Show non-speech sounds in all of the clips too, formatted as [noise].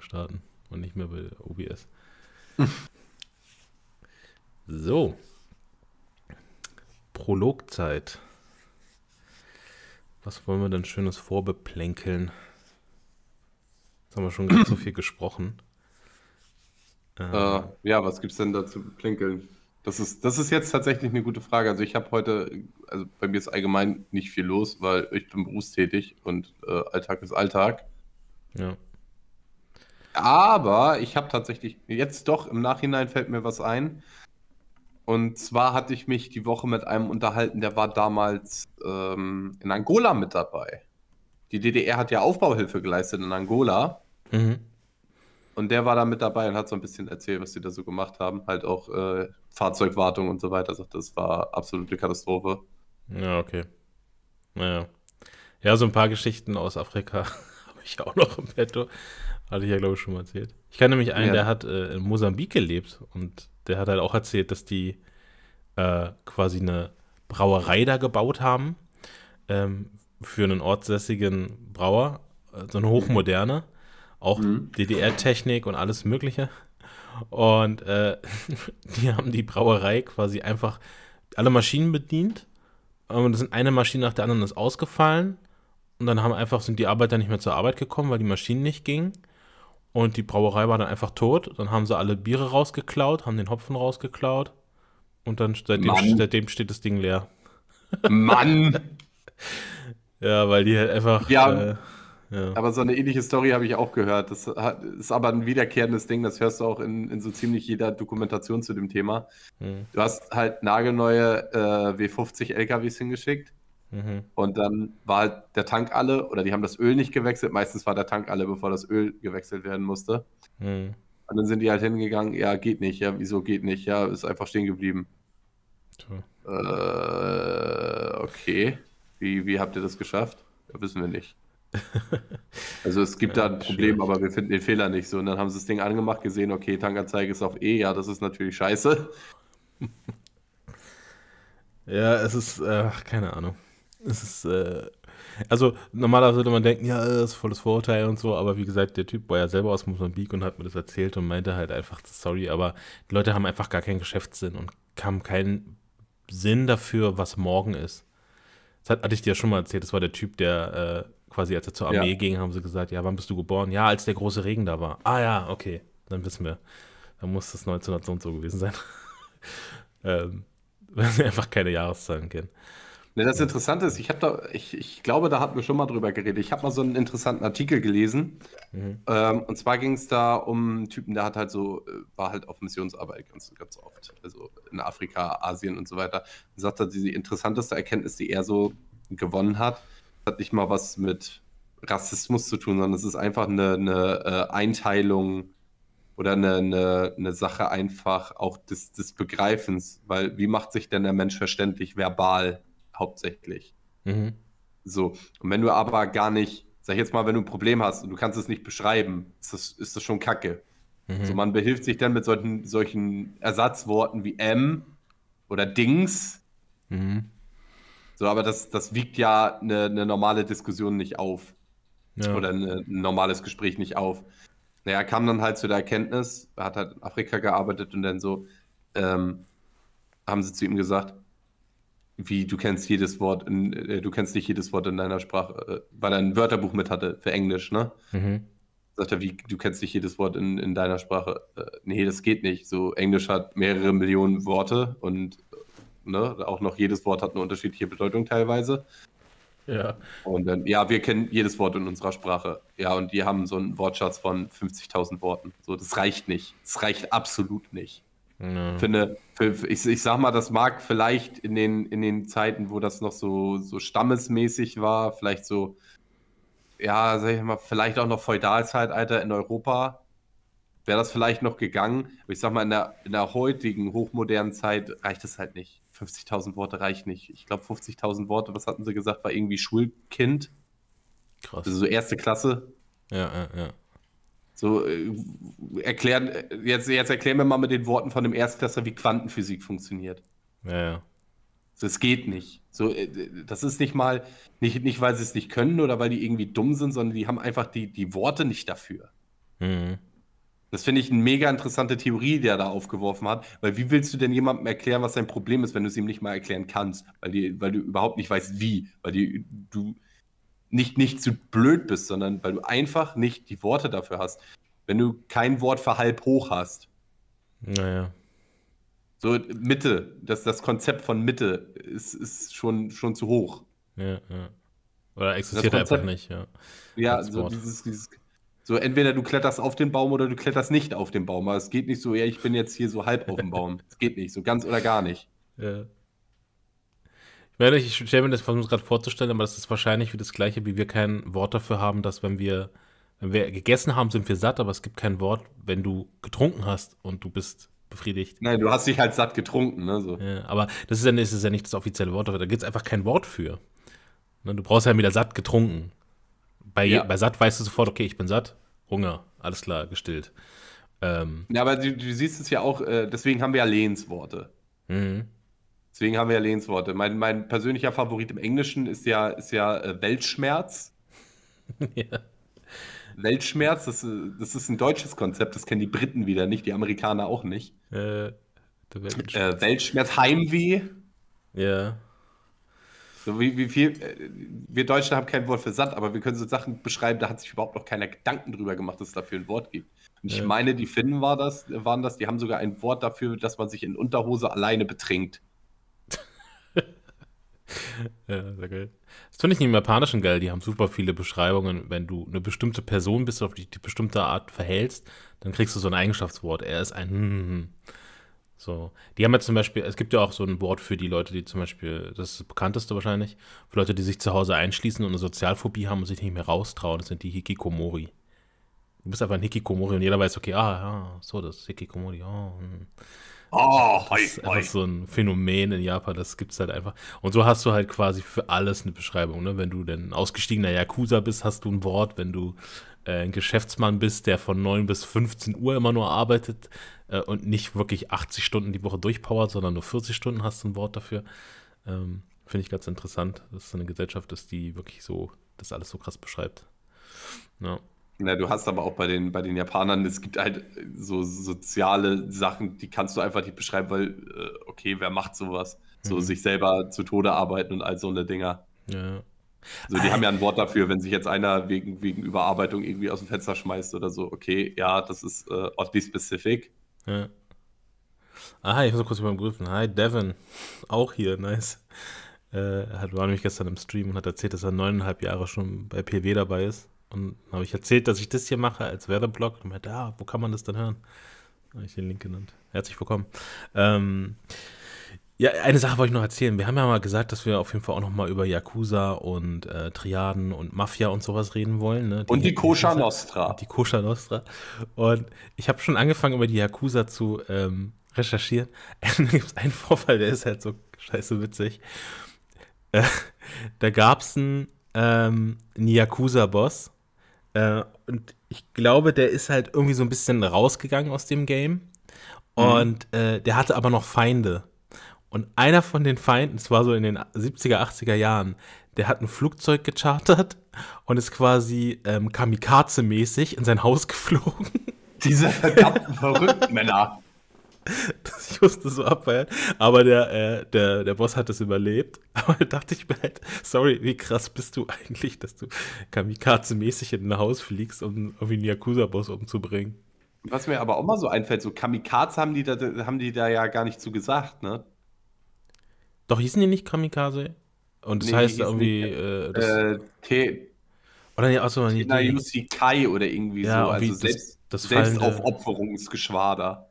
starten und nicht mehr bei OBS. [laughs] so. Prologzeit. Was wollen wir denn schönes vorbeplänkeln? Jetzt haben wir schon ganz so viel gesprochen. Äh, ja, was gibt es denn da zu beplänkeln? Das ist, das ist jetzt tatsächlich eine gute Frage. Also ich habe heute, also bei mir ist allgemein nicht viel los, weil ich bin berufstätig und äh, Alltag ist Alltag. Ja. Aber ich habe tatsächlich, jetzt doch, im Nachhinein fällt mir was ein. Und zwar hatte ich mich die Woche mit einem unterhalten, der war damals ähm, in Angola mit dabei. Die DDR hat ja Aufbauhilfe geleistet in Angola. Mhm. Und der war da mit dabei und hat so ein bisschen erzählt, was die da so gemacht haben. Halt auch äh, Fahrzeugwartung und so weiter. Sagt, also das war absolute Katastrophe. Ja, okay. Naja. Ja, so ein paar Geschichten aus Afrika [laughs] habe ich auch noch im Petto. Hatte ich ja, glaube ich, schon mal erzählt. Ich kenne nämlich einen, ja. der hat äh, in Mosambik gelebt und der hat halt auch erzählt, dass die äh, quasi eine Brauerei da gebaut haben ähm, für einen ortssässigen Brauer, äh, so eine hochmoderne, auch mhm. DDR-Technik und alles Mögliche. Und äh, [laughs] die haben die Brauerei quasi einfach alle Maschinen bedient. Ähm, und das sind eine Maschine nach der anderen ist ausgefallen. Und dann haben einfach sind die Arbeiter nicht mehr zur Arbeit gekommen, weil die Maschinen nicht gingen. Und die Brauerei war dann einfach tot. Dann haben sie alle Biere rausgeklaut, haben den Hopfen rausgeklaut. Und dann seitdem, seitdem steht das Ding leer. Mann! [laughs] ja, weil die halt einfach. Ja. Äh, ja. Aber so eine ähnliche Story habe ich auch gehört. Das hat, ist aber ein wiederkehrendes Ding, das hörst du auch in, in so ziemlich jeder Dokumentation zu dem Thema. Mhm. Du hast halt nagelneue äh, W50-LKWs hingeschickt Mhm. Und dann war halt der Tank alle oder die haben das Öl nicht gewechselt. Meistens war der Tank alle, bevor das Öl gewechselt werden musste. Mhm. Und dann sind die halt hingegangen, ja, geht nicht, ja, wieso geht nicht, ja, ist einfach stehen geblieben. Äh, okay. Wie, wie habt ihr das geschafft? Ja, wissen wir nicht. [laughs] also es gibt ja, da ein Problem, schwierig. aber wir finden den Fehler nicht so. Und dann haben sie das Ding angemacht, gesehen, okay, Tankanzeige ist auf E, ja, das ist natürlich scheiße. [laughs] ja, es ist, äh, keine Ahnung. Es ist, äh, also normalerweise würde man denken, ja, das ist volles Vorurteil und so, aber wie gesagt, der Typ war ja selber aus Mosambik und hat mir das erzählt und meinte halt einfach, sorry, aber die Leute haben einfach gar keinen Geschäftssinn und haben keinen Sinn dafür, was morgen ist. Das hat, hatte ich dir ja schon mal erzählt, das war der Typ, der äh, quasi, als er zur Armee ja. ging, haben sie gesagt, ja, wann bist du geboren? Ja, als der große Regen da war. Ah ja, okay, dann wissen wir. Dann muss das 1900 so und so gewesen sein. [laughs] ähm, [laughs] weil sie einfach keine Jahreszahlen kennen. Ne, das Interessante ist, ich da, ich, ich glaube, da hatten wir schon mal drüber geredet. Ich habe mal so einen interessanten Artikel gelesen. Mhm. Ähm, und zwar ging es da um einen Typen, der hat halt so, äh, war halt auf Missionsarbeit ganz, ganz oft. Also in Afrika, Asien und so weiter. Und sagt halt, die interessanteste Erkenntnis, die er so gewonnen hat, hat nicht mal was mit Rassismus zu tun, sondern es ist einfach eine, eine äh, Einteilung oder eine, eine, eine, Sache einfach auch des, des Begreifens, weil wie macht sich denn der Mensch verständlich verbal? hauptsächlich. Mhm. So. Und wenn du aber gar nicht, sag ich jetzt mal, wenn du ein Problem hast und du kannst es nicht beschreiben, ist das, ist das schon Kacke. Mhm. So, man behilft sich dann mit solchen, solchen Ersatzworten wie M oder Dings. Mhm. So, aber das, das wiegt ja eine, eine normale Diskussion nicht auf. Ja. Oder ein normales Gespräch nicht auf. Naja, kam dann halt zu der Erkenntnis, hat halt in Afrika gearbeitet und dann so, ähm, haben sie zu ihm gesagt, wie du kennst jedes Wort, in, äh, du kennst nicht jedes Wort in deiner Sprache, äh, weil er ein Wörterbuch mit hatte für Englisch, ne? Mhm. Sagt er, wie, du kennst nicht jedes Wort in, in deiner Sprache. Äh, nee, das geht nicht. So, Englisch hat mehrere Millionen Worte und ne, auch noch jedes Wort hat eine unterschiedliche Bedeutung teilweise. Ja. Und dann, ja, wir kennen jedes Wort in unserer Sprache. Ja, und die haben so einen Wortschatz von 50.000 Worten. So, das reicht nicht. Das reicht absolut nicht. Ja. Finde, ich, ich sag mal, das mag vielleicht in den, in den Zeiten, wo das noch so, so stammesmäßig war, vielleicht so, ja, sag ich mal, vielleicht auch noch Feudalzeitalter in Europa, wäre das vielleicht noch gegangen. Aber ich sag mal, in der, in der heutigen, hochmodernen Zeit reicht es halt nicht. 50.000 Worte reicht nicht. Ich glaube, 50.000 Worte, was hatten sie gesagt, war irgendwie Schulkind. Krass. Also so erste Klasse. Ja, ja, ja. So äh, erklären, äh, jetzt, jetzt erklären wir mal mit den Worten von dem Erstklässler, wie Quantenphysik funktioniert. Ja, ja. So, es geht nicht. So, äh, das ist nicht mal, nicht, nicht weil sie es nicht können oder weil die irgendwie dumm sind, sondern die haben einfach die, die Worte nicht dafür. Mhm. Das finde ich eine mega interessante Theorie, die er da aufgeworfen hat, weil wie willst du denn jemandem erklären, was dein Problem ist, wenn du es ihm nicht mal erklären kannst, weil, die, weil du überhaupt nicht weißt, wie, weil die, du nicht, nicht zu blöd bist, sondern weil du einfach nicht die Worte dafür hast. Wenn du kein Wort für halb hoch hast. Naja. So, Mitte, das, das Konzept von Mitte ist, ist schon, schon zu hoch. Ja, ja. Oder existiert Konzept, einfach nicht, ja. Ja, so dieses, dieses, so entweder du kletterst auf den Baum oder du kletterst nicht auf den Baum. Aber es geht nicht so, ja, ich bin jetzt hier so halb auf dem Baum. [laughs] Es geht nicht, so ganz oder gar nicht. Ja ich stelle mir das, versuche gerade vorzustellen, aber das ist wahrscheinlich wie das Gleiche, wie wir kein Wort dafür haben, dass wenn wir, wenn wir gegessen haben, sind wir satt, aber es gibt kein Wort, wenn du getrunken hast und du bist befriedigt. Nein, du hast dich halt satt getrunken. Ne, so. ja, aber das ist, ja, das ist ja nicht das offizielle Wort dafür. Da gibt es einfach kein Wort für. Ne, du brauchst ja wieder satt getrunken. Bei, ja. bei satt weißt du sofort, okay, ich bin satt, Hunger, alles klar, gestillt. Ähm, ja, aber du, du, siehst es ja auch, äh, deswegen haben wir ja Lehensworte. Mhm. Deswegen haben wir ja Lehnsworte. Mein, mein persönlicher Favorit im Englischen ist ja, ist ja äh, Weltschmerz. [laughs] ja. Weltschmerz, das, äh, das, ist ein deutsches Konzept, das kennen die Briten wieder nicht, die Amerikaner auch nicht. Äh, Weltschmerz. Äh, Weltschmerz. Heimweh. Ja. So wie, wie viel, äh, wir Deutschen haben kein Wort für satt, aber wir können so Sachen beschreiben, da hat sich überhaupt noch keiner Gedanken drüber gemacht, dass es dafür ein Wort gibt. Und ich ja. meine, die Finnen war das, waren das, die haben sogar ein Wort dafür, dass man sich in Unterhose alleine betrinkt. [laughs] ja, sehr geil. Das finde ich im Japanischen geil. Die haben super viele Beschreibungen. Wenn du eine bestimmte Person bist, auf die, die bestimmte Art verhältst, dann kriegst du so ein Eigenschaftswort. Er ist ein. Hm, so. Die haben ja zum Beispiel, es gibt ja auch so ein Wort für die Leute, die zum Beispiel, das ist das bekannteste wahrscheinlich, für Leute, die sich zu Hause einschließen und eine Sozialphobie haben und sich nicht mehr raustrauen, das sind die Hikikomori. Du bist einfach ein Hikikomori und jeder weiß, okay, ah, ja, so, das ist Hikikomori, oh. Hm. Oh, hoi, das ist hoi. einfach so ein Phänomen in Japan, das gibt es halt einfach. Und so hast du halt quasi für alles eine Beschreibung. Ne? Wenn du denn ausgestiegener Yakuza bist, hast du ein Wort. Wenn du äh, ein Geschäftsmann bist, der von 9 bis 15 Uhr immer nur arbeitet äh, und nicht wirklich 80 Stunden die Woche durchpowert, sondern nur 40 Stunden, hast du ein Wort dafür. Ähm, Finde ich ganz interessant, dass so eine Gesellschaft ist, die wirklich so das alles so krass beschreibt. Ja. Na, du hast aber auch bei den, bei den Japanern, es gibt halt so soziale Sachen, die kannst du einfach nicht beschreiben, weil, äh, okay, wer macht sowas? So mhm. sich selber zu Tode arbeiten und all so eine Dinger. Ja. Also die haben ja ein Wort dafür, wenn sich jetzt einer wegen, wegen Überarbeitung irgendwie aus dem Fenster schmeißt oder so. Okay, ja, das ist äh, oddly specific. Ja. Ah, ich muss kurz überprüfen. Hi, Devin. Auch hier, nice. Äh, war nämlich gestern im Stream und hat erzählt, dass er neuneinhalb Jahre schon bei PW dabei ist. Und habe ich erzählt, dass ich das hier mache als Werdeblog. Und meinte, ah, wo kann man das denn hören? Habe ich den Link genannt. Herzlich willkommen. Ähm, ja, eine Sache wollte ich noch erzählen. Wir haben ja mal gesagt, dass wir auf jeden Fall auch noch mal über Yakuza und äh, Triaden und Mafia und sowas reden wollen. Ne? Die und die Kosha Nostra. Die Kosha Nostra. Und ich habe schon angefangen, über die Yakuza zu ähm, recherchieren. [laughs] da gibt es einen Vorfall, der ist halt so scheiße witzig. Äh, da gab es einen, ähm, einen Yakuza-Boss, äh, und ich glaube, der ist halt irgendwie so ein bisschen rausgegangen aus dem Game. Mhm. Und mhm. äh, der hatte aber noch Feinde. Und einer von den Feinden, das war so in den 70er, 80er Jahren, der hat ein Flugzeug gechartert und ist quasi ähm, kamikaze-mäßig in sein Haus geflogen. Diese verdammten verrückten Männer. [laughs] ich musste so abfeiern. Aber der, äh, der, der Boss hat es überlebt. [laughs] Aber da dachte ich mir halt, sorry, wie krass bist du eigentlich, dass du kamikaze-mäßig in ein Haus fliegst, um irgendwie einen Yakuza-Boss umzubringen. Was mir aber auch mal so einfällt, so Kamikaze haben die da, haben die da ja gar nicht zu gesagt, ne? Doch, hießen die nicht Kamikaze? Und das nee, heißt irgendwie. Nicht, äh, äh das äh, T oder nee, achso, nee, Yusikai oder irgendwie ja, so. Also selbst, das, das Selbstaufopferungsgeschwader.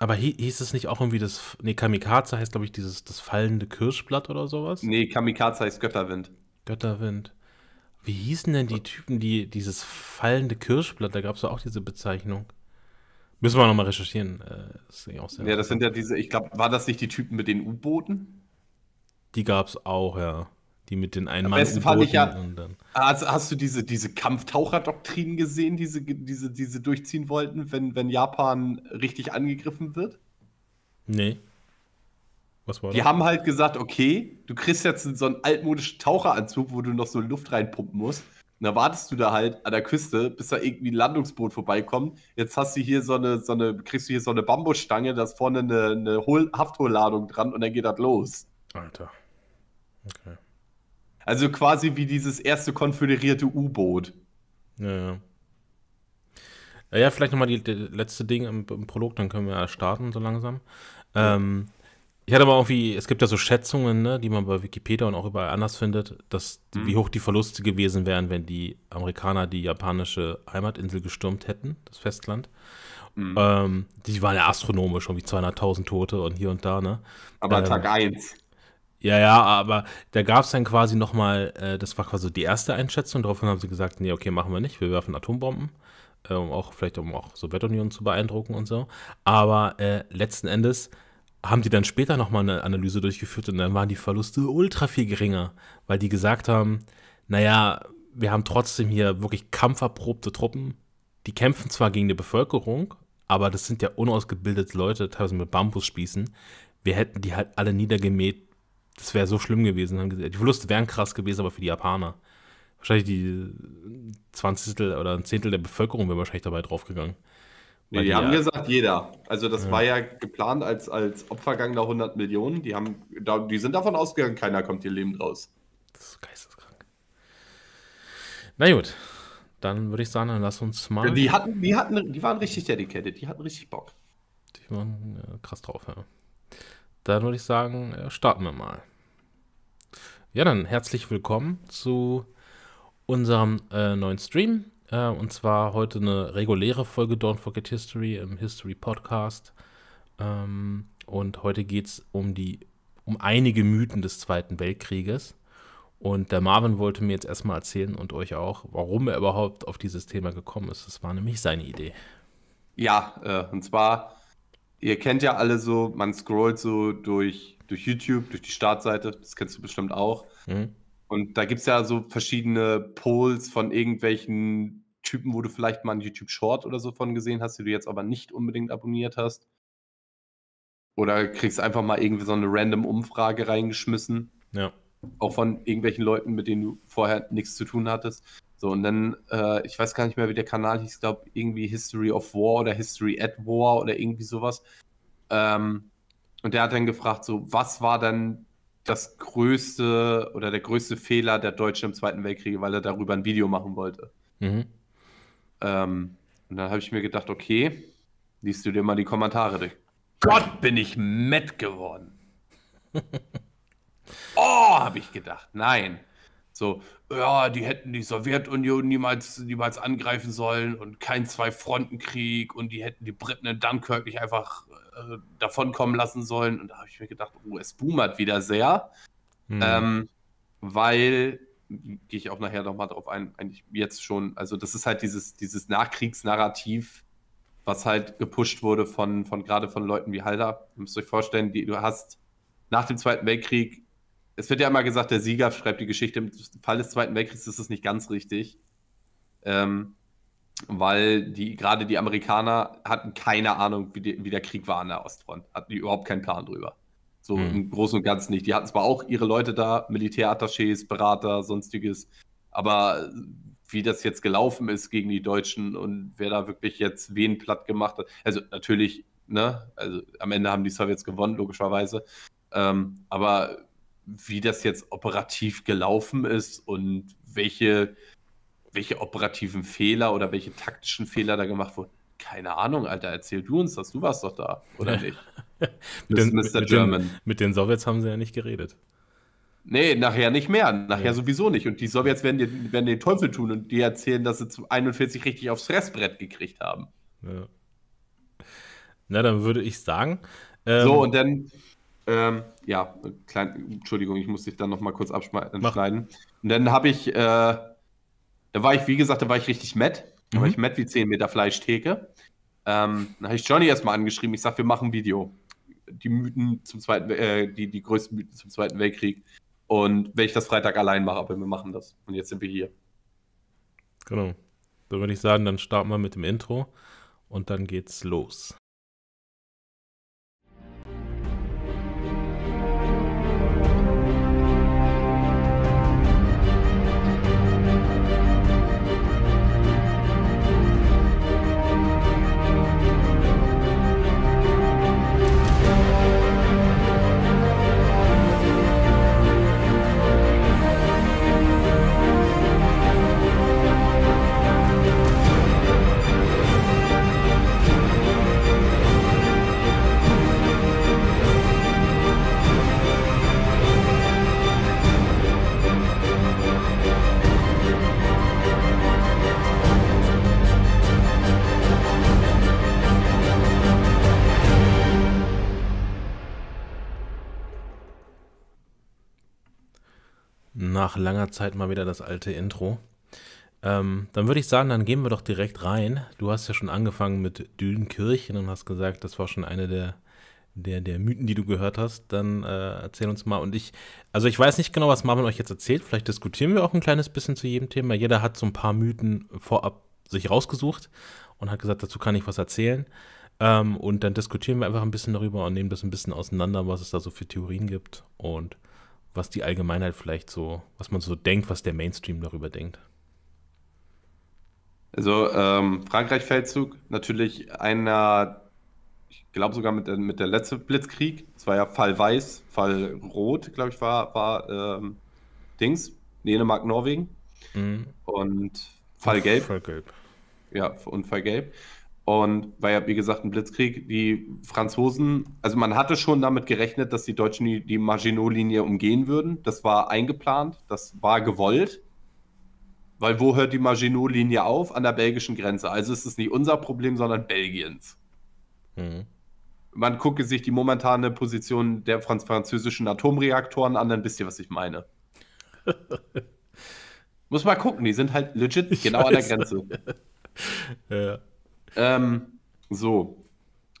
Aber hieß es nicht auch irgendwie das. Nee, Kamikaze heißt, glaube ich, dieses das fallende Kirschblatt oder sowas? Nee, Kamikaze heißt Götterwind. Götterwind. Wie hießen denn die Typen, die dieses fallende Kirschblatt, da gab es ja auch diese Bezeichnung. Müssen wir nochmal recherchieren. Äh, das auch ja, ja, das sind ja diese, ich glaube, war das nicht die Typen mit den U-Booten? Die gab es auch, ja. Die mit den einen Am besten fand ich ja. Hast, hast, du diese, diese Kampftaucherdoktrin gesehen, die sie, diese, diese durchziehen wollten, wenn, wenn Japan richtig angegriffen wird? Nee. Was war das? Die haben halt gesagt, okay, du kriegst jetzt so einen altmodischen Taucheranzug, wo du noch so Luft reinpumpen musst. Und dann wartest du da halt an der Küste, bis da irgendwie ein Landungsboot vorbeikommt. Jetzt hast du hier so eine, so eine, kriegst du hier so eine Bambusstange, da ist vorne eine, eine Haftholladung dran und dann geht das los. Alter. Okay. Also quasi wie dieses erste konföderierte U-Boot. Ja, ja. Ja, vielleicht nochmal die, die letzte Ding im, im, Prolog, dann können wir ja starten so langsam. Ja. Ähm, ich hatte aber irgendwie, es gibt ja so Schätzungen, ne, die man bei Wikipedia und auch überall anders findet, dass mhm. wie hoch die Verluste gewesen wären, wenn die Amerikaner die japanische Heimatinsel gestürmt hätten, das Festland. Mhm. Ähm, die waren ja astronomisch, irgendwie 200.000 Tote und hier und da, ne? Aber ähm, Tag 1. Ja, ja, aber da gab es dann quasi nochmal, äh, das war quasi die erste Einschätzung, daraufhin haben sie gesagt, nee, okay, machen wir nicht, wir werfen Atombomben, äh, um auch vielleicht um auch Sowjetunion zu beeindrucken und so. Aber äh, letzten Endes haben die dann später nochmal eine Analyse durchgeführt und dann waren die Verluste ultra viel geringer, weil die gesagt haben, naja, wir haben trotzdem hier wirklich kampferprobte Truppen, die kämpfen zwar gegen die Bevölkerung, aber das sind ja unausgebildete Leute, teilweise mit Bambusspießen. Wir hätten die halt alle niedergemäht, das wäre so schlimm gewesen. die Verluste wären krass gewesen, aber für die Japaner. Wahrscheinlich die 20 oder ein Zehntel der Bevölkerung wäre wahrscheinlich dabei draufgegangen. die, die, haben ja, gesagt, jeder. Also das ja. war ja geplant als, als Opfergang der 100 Millionen. Die, haben, da, die sind davon ausgegangen, keiner kommt hier lebend raus. Das ist geisteskrank. Na gut, dann würde ich sagen, dann lass uns mal... Die, hatten, die, hatten, die waren richtig dedicated, die hatten richtig Bock. Die waren ja, krass drauf, ja dann würde ich sagen, äh, starten wir mal. Ja, dann herzlich willkommen zu unserem äh, neuen Stream. Äh, und zwar heute eine reguläre Folge Don't Forget History im History Podcast. Ähm, und heute geht es um die um einige Mythen des Zweiten Weltkrieges. Und der Marvin wollte mir jetzt erstmal erzählen und euch auch, warum er überhaupt auf dieses Thema gekommen ist. Das war nämlich seine Idee. Ja, äh, und zwar ihr kennt ja alle so, man scrollt so durch, durch YouTube, durch die Startseite, das kennst du bestimmt auch. Mhm. Und da gibt es ja so verschiedene Polls von irgendwelchen Typen, wo du vielleicht mal einen YouTube-Short oder so von gesehen hast, die du jetzt aber nicht unbedingt abonniert hast. Oder kriegst einfach mal irgendwie so eine random Umfrage reingeschmissen. Ja. Auch von irgendwelchen Leuten, mit denen du vorher nichts zu tun hattest. So, und dann, äh, ich weiß gar nicht mehr, wie der Kanal hieß, glaube irgendwie History of War oder History at War oder irgendwie sowas. Ähm, und der hat dann gefragt, so, was war denn das größte oder der größte Fehler der Deutschen im Zweiten Weltkrieg, weil er darüber ein Video machen wollte. Mhm. Ähm, und dann habe ich mir gedacht, okay, liest du dir mal die Kommentare durch. Gott, bin ich matt geworden. [laughs] oh, habe ich gedacht. Nein. So, ja, die hätten die Sowjetunion niemals, niemals angreifen sollen und kein Zwei-Fronten-Krieg und die hätten die Briten in Dunkirk nicht einfach äh, davonkommen lassen sollen. Und da habe ich mir gedacht, oh, es boomert wieder sehr. Mhm. Ähm, weil, gehe ich auch nachher nochmal drauf ein, eigentlich jetzt schon, also das ist halt dieses, dieses Nachkriegsnarrativ, was halt gepusht wurde von, von gerade von Leuten wie Halder. Ihr müsst euch vorstellen, die, du hast nach dem Zweiten Weltkrieg es wird ja immer gesagt, der Sieger schreibt die Geschichte. Im Fall des Zweiten Weltkriegs ist es nicht ganz richtig. Ähm, weil die, gerade die Amerikaner hatten keine Ahnung, wie, die, wie, der Krieg war an der Ostfront. Hatten die überhaupt keinen Plan drüber. So mhm. im Großen und Ganzen nicht. Die hatten zwar auch ihre Leute da, Militärattachés, Berater, sonstiges, aber wie das jetzt gelaufen ist gegen die Deutschen und wer da wirklich jetzt wen platt gemacht hat. Also natürlich, ne, also am Ende haben die Sowjets gewonnen, logischerweise. Ähm, aber wie das jetzt operativ gelaufen ist und welche, welche operativen Fehler oder welche taktischen Fehler da gemacht wurden. Keine Ahnung, Alter, erzähl du uns das. Du warst doch da, oder nicht? [laughs] mit, den, mit, mit, den, mit den Sowjets haben sie ja nicht geredet. Nee, nachher nicht mehr. Nachher ja. sowieso nicht. Und die Sowjets werden, werden den Teufel tun und die erzählen, dass sie zum 41 richtig aufs Fressbrett gekriegt haben. Ja. Na, dann würde ich sagen. Ähm, so, und dann ähm, ja, klein, Entschuldigung, ich muss dich dann noch mal kurz abschneiden. Und dann habe ich, äh, da war ich, wie gesagt, da war ich richtig matt. Da mhm. war ich matt wie 10 Meter Fleischtheke. Ähm, dann habe ich Johnny erstmal angeschrieben. Ich sage, wir machen ein Video. Die Mythen zum zweiten, äh, die, die größten Mythen zum Zweiten Weltkrieg. Und wenn ich das Freitag allein mache, aber wir machen das. Und jetzt sind wir hier. Genau. Dann würde ich sagen, dann starten wir mit dem Intro und dann geht's los. nach langer Zeit mal wieder das alte Intro. Ähm, dann würde ich sagen, dann gehen wir doch direkt rein. Du hast ja schon angefangen mit Dünenkirchen und hast gesagt, das war schon eine der, der, der Mythen, die du gehört hast. Dann äh, erzähl uns mal. Und ich, also ich weiß nicht genau, was Marvin euch jetzt erzählt. Vielleicht diskutieren wir auch ein kleines bisschen zu jedem Thema. Jeder hat so ein paar Mythen vorab sich rausgesucht und hat gesagt, dazu kann ich was erzählen. Ähm, und dann diskutieren wir einfach ein bisschen darüber und nehmen das ein bisschen auseinander, was es da so für Theorien gibt. Und was die Allgemeinheit vielleicht so, was man so denkt, was der Mainstream darüber denkt? Also ähm, Frankreich-Feldzug, natürlich einer, ich glaube sogar mit der, mit der letzte Blitzkrieg, das war ja Fall Weiß, Fall Rot, glaube ich, war, war ähm, Dings, Dänemark, Norwegen mhm. und Fall Gelb. Fall Gelb. Ja, und Fall Gelb. Und war ja, wie gesagt, ein Blitzkrieg. Die Franzosen, also man hatte schon damit gerechnet, dass die Deutschen die, die Maginot-Linie umgehen würden. Das war eingeplant, das war gewollt. Weil wo hört die Maginot-Linie auf? An der belgischen Grenze. Also ist es nicht unser Problem, sondern Belgiens. Mhm. Man gucke sich die momentane Position der franz französischen Atomreaktoren an, dann wisst ihr, was ich meine. [laughs] Muss mal gucken, die sind halt legit ich genau weiß. an der Grenze. [laughs] ja. Ähm, so.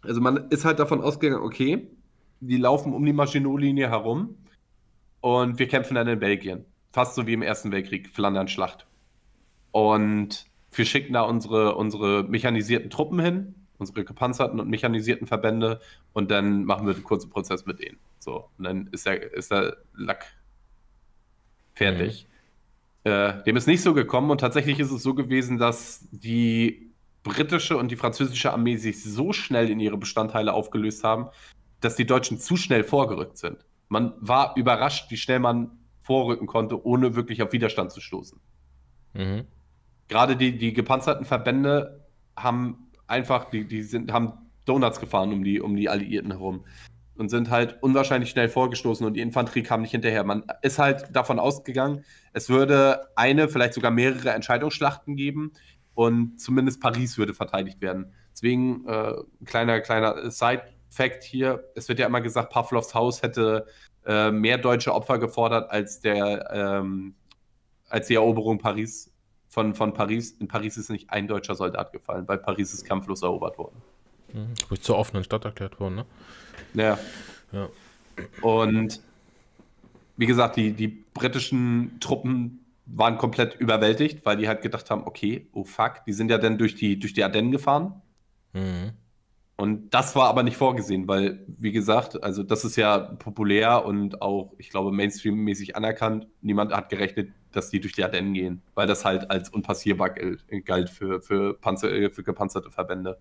Also man ist halt davon ausgegangen, okay, die laufen um die Maginot-Linie herum und wir kämpfen dann in Belgien. Fast so wie im Ersten Weltkrieg, Flandern-Schlacht. Und wir schicken da unsere, unsere mechanisierten Truppen hin, unsere gepanzerten und mechanisierten Verbände und dann machen wir einen kurzen Prozess mit denen. So, und dann ist der, ist der Lack fertig. Mhm. Äh, dem ist nicht so gekommen und tatsächlich ist es so gewesen, dass die britische und die französische Armee sich so schnell in ihre Bestandteile aufgelöst haben, dass die Deutschen zu schnell vorgerückt sind. Man war überrascht, wie schnell man vorrücken konnte, ohne wirklich auf Widerstand zu stoßen. Mhm. Gerade die, die gepanzerten Verbände haben einfach, die, die sind, haben Donuts gefahren um die, um die Alliierten herum und sind halt unwahrscheinlich schnell vorgestoßen und die Infanterie kam nicht hinterher. Man ist halt davon ausgegangen, es würde eine, vielleicht sogar mehrere Entscheidungsschlachten geben, und zumindest Paris würde verteidigt werden. Deswegen, äh, kleiner, kleiner Side-Fact hier: Es wird ja immer gesagt, Pavlovs Haus hätte äh, mehr deutsche Opfer gefordert als, der, ähm, als die Eroberung Paris von, von Paris. In Paris ist nicht ein deutscher Soldat gefallen, weil Paris ist kampflos erobert worden. Mhm. Ruhig zur offenen Stadt erklärt worden, ne? Ja. ja. Und wie gesagt, die, die britischen Truppen waren komplett überwältigt, weil die halt gedacht haben, okay, oh fuck, die sind ja dann durch die, durch die Ardennen gefahren. Mhm. Und das war aber nicht vorgesehen, weil, wie gesagt, also das ist ja populär und auch, ich glaube, mainstream-mäßig anerkannt. Niemand hat gerechnet, dass die durch die Ardennen gehen, weil das halt als unpassierbar galt für, für, Panzer, äh, für gepanzerte Verbände.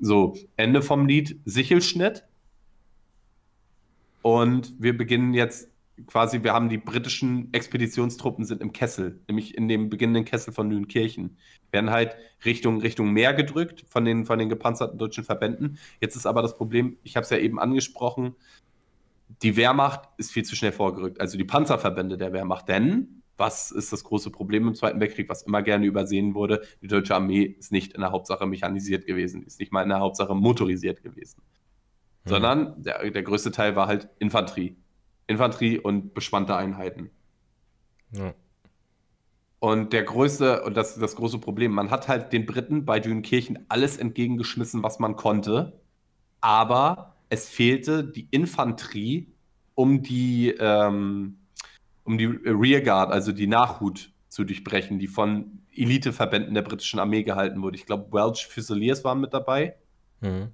So, Ende vom Lied, Sichelschnitt. Und wir beginnen jetzt quasi, wir haben die britischen Expeditionstruppen sind im Kessel, nämlich in dem beginnenden Kessel von Lünenkirchen. Werden halt Richtung, Richtung Meer gedrückt von den, von den gepanzerten deutschen Verbänden. Jetzt ist aber das Problem, ich habe es ja eben angesprochen, die Wehrmacht ist viel zu schnell vorgerückt, also die Panzerverbände der Wehrmacht. Denn, was ist das große Problem im Zweiten Weltkrieg, was immer gerne übersehen wurde, die deutsche Armee ist nicht in der Hauptsache mechanisiert gewesen, ist nicht mal in der Hauptsache motorisiert gewesen. Hm. Sondern der, der größte Teil war halt Infanterie Infanterie und bespannte Einheiten. Ja. Und der größte, und das ist das große Problem, man hat halt den Briten bei Dünkirchen alles entgegengeschmissen, was man konnte, aber es fehlte die Infanterie, um die, ähm, um die Rearguard, also die Nachhut zu durchbrechen, die von Eliteverbänden der britischen Armee gehalten wurde. Ich glaube, Welsh Fusiliers waren mit dabei. Mhm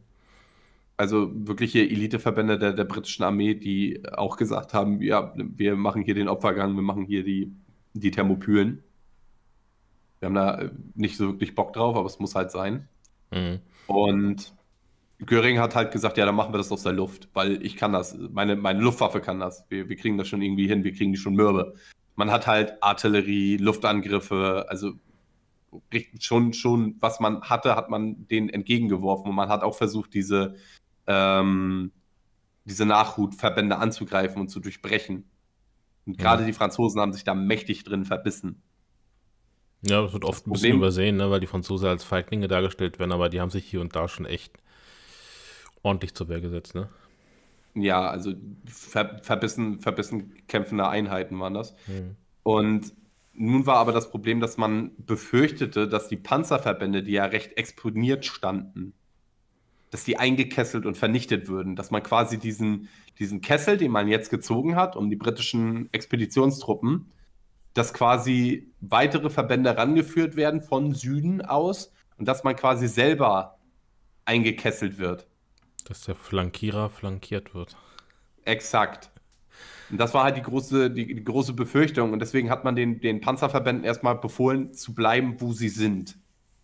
also wirkliche Eliteverbände der, der britischen Armee, die auch gesagt haben, ja, wir machen hier den Opfergang, wir machen hier die, die Thermopylen. Wir haben da äh, nicht so wirklich Bock drauf, aber es muss halt sein. Mhm. Und Göring hat halt gesagt, ja, dann machen wir das aus der Luft, weil ich kann das, meine, meine Luftwaffe kann das, wir, wir kriegen das schon irgendwie hin, wir kriegen die schon mürbe. Man hat halt Artillerie, Luftangriffe, also schon, schon, was man hatte, hat man denen entgegengeworfen und man hat auch versucht, diese ähm, diese Nachhutverbände anzugreifen und zu durchbrechen. Und gerade ja. Mhm. die Franzosen haben sich da mächtig drin verbissen. Ja, das wird oft das ein bisschen übersehen, ne, weil die Franzosen als Feiglinge dargestellt werden, aber die haben sich hier und da schon echt ordentlich zur Wehr gesetzt, ne? Ja, also ver verbissen, verbissen kämpfende Einheiten waren das. Mhm. Und nun war aber das Problem, dass man befürchtete, dass die Panzerverbände, die ja recht exponiert standen, dass die eingekesselt und vernichtet würden. Dass man quasi diesen, diesen Kessel, den man jetzt gezogen hat, um die britischen Expeditionstruppen, dass quasi weitere Verbände rangeführt werden von Süden aus und dass man quasi selber eingekesselt wird. Dass der Flankierer flankiert wird. Exakt. Und das war halt die große, die, die große Befürchtung. Und deswegen hat man den, den Panzerverbänden erstmal befohlen, zu bleiben, wo sie sind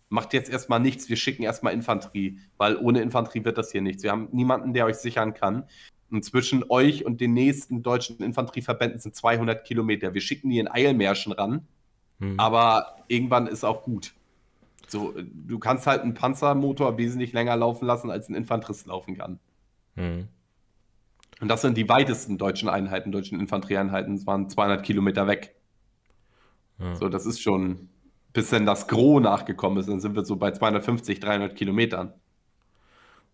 macht jetzt erstmal nichts, wir schicken erstmal Infanterie, weil ohne Infanterie wird das hier nichts. Wir haben niemanden, der euch sichern kann. Und zwischen euch und den nächsten deutschen Infanterieverbänden sind 200 Kilometer. Wir schicken die in Eilmärschen ran, hm. aber irgendwann ist auch gut. So, du kannst halt einen Panzermotor wesentlich länger laufen lassen, als ein Infanterist laufen kann. Hm. Und das sind die weitesten deutschen Einheiten, deutschen Infanterieeinheiten. Es waren 200 Kilometer weg. Ja. So, das ist schon bis dann das Gros nachgekommen ist, dann sind wir so bei 250, 300 Kilometern.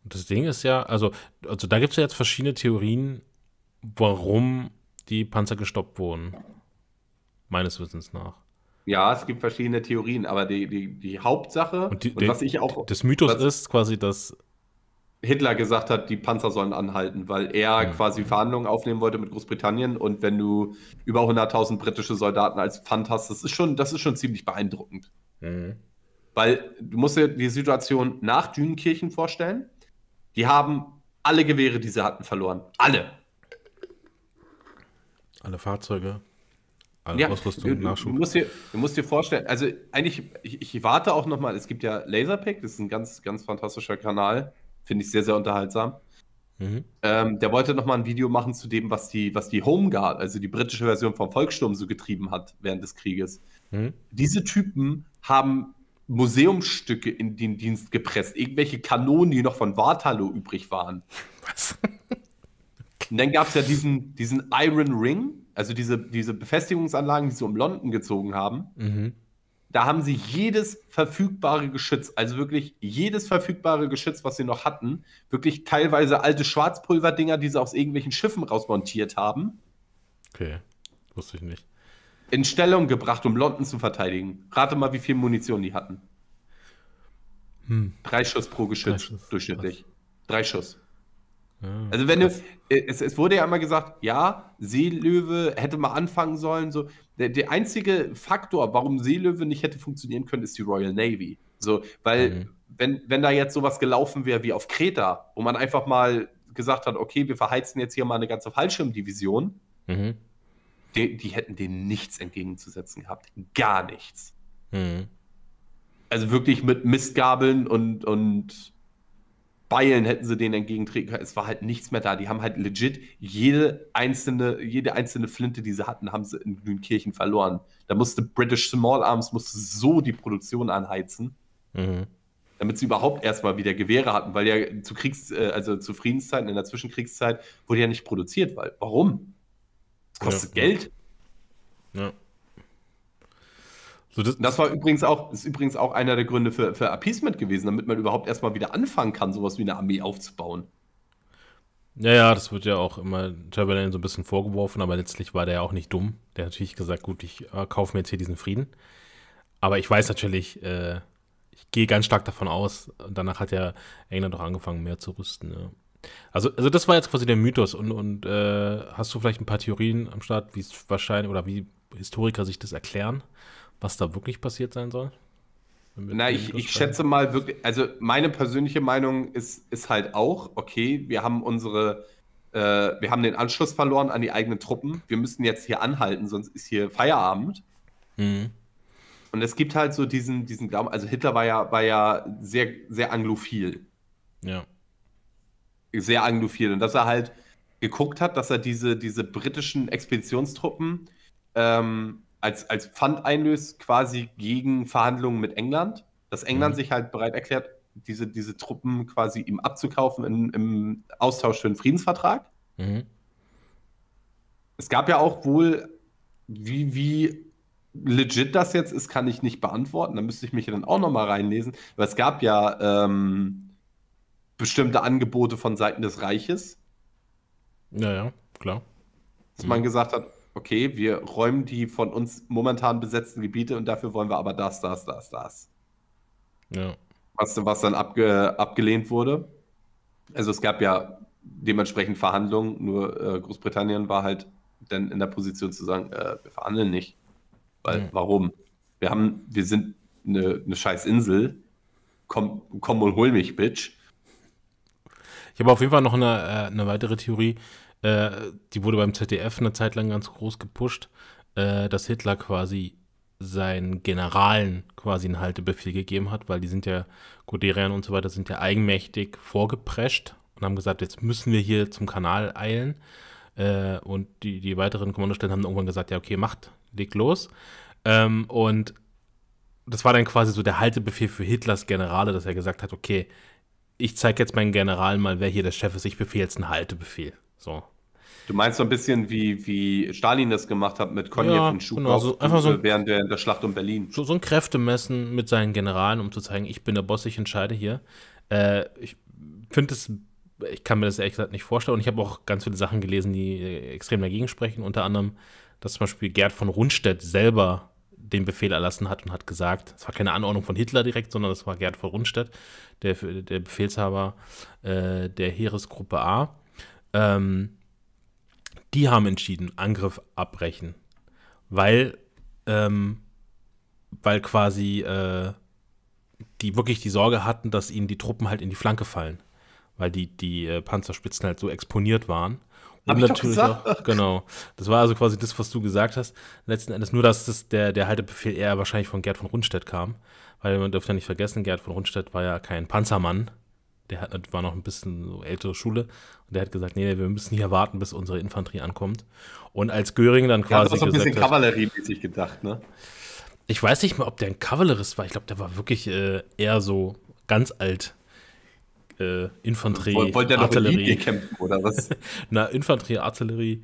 Und das Ding ist ja, also, also da gibt es ja jetzt verschiedene Theorien, warum die Panzer gestoppt wurden. Meines Wissens nach. Ja, es gibt verschiedene Theorien, aber die, die, die Hauptsache und, die, und was ich auch. Das Mythos ist quasi, dass Hitler gesagt hat, die Panzer sollen anhalten, weil er quasi Verhandlungen aufnehmen wollte mit Großbritannien und wenn du über 100.000 britische Soldaten als Pfand hast, das ist schon, das ist schon ziemlich beeindruckend. Mhm. Weil du musst dir die Situation nach Dünenkirchen vorstellen. Die haben alle Gewehre, die sie hatten, verloren. Alle. Alle Fahrzeuge. Alle ja, Ausrüstung, du, Nachschub. Du musst, dir, du musst dir vorstellen, also eigentlich, ich, ich warte auch nochmal, es gibt ja Laserpack, das ist ein ganz, ganz fantastischer Kanal Finde ich sehr, sehr unterhaltsam. Mhm. Ähm, der wollte nochmal ein Video machen zu dem, was die, was die Home Guard, also die britische Version vom Volkssturm, so getrieben hat während des Krieges. Mhm. Diese Typen haben Museumsstücke in den Dienst gepresst, irgendwelche Kanonen, die noch von Waterloo übrig waren. Was? Und dann gab es ja diesen, diesen Iron Ring, also diese, diese Befestigungsanlagen, die sie um London gezogen haben. Mhm da haben sie jedes verfügbare Geschütz, also wirklich jedes verfügbare Geschütz, was sie noch hatten, wirklich teilweise alte Schwarzpulverdinger, die sie aus irgendwelchen Schiffen rausmontiert haben. Okay, wusste ich nicht. In Stellung gebracht, um London zu verteidigen. Rate mal, wie viel Munition die hatten. Hm. Drei Schuss pro Geschütz, Drei Schuss. durchschnittlich. Was? Drei Schuss. Ah. Also wenn du, äh, es, es wurde ja immer gesagt, ja, Seelöwe hätte mal anfangen sollen. So. Der, der einzige Faktor, warum Seelöwe nicht hätte funktionieren können, ist die Royal Navy. So, weil mhm. wenn, wenn da jetzt sowas gelaufen wäre wie auf Kreta, wo man einfach mal gesagt hat, okay, wir verheizen jetzt hier mal eine ganze Fallschirmdivision, mhm. die, die, hätten denen nichts entgegenzusetzen gehabt. Gar nichts. Mhm. Also wirklich mit Mistgabeln und, und Beilen hätten sie denen entgegentreten können. Es war halt nichts mehr da. Die haben halt legit jede einzelne, jede einzelne Flinte, die sie hatten, haben sie in Grünkirchen verloren. Da musste British Small Arms musste so die Produktion anheizen, mhm. damit sie überhaupt erstmal wieder Gewehre hatten, weil ja zu Kriegs-, äh, also zu Friedenszeiten, in der Zwischenkriegszeit wurde ja nicht produziert, weil warum? Das kostet ja. Geld. Ja. So, das, das, war übrigens auch, ist übrigens auch einer der Gründe für, für Appeasement gewesen, damit man überhaupt erstmal wieder anfangen kann, sowas wie eine Armee aufzubauen. Ja, ja, das wird ja auch immer Chamberlain so ein bisschen vorgeworfen, aber letztlich war der ja auch nicht dumm. Der hat natürlich gesagt, gut, ich äh, kaufe mir jetzt hier diesen Frieden. Aber ich weiß natürlich, äh, ich gehe ganz stark davon aus, danach hat ja England auch angefangen, mehr zu rüsten. Ja. Also, also das war jetzt quasi der Mythos. Und, und äh, hast du vielleicht ein paar Theorien am Start, wie es wahrscheinlich oder wie Historiker sich das erklären? was da wirklich passiert sein soll? Na, ich, ich schätze mal wirklich, also meine persönliche Meinung ist, ist halt auch, okay, wir haben unsere, äh, wir haben den Anschluss verloren an die eigenen Truppen. Wir müssen jetzt hier anhalten, sonst ist hier Feierabend. Mhm. Und es gibt halt so diesen, diesen Glauben, also Hitler war ja, war ja sehr, sehr anglophil. Ja. Sehr anglophil. Und dass er halt geguckt hat, dass er diese, diese britischen Expeditionstruppen ähm, als, als Pfand einlöst, quasi gegen Verhandlungen mit England, dass England mhm. sich halt bereit erklärt, diese, diese Truppen quasi ihm abzukaufen in, im Austausch für einen Friedensvertrag. Mhm. Es gab ja auch wohl, wie, wie legit das jetzt ist, kann ich nicht beantworten. Da müsste ich mich dann auch nochmal reinlesen. Aber es gab ja ähm, bestimmte Angebote von Seiten des Reiches. Naja, klar. Dass mhm. man gesagt hat, okay, wir räumen die von uns momentan besetzten Gebiete und dafür wollen wir aber das, das, das, das. Ja. Was, was dann abge, abgelehnt wurde. Also es gab ja dementsprechend Verhandlungen, nur äh, Großbritannien war halt dann in der Position zu sagen, äh, wir verhandeln nicht. Weil, mhm. warum? Wir haben, wir sind eine, eine scheiß Insel. Komm, komm und hol mich, Bitch. Ich habe auf jeden Fall noch eine, äh, eine weitere Theorie, äh, die wurde beim ZDF eine Zeit lang ganz groß gepusht, äh, dass Hitler quasi seinen Generalen quasi einen Haltebefehl gegeben hat, weil die sind ja, Guderian und so weiter, sind ja eigenmächtig vorgeprescht und haben gesagt, jetzt müssen wir hier zum Kanal eilen. Äh, und die, die weiteren Kommandostellen haben irgendwann gesagt, ja, okay, macht, legt los. Ähm, und das war dann quasi so der Haltebefehl für Hitlers Generale, dass er gesagt hat, okay, ich zeige jetzt meinen Generalen mal, wer hier der Chef ist, ich befehle jetzt einen Haltebefehl. So. Du meinst so ein bisschen, wie, wie Stalin das gemacht hat mit Konjew ja, und Schukow genau, so einfach so ein, äh, während der, der, Schlacht um Berlin. So, so ein Kräftemessen mit seinen Generalen, um zu zeigen, ich bin der Boss, ich entscheide hier. Äh, ich finde es, ich kann mir das ehrlich gesagt nicht vorstellen. Und ich habe auch ganz viele Sachen gelesen, die äh, extrem dagegen sprechen. Unter anderem, dass zum Beispiel Gerd von Rundstedt selber den Befehl erlassen hat und hat gesagt, es war keine Anordnung von Hitler direkt, sondern das war Gerd von Rundstedt, der, der Befehlshaber äh, der Heeresgruppe A. Ähm, die haben entschieden, Angriff abbrechen. Weil, ähm, weil quasi äh, die wirklich die Sorge hatten, dass ihnen die Truppen halt in die Flanke fallen. Weil die, die äh, Panzerspitzen halt so exponiert waren. Und Hab natürlich auch, genau. Das war also quasi das, was du gesagt hast. Letzten Endes nur, dass das der, der Haltebefehl eher wahrscheinlich von Gerd von Rundstedt kam. Weil man dürfte ja nicht vergessen, Gerd von Rundstedt war ja kein Panzermann, der hat, war noch ein bisschen so ältere Schule und der hat gesagt, nee, wir müssen hier warten, bis unsere Infanterie ankommt. Und als Göring dann quasi ja, das ist auch ein bisschen kavalleriemäßig gedacht, ne? Ich weiß nicht mehr, ob der ein Kavallerist war. Ich glaube, der war wirklich äh, eher so ganz alt. Äh, Infanterie, Woll, wollte Artillerie. In kämpfen, oder was? [laughs] Na, Infanterie, Artillerie.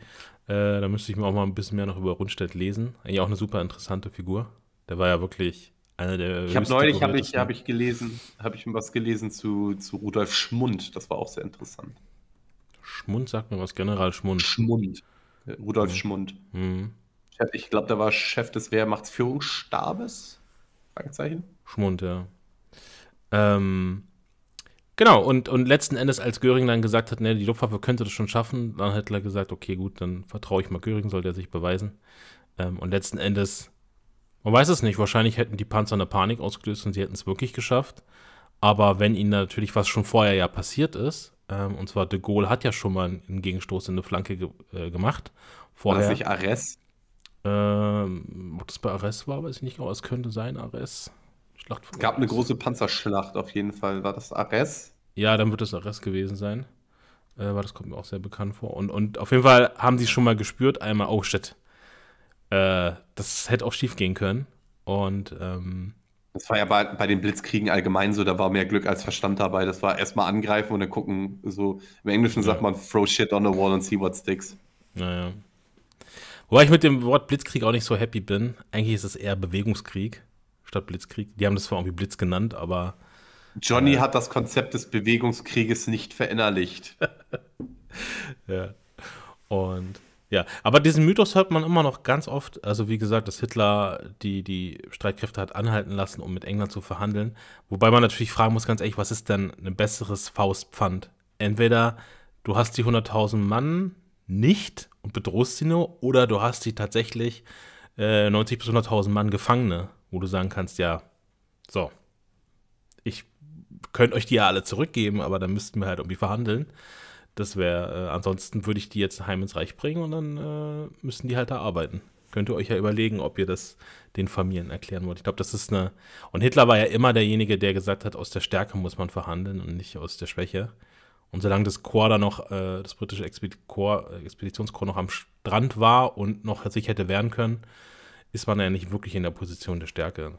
Äh, da müsste ich mir auch mal ein bisschen mehr noch über Rundstedt lesen. Eigentlich auch eine super interessante Figur. Der war ja wirklich einer der ich habe neulich hab ich, hab ich gelesen, habe ich was gelesen zu, zu Rudolf Schmund. Das war auch sehr interessant. Schmund sagt mir was, General Schmund. Schmund. Rudolf mhm. Schmund. Mhm. Ich glaube, der war Chef des Wehrmachtsführungsstabes. Fragezeichen. Schmund, ja. Ähm, genau, und, und letzten Endes, als Göring dann gesagt hat, ne, die Luftwaffe könnte das schon schaffen, dann hat Hitler gesagt, okay, gut, dann vertraue ich mal Göring, soll der sich beweisen. Ähm, und letzten Endes man weiß es nicht. Wahrscheinlich hätten die Panzer eine Panik ausgelöst und sie hätten es wirklich geschafft. Aber wenn ihnen natürlich, was schon vorher ja passiert ist, ähm, und zwar de Gaulle hat ja schon mal einen Gegenstoß in eine Flanke ge äh, gemacht. Vorher. War das nicht Ares? Ähm, ob das bei Ares war, weiß ich nicht, aber genau. es könnte sein, Ares. Schlacht von es gab Ares. eine große Panzerschlacht auf jeden Fall. War das Ares? Ja, dann wird es Ares gewesen sein. Äh, aber das kommt mir auch sehr bekannt vor. Und, und auf jeden Fall haben sie schon mal gespürt, einmal, oh shit, äh, das hätte auch schief gehen können. Und ähm, das war ja bei, bei, den Blitzkriegen allgemein so, da war mehr Glück als Verstand dabei. Das war erstmal angreifen und dann gucken, so im Englischen sagt man throw shit on the wall and see what sticks. Naja. Wobei ich mit dem Wort Blitzkrieg auch nicht so happy bin. Eigentlich ist es eher Bewegungskrieg statt Blitzkrieg. Die haben das zwar irgendwie Blitz genannt, aber. Johnny äh, hat das Konzept des Bewegungskrieges nicht verinnerlicht. [laughs] ja. Und ja, aber diesen Mythos hört man immer noch ganz oft. Also wie gesagt, dass Hitler die, die Streitkräfte hat anhalten lassen, um mit England zu verhandeln. Wobei man natürlich fragen muss, ganz ehrlich, was ist denn ein besseres Faustpfand? Entweder du hast die 100.000 Mann nicht und bedrohst sie nur, oder du hast sie tatsächlich äh, 90 bis 100.000 Mann Gefangene, wo du sagen kannst, ja, so, ich könnte euch die ja alle zurückgeben, aber dann müssten wir halt irgendwie verhandeln. Das wäre, äh, ansonsten würde ich die jetzt heim ins Reich bringen und dann äh, müssen die halt da arbeiten. Könnt ihr euch ja überlegen, ob ihr das den Familien erklären wollt. Ich glaube, das ist eine. Und Hitler war ja immer derjenige, der gesagt hat, aus der Stärke muss man verhandeln und nicht aus der Schwäche. Und solange das Korps da noch, äh, das britische Exped Korps, äh, Expeditionskorps noch am Strand war und noch sich hätte wehren können, ist man ja nicht wirklich in der Position der Stärke.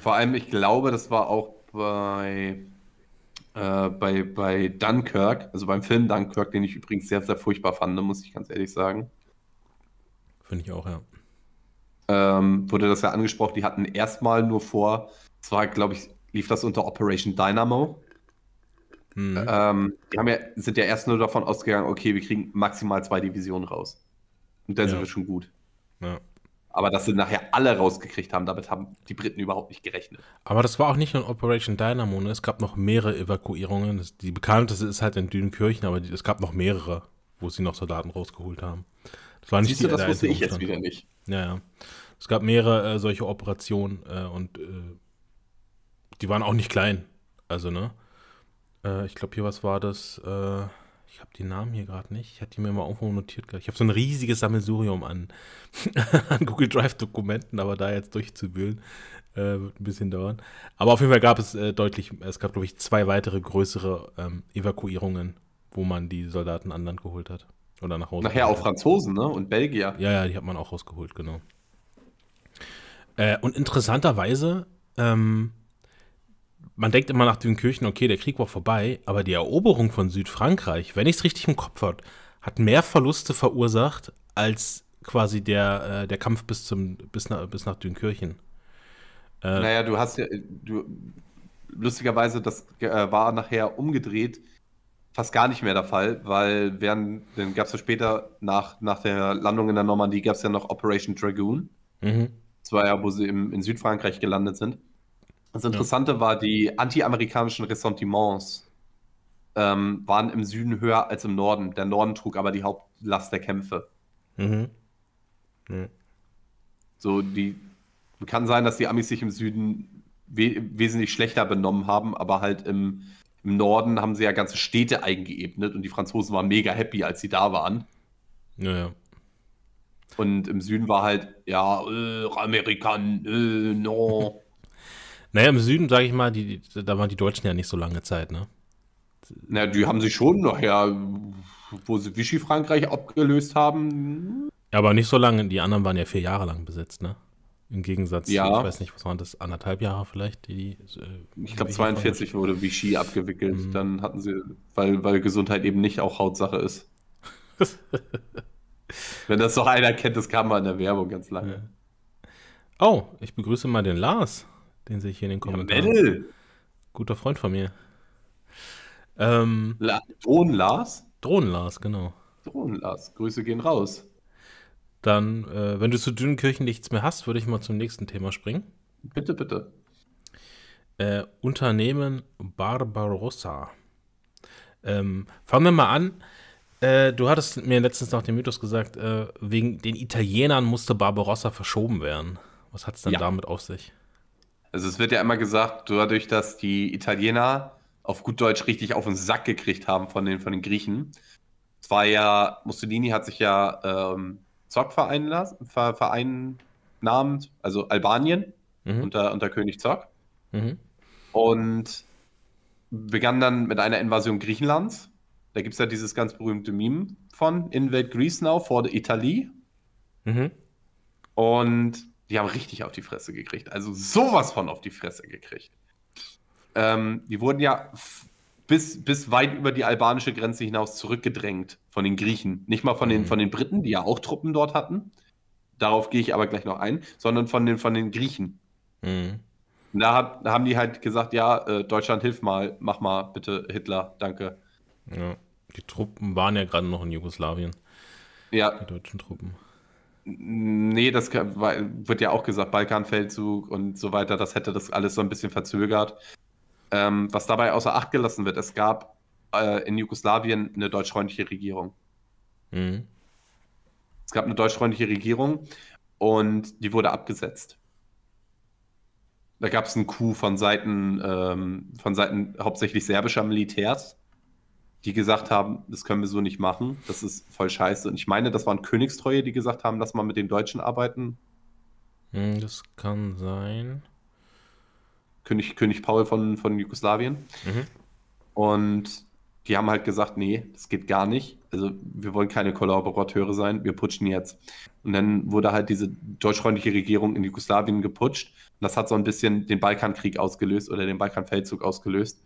Vor allem, ich glaube, das war auch bei äh, bei, bei Dunkirk, also beim Film Dunkirk, den ich übrigens sehr, sehr furchtbar fand, muss ich ganz ehrlich sagen. Finde ich auch, ja. Ähm, wurde das ja angesprochen, die hatten erstmal nur vor, zwar, glaube ich, lief das unter Operation Dynamo. Mhm. Ähm, die haben ja, sind ja erst nur davon ausgegangen, okay, wir kriegen maximal zwei Divisionen raus. Und dann ja. sind wir schon gut. Ja. Aber dass sie nachher alle rausgekriegt haben, damit haben die Briten überhaupt nicht gerechnet. Aber das war auch nicht nur in Operation Dynamo, ne? es gab noch mehrere Evakuierungen. die bekannteste ist halt in Dünkirchen, aber die, es gab noch mehrere, wo sie noch Soldaten rausgeholt haben. Das war nicht Siehst die, du, das wusste ich jetzt wieder nicht. Ja, ja. Es gab mehrere äh, solche Operationen äh, und äh, die waren auch nicht klein. Also, ne? Äh, ich glaube, hier was war das? Äh, habe die Namen hier gerade nicht. Ich hatte die mir mal irgendwo notiert. Ich habe so ein riesiges Sammelsurium an, [laughs] an Google Drive-Dokumenten, aber da jetzt durchzubühlen, äh, wird ein bisschen dauern. Aber auf jeden Fall gab es äh, deutlich, es gab, glaube ich, zwei weitere größere ähm, Evakuierungen, wo man die Soldaten an Land geholt hat. Oder nach Hause. Nachher auch Franzosen, ne? Und Belgier. Ja, ja, die hat man auch rausgeholt, genau. Äh, und interessanterweise ähm, man denkt immer nach Dünkirchen, okay, der Krieg war vorbei, aber die Eroberung von Südfrankreich, wenn ich es richtig im Kopf habe, hat mehr Verluste verursacht als quasi der, äh, der Kampf bis, zum, bis, na, bis nach Dünkirchen. Äh, naja, du hast ja, äh, du, lustigerweise, das äh, war nachher umgedreht, fast gar nicht mehr der Fall, weil während, dann gab es ja später, nach, nach der Landung in der Normandie, gab es ja noch Operation Dragoon. Mhm. Das war ja, wo sie im, in Südfrankreich gelandet sind. Das Interessante ja. war, die antiamerikanischen Ressentiments ähm, waren im Süden höher als im Norden. Der Norden trug aber die Hauptlast der Kämpfe. Mhm. Ja. So, die kann sein, dass die Amis sich im Süden we wesentlich schlechter benommen haben, aber halt im, im Norden haben sie ja ganze Städte eingeebnet und die Franzosen waren mega happy, als sie da waren. Naja. Und im Süden war halt, ja, äh, Amerikan, äh, no. Naja, im Süden, sage ich mal, die, da waren die Deutschen ja nicht so lange Zeit, ne? Na, die haben sich schon noch, ja, wo sie Vichy Frankreich abgelöst haben. Ja, Aber nicht so lange, die anderen waren ja vier Jahre lang besetzt, ne? Im Gegensatz, ja. ich weiß nicht, was waren das, anderthalb Jahre vielleicht? Die, die äh, ich glaube, 42 wurde Vichy abgewickelt. Mhm. Dann hatten sie, weil, weil Gesundheit eben nicht auch Hautsache ist. [laughs] Wenn das doch einer kennt, das kam mal in der Werbung ganz lange. Ja. Oh, ich begrüße mal den Lars den sehe ich hier in den Kommentaren. Ja, Mel. Guter Freund von mir. Ähm, La Drohnen Lars? Drohnen Lars, genau. Drohnen Lars, Grüße gehen raus. Dann, äh, wenn du zu Dünkirchen nichts mehr hast, würde ich mal zum nächsten Thema springen. Bitte, bitte. Äh, Unternehmen Barbarossa. Ähm, fangen wir mal an. Äh, du hattest mir letztens nach dem Mythos gesagt, äh, wegen den Italienern musste Barbarossa verschoben werden. Was hat es denn ja. damit auf sich? Also es wird ja immer gesagt, dadurch, dass die Italiener auf gut Deutsch richtig auf den Sack gekriegt haben von den, von den Griechen. Es war ja, Mussolini hat sich ja ähm, Zock ver, vereinnahmt, also Albanien mhm. unter, unter König Zock. Mhm. Und begann dann mit einer Invasion Griechenlands. Da gibt es ja dieses ganz berühmte Meme von Invade Greece now for the Italy. Mhm. Und die haben richtig auf die Fresse gekriegt. Also sowas von auf die Fresse gekriegt. Ähm, die wurden ja bis, bis weit über die albanische Grenze hinaus zurückgedrängt von den Griechen. Nicht mal von den, mhm. von den Briten, die ja auch Truppen dort hatten. Darauf gehe ich aber gleich noch ein, sondern von den, von den Griechen. Mhm. Da, hat, da, haben die halt gesagt, ja, äh, Deutschland hilf mal, mach mal bitte Hitler, danke. Ja, die Truppen waren ja gerade noch in Jugoslawien. Ja. Die deutschen Truppen. Nee, das wird ja auch gesagt, Balkanfeldzug und so weiter, das hätte das alles so ein bisschen verzögert. Ähm, was dabei außer Acht gelassen wird, es gab äh, in Jugoslawien eine deutschfreundliche Regierung. Mhm. Es gab eine deutschfreundliche Regierung und die wurde abgesetzt. Da gab es einen Coup von Seiten, ähm, von Seiten hauptsächlich serbischer Militärs die gesagt haben, das können wir so nicht machen, das ist voll scheiße. Und ich meine, das waren Königstreue, die gesagt haben, lass mal mit den Deutschen arbeiten. Hm, das kann sein. König, König Paul von, von Jugoslawien. Mhm. Und die haben halt gesagt, nee, das geht gar nicht. Also wir wollen keine Kollaborateure sein, wir putschen jetzt. Und dann wurde halt diese deutschfreundliche Regierung in Jugoslawien geputscht. Und das hat so ein bisschen den Balkankrieg ausgelöst oder den Balkanfeldzug ausgelöst,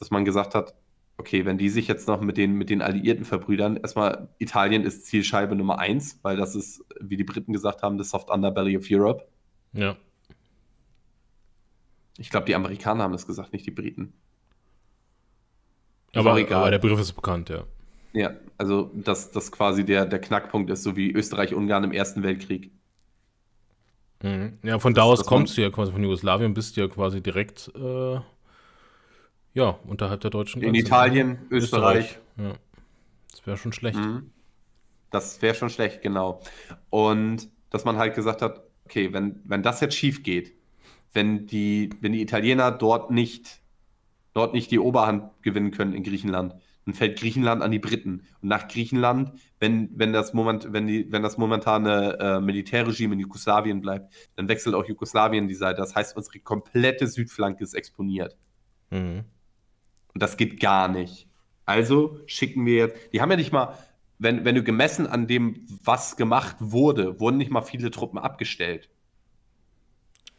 dass man gesagt hat, okay, wenn die sich jetzt noch mit den, mit den Alliierten verbrüdern, erstmal Italien ist Zielscheibe Nummer eins, weil das ist, wie die Briten gesagt haben, das Soft Underbelly of Europe. Ja. Ich glaube, die Amerikaner haben es gesagt, nicht die Briten. aber, egal. aber der Begriff ist bekannt, ja. Ja, also dass das quasi der, der Knackpunkt ist, so wie Österreich-Ungarn im Ersten Weltkrieg. Mhm. Ja, von das da aus kommst du ja quasi von Jugoslawien, bist du ja quasi direkt äh, ja, unterhalb der deutschen Grenze. In ne? Italien, Österreich. Österreich. Ja. Das wäre schon schlecht. Mhm. Das wäre schon schlecht, genau. Und dass man halt gesagt hat, okay, wenn, wenn das jetzt schief geht, wenn die, wenn die Italiener dort nicht, dort nicht die Oberhand gewinnen können in Griechenland, dann fällt Griechenland an die Briten. Und nach Griechenland, wenn, wenn, das, Moment, wenn, die, wenn das momentane äh, Militärregime in Jugoslawien bleibt, dann wechselt auch Jugoslawien die Seite. Das heißt, unsere komplette Südflanke ist exponiert. Mhm. Und das geht gar nicht. Also schicken wir jetzt, die haben ja nicht mal, wenn, wenn du gemessen an dem, was gemacht wurde, wurden nicht mal viele Truppen abgestellt.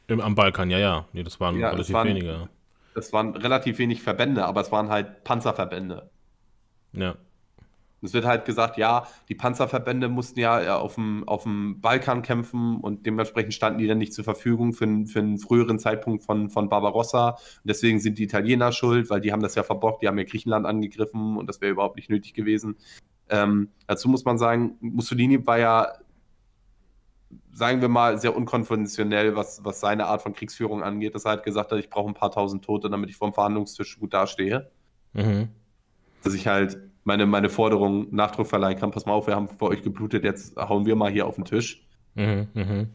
Im, am Balkan, ja, ja. Nee, das waren ja, relativ das waren, wenige. Das waren relativ wenig Verbände, aber es waren halt Panzerverbände. Ja. Und es wird halt gesagt, ja, die Panzerverbände mussten ja äh, auf dem, auf dem Balkan kämpfen und dementsprechend standen die dann nicht zur Verfügung für, für einen früheren Zeitpunkt von, von Barbarossa. Und deswegen sind die Italiener schuld, weil die haben das ja verbockt, die haben ja Griechenland angegriffen und das wäre überhaupt nicht nötig gewesen. Ähm, dazu muss man sagen, Mussolini war ja sagen wir mal, sehr unkonventionell, was, was seine Art von Kriegsführung angeht, dass er halt gesagt hat, ich brauche ein paar tausend Tote, damit ich vor dem Verhandlungstisch gut dastehe. Mhm. Dass ich halt meine, meine Forderung Nachdruck verleihen kann, pass mal auf, wir haben vor euch geblutet, jetzt hauen wir mal hier auf den Tisch. Mhm, mh.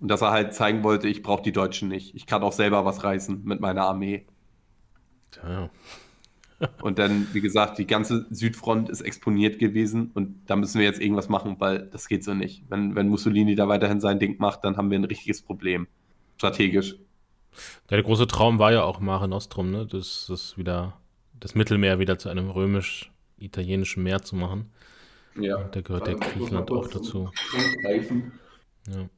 Und dass er halt zeigen wollte, ich brauche die Deutschen nicht. Ich kann auch selber was reißen mit meiner Armee. Ja. [laughs] und dann, wie gesagt, die ganze Südfront ist exponiert gewesen und da müssen wir jetzt irgendwas machen, weil das geht so nicht. Wenn, wenn Mussolini da weiterhin sein Ding macht, dann haben wir ein richtiges Problem. Strategisch. der große Traum war ja auch Mare Nostrum, ne? dass das wieder das Mittelmeer wieder zu einem römisch italienischen Meer zu machen. Ja. Und da gehört der Griechenland auch dazu. Ja.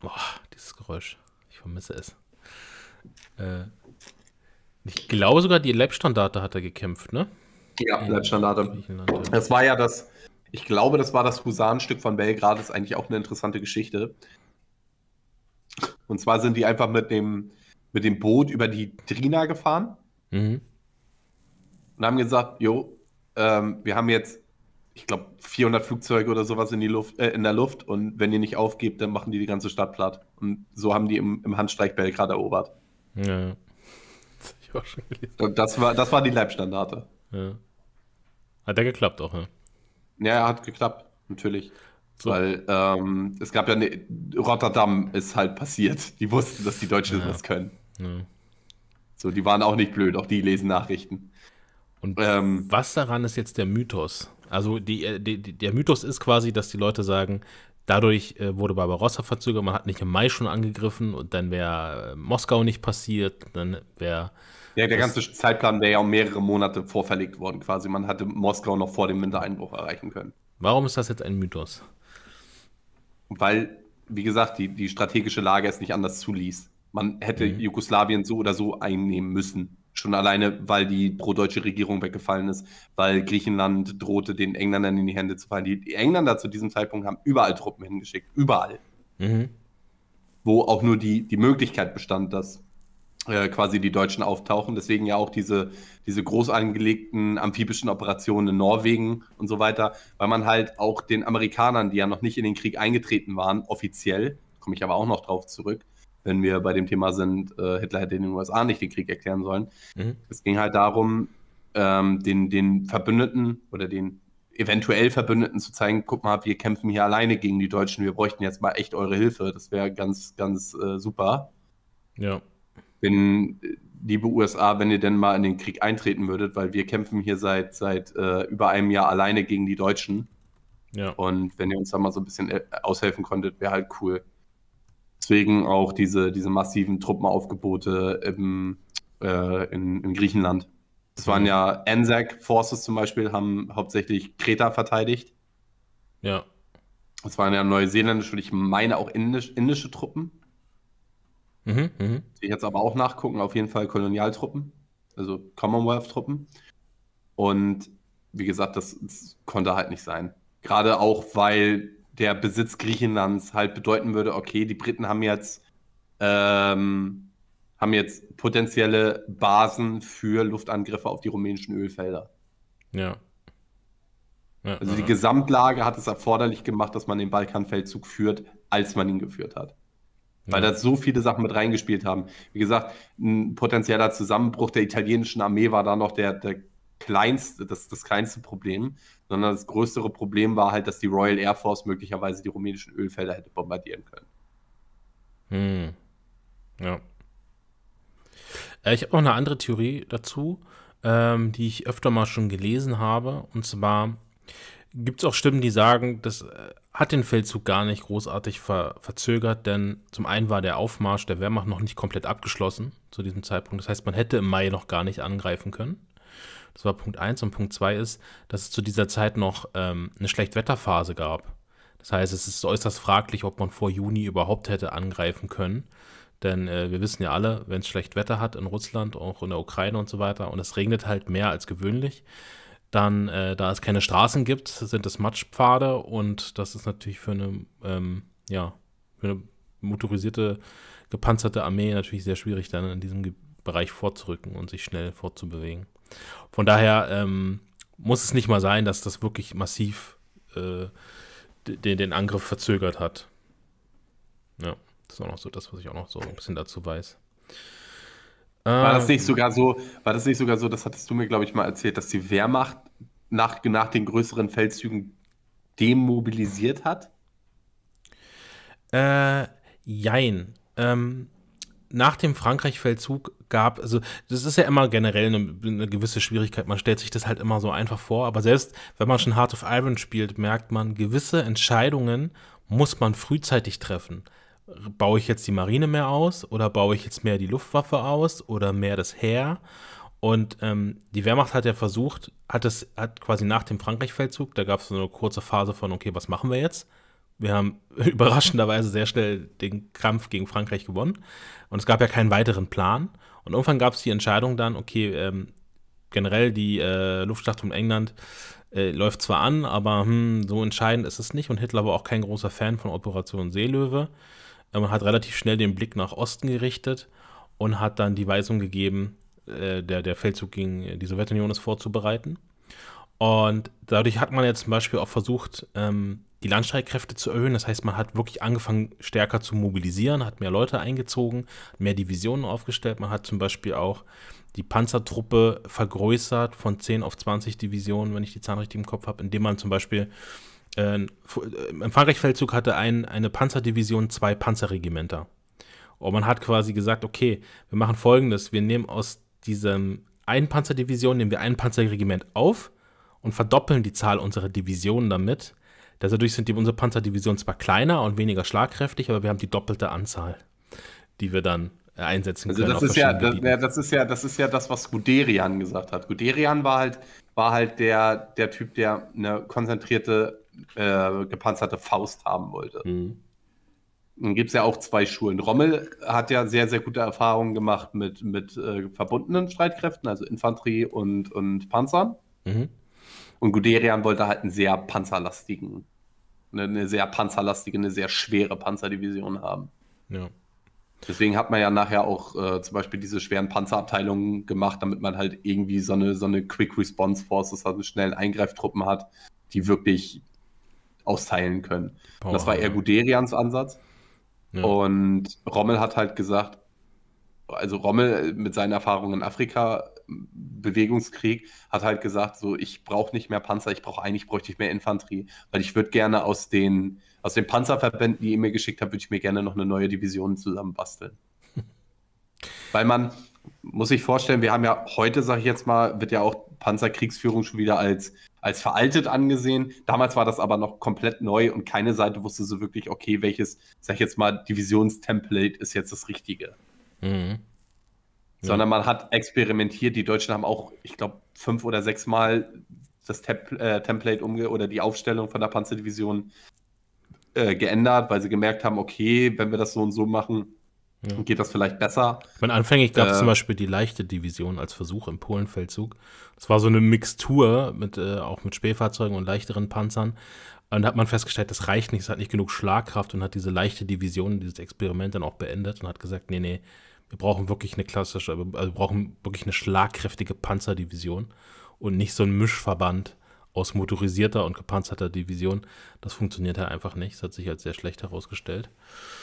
Boah, dieses Geräusch. Ich vermisse es. Äh, ich glaube sogar, die Leibstandarte hat er gekämpft, ne? Ja, In Leibstandarte. Ja. Das war ja das, ich glaube, das war das Husan-Stück von Belgrad, das ist eigentlich auch eine interessante Geschichte. Und zwar sind die einfach mit dem, mit dem Boot über die Drina gefahren. Mhm und haben gesagt, jo, ähm, wir haben jetzt, ich glaube, 400 Flugzeuge oder sowas in, die Luft, äh, in der Luft und wenn ihr nicht aufgebt, dann machen die die ganze Stadt platt. Und so haben die im, im Handstreich Belgrad erobert. Ja, das ich auch schon gelesen. das, war, das waren die Leibstandarte. Ja. Hat der geklappt auch, ne? Ja, hat geklappt, natürlich. So. Weil ähm, es gab ja eine, Rotterdam ist halt passiert. Die wussten, dass die Deutschen ja. das können. Ja. So, die waren auch nicht blöd, auch die lesen Nachrichten. Und ähm, was daran ist jetzt der Mythos? Also äh, die, die, der Mythos ist quasi, dass die Leute sagen, dadurch äh, wurde Barbarossa verzögert, man hat nicht im Mai schon angegriffen und dann wäre äh, Moskau nicht passiert, dann wäre ja, der ganze Zeitplan wäre ja um mehrere Monate vorverlegt worden, quasi. Man hatte Moskau noch vor dem Wintereinbruch erreichen können. Warum ist das jetzt ein Mythos? Weil, wie gesagt, die, die strategische Lage es nicht anders zuließ. Man hätte mhm. Jugoslawien so oder so einnehmen müssen. Schon alleine, weil die pro-deutsche Regierung weggefallen ist, weil Griechenland drohte, den Engländern in die Hände zu fallen. Die Engländer zu diesem Zeitpunkt haben überall Truppen hingeschickt, überall. Mhm. Wo auch nur die, die Möglichkeit bestand, dass äh, quasi die Deutschen auftauchen. Deswegen ja auch diese, diese groß angelegten amphibischen Operationen in Norwegen und so weiter, weil man halt auch den Amerikanern, die ja noch nicht in den Krieg eingetreten waren, offiziell, komme ich aber auch noch drauf zurück, wenn wir bei dem Thema sind, äh, Hitler hätte den USA nicht den Krieg erklären sollen. Mhm. Es ging halt darum, ähm, den, den Verbündeten oder den eventuell Verbündeten zu zeigen, guck mal, wir kämpfen hier alleine gegen die Deutschen, wir bräuchten jetzt mal echt eure Hilfe. Das wäre ganz, ganz äh, super. Ja. Wenn, äh, liebe USA, wenn ihr denn mal in den Krieg eintreten würdet, weil wir kämpfen hier seit, seit äh, über einem Jahr alleine gegen die Deutschen. Ja. Und wenn ihr uns da mal so ein bisschen äh, aushelfen konntet, wäre halt cool. Deswegen auch diese, diese massiven Truppenaufgebote im, äh, in, in, Griechenland. Das waren mhm. ja ANZAC-Forces zum Beispiel, haben hauptsächlich Kreta verteidigt. Ja. Das waren ja neuseeländische und ich meine auch indisch, indische Truppen. Mhm, mh. Ich jetzt aber auch nachgucken, auf jeden Fall Kolonialtruppen, also Commonwealth-Truppen. Und wie gesagt, das, das konnte halt nicht sein. Gerade auch, weil der Besitz Griechenlands halt bedeuten würde, okay, die Briten haben jetzt, ähm, haben jetzt potenzielle Basen für Luftangriffe auf die rumänischen Ölfelder. Ja. ja also die ja. Gesamtlage hat es erforderlich gemacht, dass man den Balkanfeldzug führt, als man ihn geführt hat. Weil da so viele Sachen mit reingespielt haben. Wie gesagt, ein potenzieller Zusammenbruch der italienischen Armee war da noch der, der kleinste, das, das kleinste Problem, sondern das größere Problem war halt, dass die Royal Air Force möglicherweise die rumänischen Ölfelder hätte bombardieren können. Hm. Ja. Äh, ich habe noch eine andere Theorie dazu, ähm, die ich öfter mal schon gelesen habe. Und zwar gibt es auch Stimmen, die sagen, das äh, hat den Feldzug gar nicht großartig ver verzögert, denn zum einen war der Aufmarsch der Wehrmacht noch nicht komplett abgeschlossen zu diesem Zeitpunkt. Das heißt, man hätte im Mai noch gar nicht angreifen können. Das war Punkt 1. Und Punkt 2 ist, dass es zu dieser Zeit noch ähm, eine Schlechtwetterphase gab. Das heißt, es ist äußerst fraglich, ob man vor Juni überhaupt hätte angreifen können. Denn äh, wir wissen ja alle, wenn es schlecht Wetter hat in Russland, auch in der Ukraine und so weiter, und es regnet halt mehr als gewöhnlich, dann, äh, da es keine Straßen gibt, sind es Matschpfade und das ist natürlich für eine, ähm, ja, für eine motorisierte, gepanzerte Armee natürlich sehr schwierig, dann in diesem Ge Bereich vorzurücken und sich schnell fortzubewegen. Von daher ähm, muss es nicht mal sein, dass das wirklich massiv äh, den, den Angriff verzögert hat. Ja, das ist auch noch so das, was ich auch noch so ein bisschen dazu weiß. War das nicht ähm, sogar so, war das nicht sogar so, das hattest du mir, glaube ich, mal erzählt, dass die Wehrmacht nach, nach den größeren Feldzügen demobilisiert hat? Äh, jein. Ähm, nach dem Frankreich-Feldzug gab. Also das ist ja immer generell eine, eine, gewisse Schwierigkeit. Man stellt sich das halt immer so einfach vor. Aber selbst wenn man schon Heart of Iron spielt, merkt man, gewisse Entscheidungen muss man frühzeitig treffen. Baue ich jetzt die Marine mehr aus oder baue ich jetzt mehr die Luftwaffe aus oder mehr das Heer? Und ähm, die Wehrmacht hat ja versucht, hat es, hat quasi nach dem Frankreich-Feldzug, da gab es so eine kurze Phase von, okay, was machen wir jetzt? Wir haben [laughs] überraschenderweise sehr schnell den Kampf gegen Frankreich gewonnen. Und es gab ja keinen weiteren Plan. Und irgendwann gab es die Entscheidung dann, okay, ähm, generell die äh, Luftschlacht um England äh, läuft zwar an, aber hm, so entscheidend ist es nicht. Und Hitler war auch kein großer Fan von Operation Seelöwe. Äh, man hat relativ schnell den Blick nach Osten gerichtet und hat dann die Weisung gegeben, äh, der, der Feldzug gegen die Sowjetunion ist vorzubereiten. Und dadurch hat man jetzt zum Beispiel auch versucht, ähm, die Landstreitkräfte zu erhöhen. Das heißt, man hat wirklich angefangen, stärker zu mobilisieren, hat mehr Leute eingezogen, mehr Divisionen aufgestellt. Man hat zum Beispiel auch die Panzertruppe vergrößert von 10 auf 20 Divisionen, wenn ich die Zahlen richtig im Kopf habe, indem man zum Beispiel äh, im Frankreich-Feldzug hatte ein, eine Panzerdivision zwei Panzerregimenter. Und man hat quasi gesagt, okay, wir machen folgendes, wir nehmen aus diesem einen Panzerdivision, nehmen wir ein Panzerregiment auf, und verdoppeln die Zahl unserer Divisionen damit. Dadurch sind die, unsere Panzerdivisionen zwar kleiner und weniger schlagkräftig, aber wir haben die doppelte Anzahl, die wir dann äh, einsetzen also können. Das ist, ja, das, ja, das, ist ja, das ist ja das, was Guderian gesagt hat. Guderian war halt, war halt der, der Typ, der eine konzentrierte, äh, gepanzerte Faust haben wollte. Mhm. Dann gibt es ja auch zwei Schulen. Rommel hat ja sehr, sehr gute Erfahrungen gemacht mit, mit äh, verbundenen Streitkräften, also Infanterie und, und Panzern. Mhm. Und Guderian wollte halt einen sehr panzerlastigen, eine, eine sehr panzerlastige, eine sehr schwere Panzerdivision haben. Ja. Deswegen hat man ja nachher auch äh, zum Beispiel diese schweren Panzerabteilungen gemacht, damit man halt irgendwie so eine, so eine Quick Response Forces, also schnellen Eingreiftruppen hat, die wirklich austeilen können. Boah, das war eher Guderians Ansatz. Ja. Und Rommel hat halt gesagt, also Rommel mit seinen Erfahrungen in Afrika Bewegungskrieg, hat halt gesagt, so ich brauche nicht mehr Panzer, ich brauche eigentlich bräuchte ich mehr Infanterie, weil ich würde gerne aus den aus den Panzerverbänden, die ihr mir geschickt habt, würde ich mir gerne noch eine neue Division zusammenbasteln. [laughs] weil man muss sich vorstellen, wir haben ja heute, sage ich jetzt mal, wird ja auch Panzerkriegsführung schon wieder als als veraltet angesehen. Damals war das aber noch komplett neu und keine Seite wusste so wirklich, okay, welches, sag ich jetzt mal, Divisionstemplate ist jetzt das Richtige. Mhm. Sondern man hat experimentiert. Die Deutschen haben auch, ich glaube, fünf oder sechs Mal das Temp äh, Template umge oder die Aufstellung von der Panzerdivision äh, geändert, weil sie gemerkt haben, okay, wenn wir das so und so machen, ja. geht das vielleicht besser. Ich meine, anfänglich gab es äh, zum Beispiel die leichte Division als Versuch im Polenfeldzug. Das war so eine Mixtur mit äh, auch mit Spähfahrzeugen und leichteren Panzern. Und da hat man festgestellt, das reicht nicht, es hat nicht genug Schlagkraft und hat diese leichte Division, dieses Experiment dann auch beendet und hat gesagt, nee, nee, wir brauchen wirklich eine klassische, also wir brauchen wirklich eine schlagkräftige Panzerdivision und nicht so ein Mischverband aus motorisierter und gepanzerter Division. Das funktioniert ja halt einfach nicht. Das hat sich als sehr schlecht herausgestellt.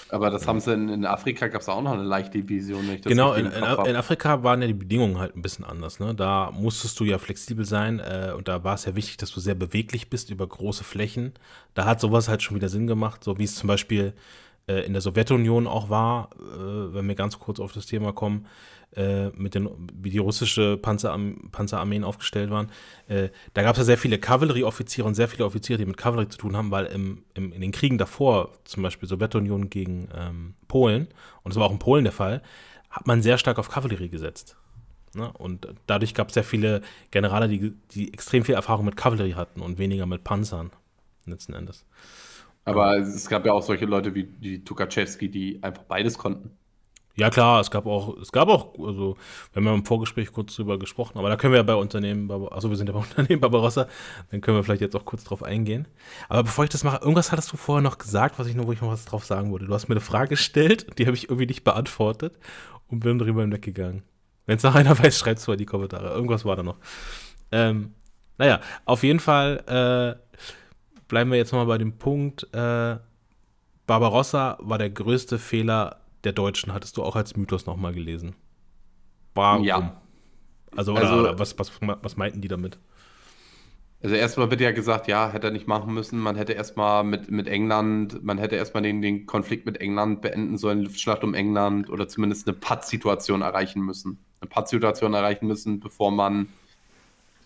Aber das haben sie in, in Afrika, gab es auch noch eine Leichtdivision. Nicht? Genau, in, in, in, Afrika waren ja die Bedingungen halt ein bisschen anders. Ne? Da musstest du ja flexibel sein äh, und da war es ja wichtig, dass du sehr beweglich bist über große Flächen. Da hat sowas halt schon wieder Sinn gemacht, so wie es zum Beispiel äh, in der Sowjetunion auch war, äh, wenn wir ganz kurz auf das Thema kommen, äh, mit den, wie die russische Panzerarm Panzerarmeen aufgestellt waren. Äh, da gab es ja sehr viele Kavallerieoffiziere und sehr viele Offiziere, die mit Kavallerie zu tun haben, weil im, im, in den Kriegen davor, zum Beispiel Sowjetunion gegen ähm, Polen, und das war auch in Polen der Fall, hat man sehr stark auf Kavallerie gesetzt. Ne? Und dadurch gab es sehr viele Generale, die, die extrem viel Erfahrung mit Kavallerie hatten und weniger mit Panzern, letzten Endes. Aber genau. es gab ja auch solche Leute wie die Tukaczewski, die einfach beides konnten. Ja klar, es gab auch, es gab auch, also wir haben ja im Vorgespräch kurz drüber gesprochen, aber da können wir ja bei Unternehmen, also wir sind ja bei [laughs] Unternehmen Barbarossa, dann können wir vielleicht jetzt auch kurz drauf eingehen. Aber bevor ich das mache, irgendwas hattest du vorher noch gesagt, was ich noch, wo ich noch was drauf sagen wollte. Du hast mir eine Frage gestellt, die habe ich irgendwie nicht beantwortet und bin drüber hinweggegangen. Wenn es noch einer [laughs] weiß, schreibt es mal in die Kommentare. Irgendwas war da noch. Ähm, naja, auf jeden Fall, äh, bleiben wir jetzt nochmal bei dem Punkt. Äh, Barbarossa war der größte Fehler der Deutschen, hattest du auch als Mythos nochmal gelesen. Warum? Ja. Also, oder, also oder was, was, was meinten die damit? Also erstmal wird ja gesagt, ja, hätte er nicht machen müssen. Man hätte erstmal mit, mit England, man hätte erstmal den, den Konflikt mit England beenden sollen, Luftschlacht um England oder zumindest eine Paz-Situation erreichen müssen. Eine Paz-Situation erreichen müssen, bevor man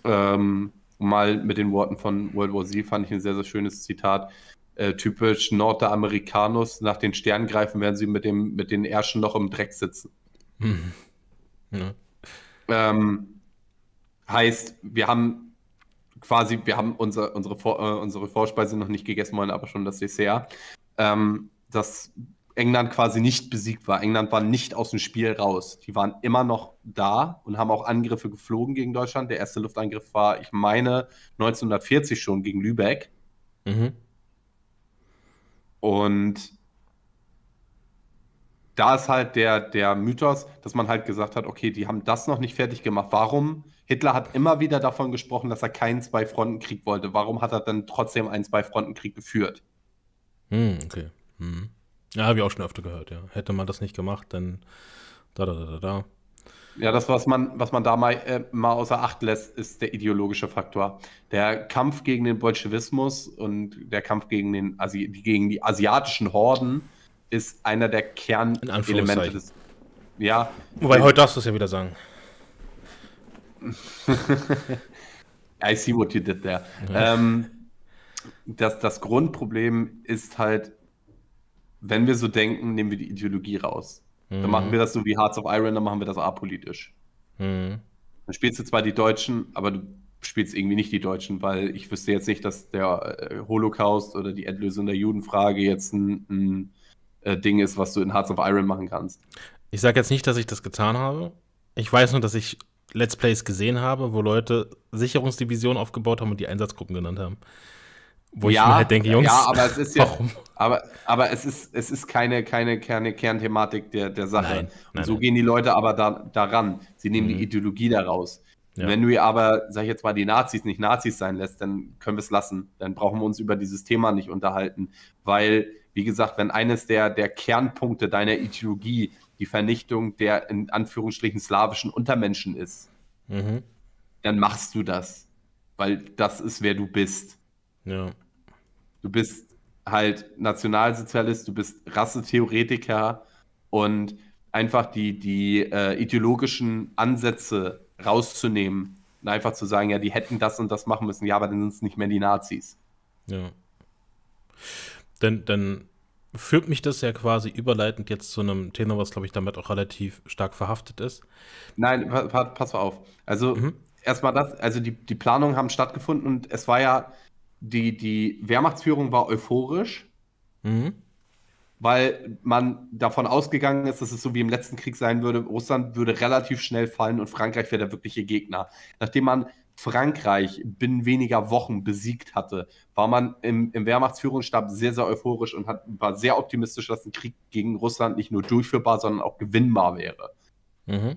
ähm, mal mit den Worten von World War Z fand ich ein sehr, sehr schönes Zitat. Äh, typisch Nordamerikanus, nach den Sternen greifen, werden sie mit, dem, mit den Ärschen noch im Dreck sitzen. Hm. Ja. Ähm, heißt, wir haben quasi, wir haben unsere, unsere, Vor äh, unsere Vorspeise noch nicht gegessen wollen, aber schon das Dessert. Ähm, das England quasi nicht besiegt war. England war nicht aus dem Spiel raus. Die waren immer noch da und haben auch Angriffe geflogen gegen Deutschland. Der erste Luftangriff war, ich meine, 1940 schon gegen Lübeck. Mhm. Und da ist halt der, der Mythos, dass man halt gesagt hat, okay, die haben das noch nicht fertig gemacht. Warum? Hitler hat immer wieder davon gesprochen, dass er keinen Zwei-Fronten-Krieg wollte. Warum hat er dann trotzdem einen Zwei-Fronten-Krieg geführt? Hm, okay. Hm. Ja, habe ich auch schon öfter gehört, ja. Hätte man das nicht gemacht, dann da, da, da, da, da. Ja, das, was man, was man da mal, äh, mal außer Acht lässt, ist der ideologische Faktor. Der Kampf gegen den Bolschewismus und der Kampf gegen, den Asi gegen die asiatischen Horden ist einer der Kernelemente des. Ja. Wobei, heute darfst du es ja wieder sagen. [laughs] I see what you did there. Ja. Ähm, das, das Grundproblem ist halt wenn wir so denken, nehmen wir die Ideologie raus. Mhm. Dann machen wir das so wie Hearts of Iron, dann machen wir das apolitisch. Mhm. Dann spielst du zwar die Deutschen, aber du spielst irgendwie nicht die Deutschen, weil ich wüsste jetzt nicht, dass der äh, Holocaust oder die Endlösung der Judenfrage jetzt ein, ein äh, Ding ist, was du in Hearts of Iron machen kannst. Ich sage jetzt nicht, dass ich das getan habe. Ich weiß nur, dass ich Let's Plays gesehen habe, wo Leute Sicherungsdivisionen aufgebaut haben und die Einsatzgruppen genannt haben. Wo ja, ich mir halt denke, Jungs, ja, aber es ist ja, warum? Aber, aber es ist, es ist keine, keine, keine Kernthematik der, der Sache. Nein, nein, so nein. gehen die Leute aber da, daran. Sie nehmen mhm. die Ideologie daraus. Ja. Wenn du aber, sag ich jetzt mal, die Nazis nicht Nazis sein lässt, dann können wir es lassen. Dann brauchen wir uns über dieses Thema nicht unterhalten. Weil, wie gesagt, wenn eines der, der Kernpunkte deiner Ideologie die Vernichtung der in Anführungsstrichen slawischen Untermenschen ist, mhm. dann machst du das. Weil das ist, wer du bist. Ja du bist halt Nationalsozialist, du bist Rassetheoretiker und einfach die, die äh, ideologischen Ansätze rauszunehmen und einfach zu sagen, ja, die hätten das und das machen müssen, ja, aber dann sind es nicht mehr die Nazis. Ja. Denn, dann führt mich das ja quasi überleitend jetzt zu einem Thema, was, glaube ich, damit auch relativ stark verhaftet ist. Nein, pass auf. Also mhm. erstmal das, also die, die Planungen haben stattgefunden und es war ja die, die Wehrmachtsführung war euphorisch, mhm. weil man davon ausgegangen ist, dass es so wie im letzten Krieg sein würde. Russland würde relativ schnell fallen und Frankreich wäre der wirkliche Gegner. Nachdem man Frankreich binnen weniger Wochen besiegt hatte, war man im, im Wehrmachtsführungsstab sehr, sehr euphorisch und hat, war sehr optimistisch, dass ein Krieg gegen Russland nicht nur durchführbar, sondern auch gewinnbar wäre. Mhm.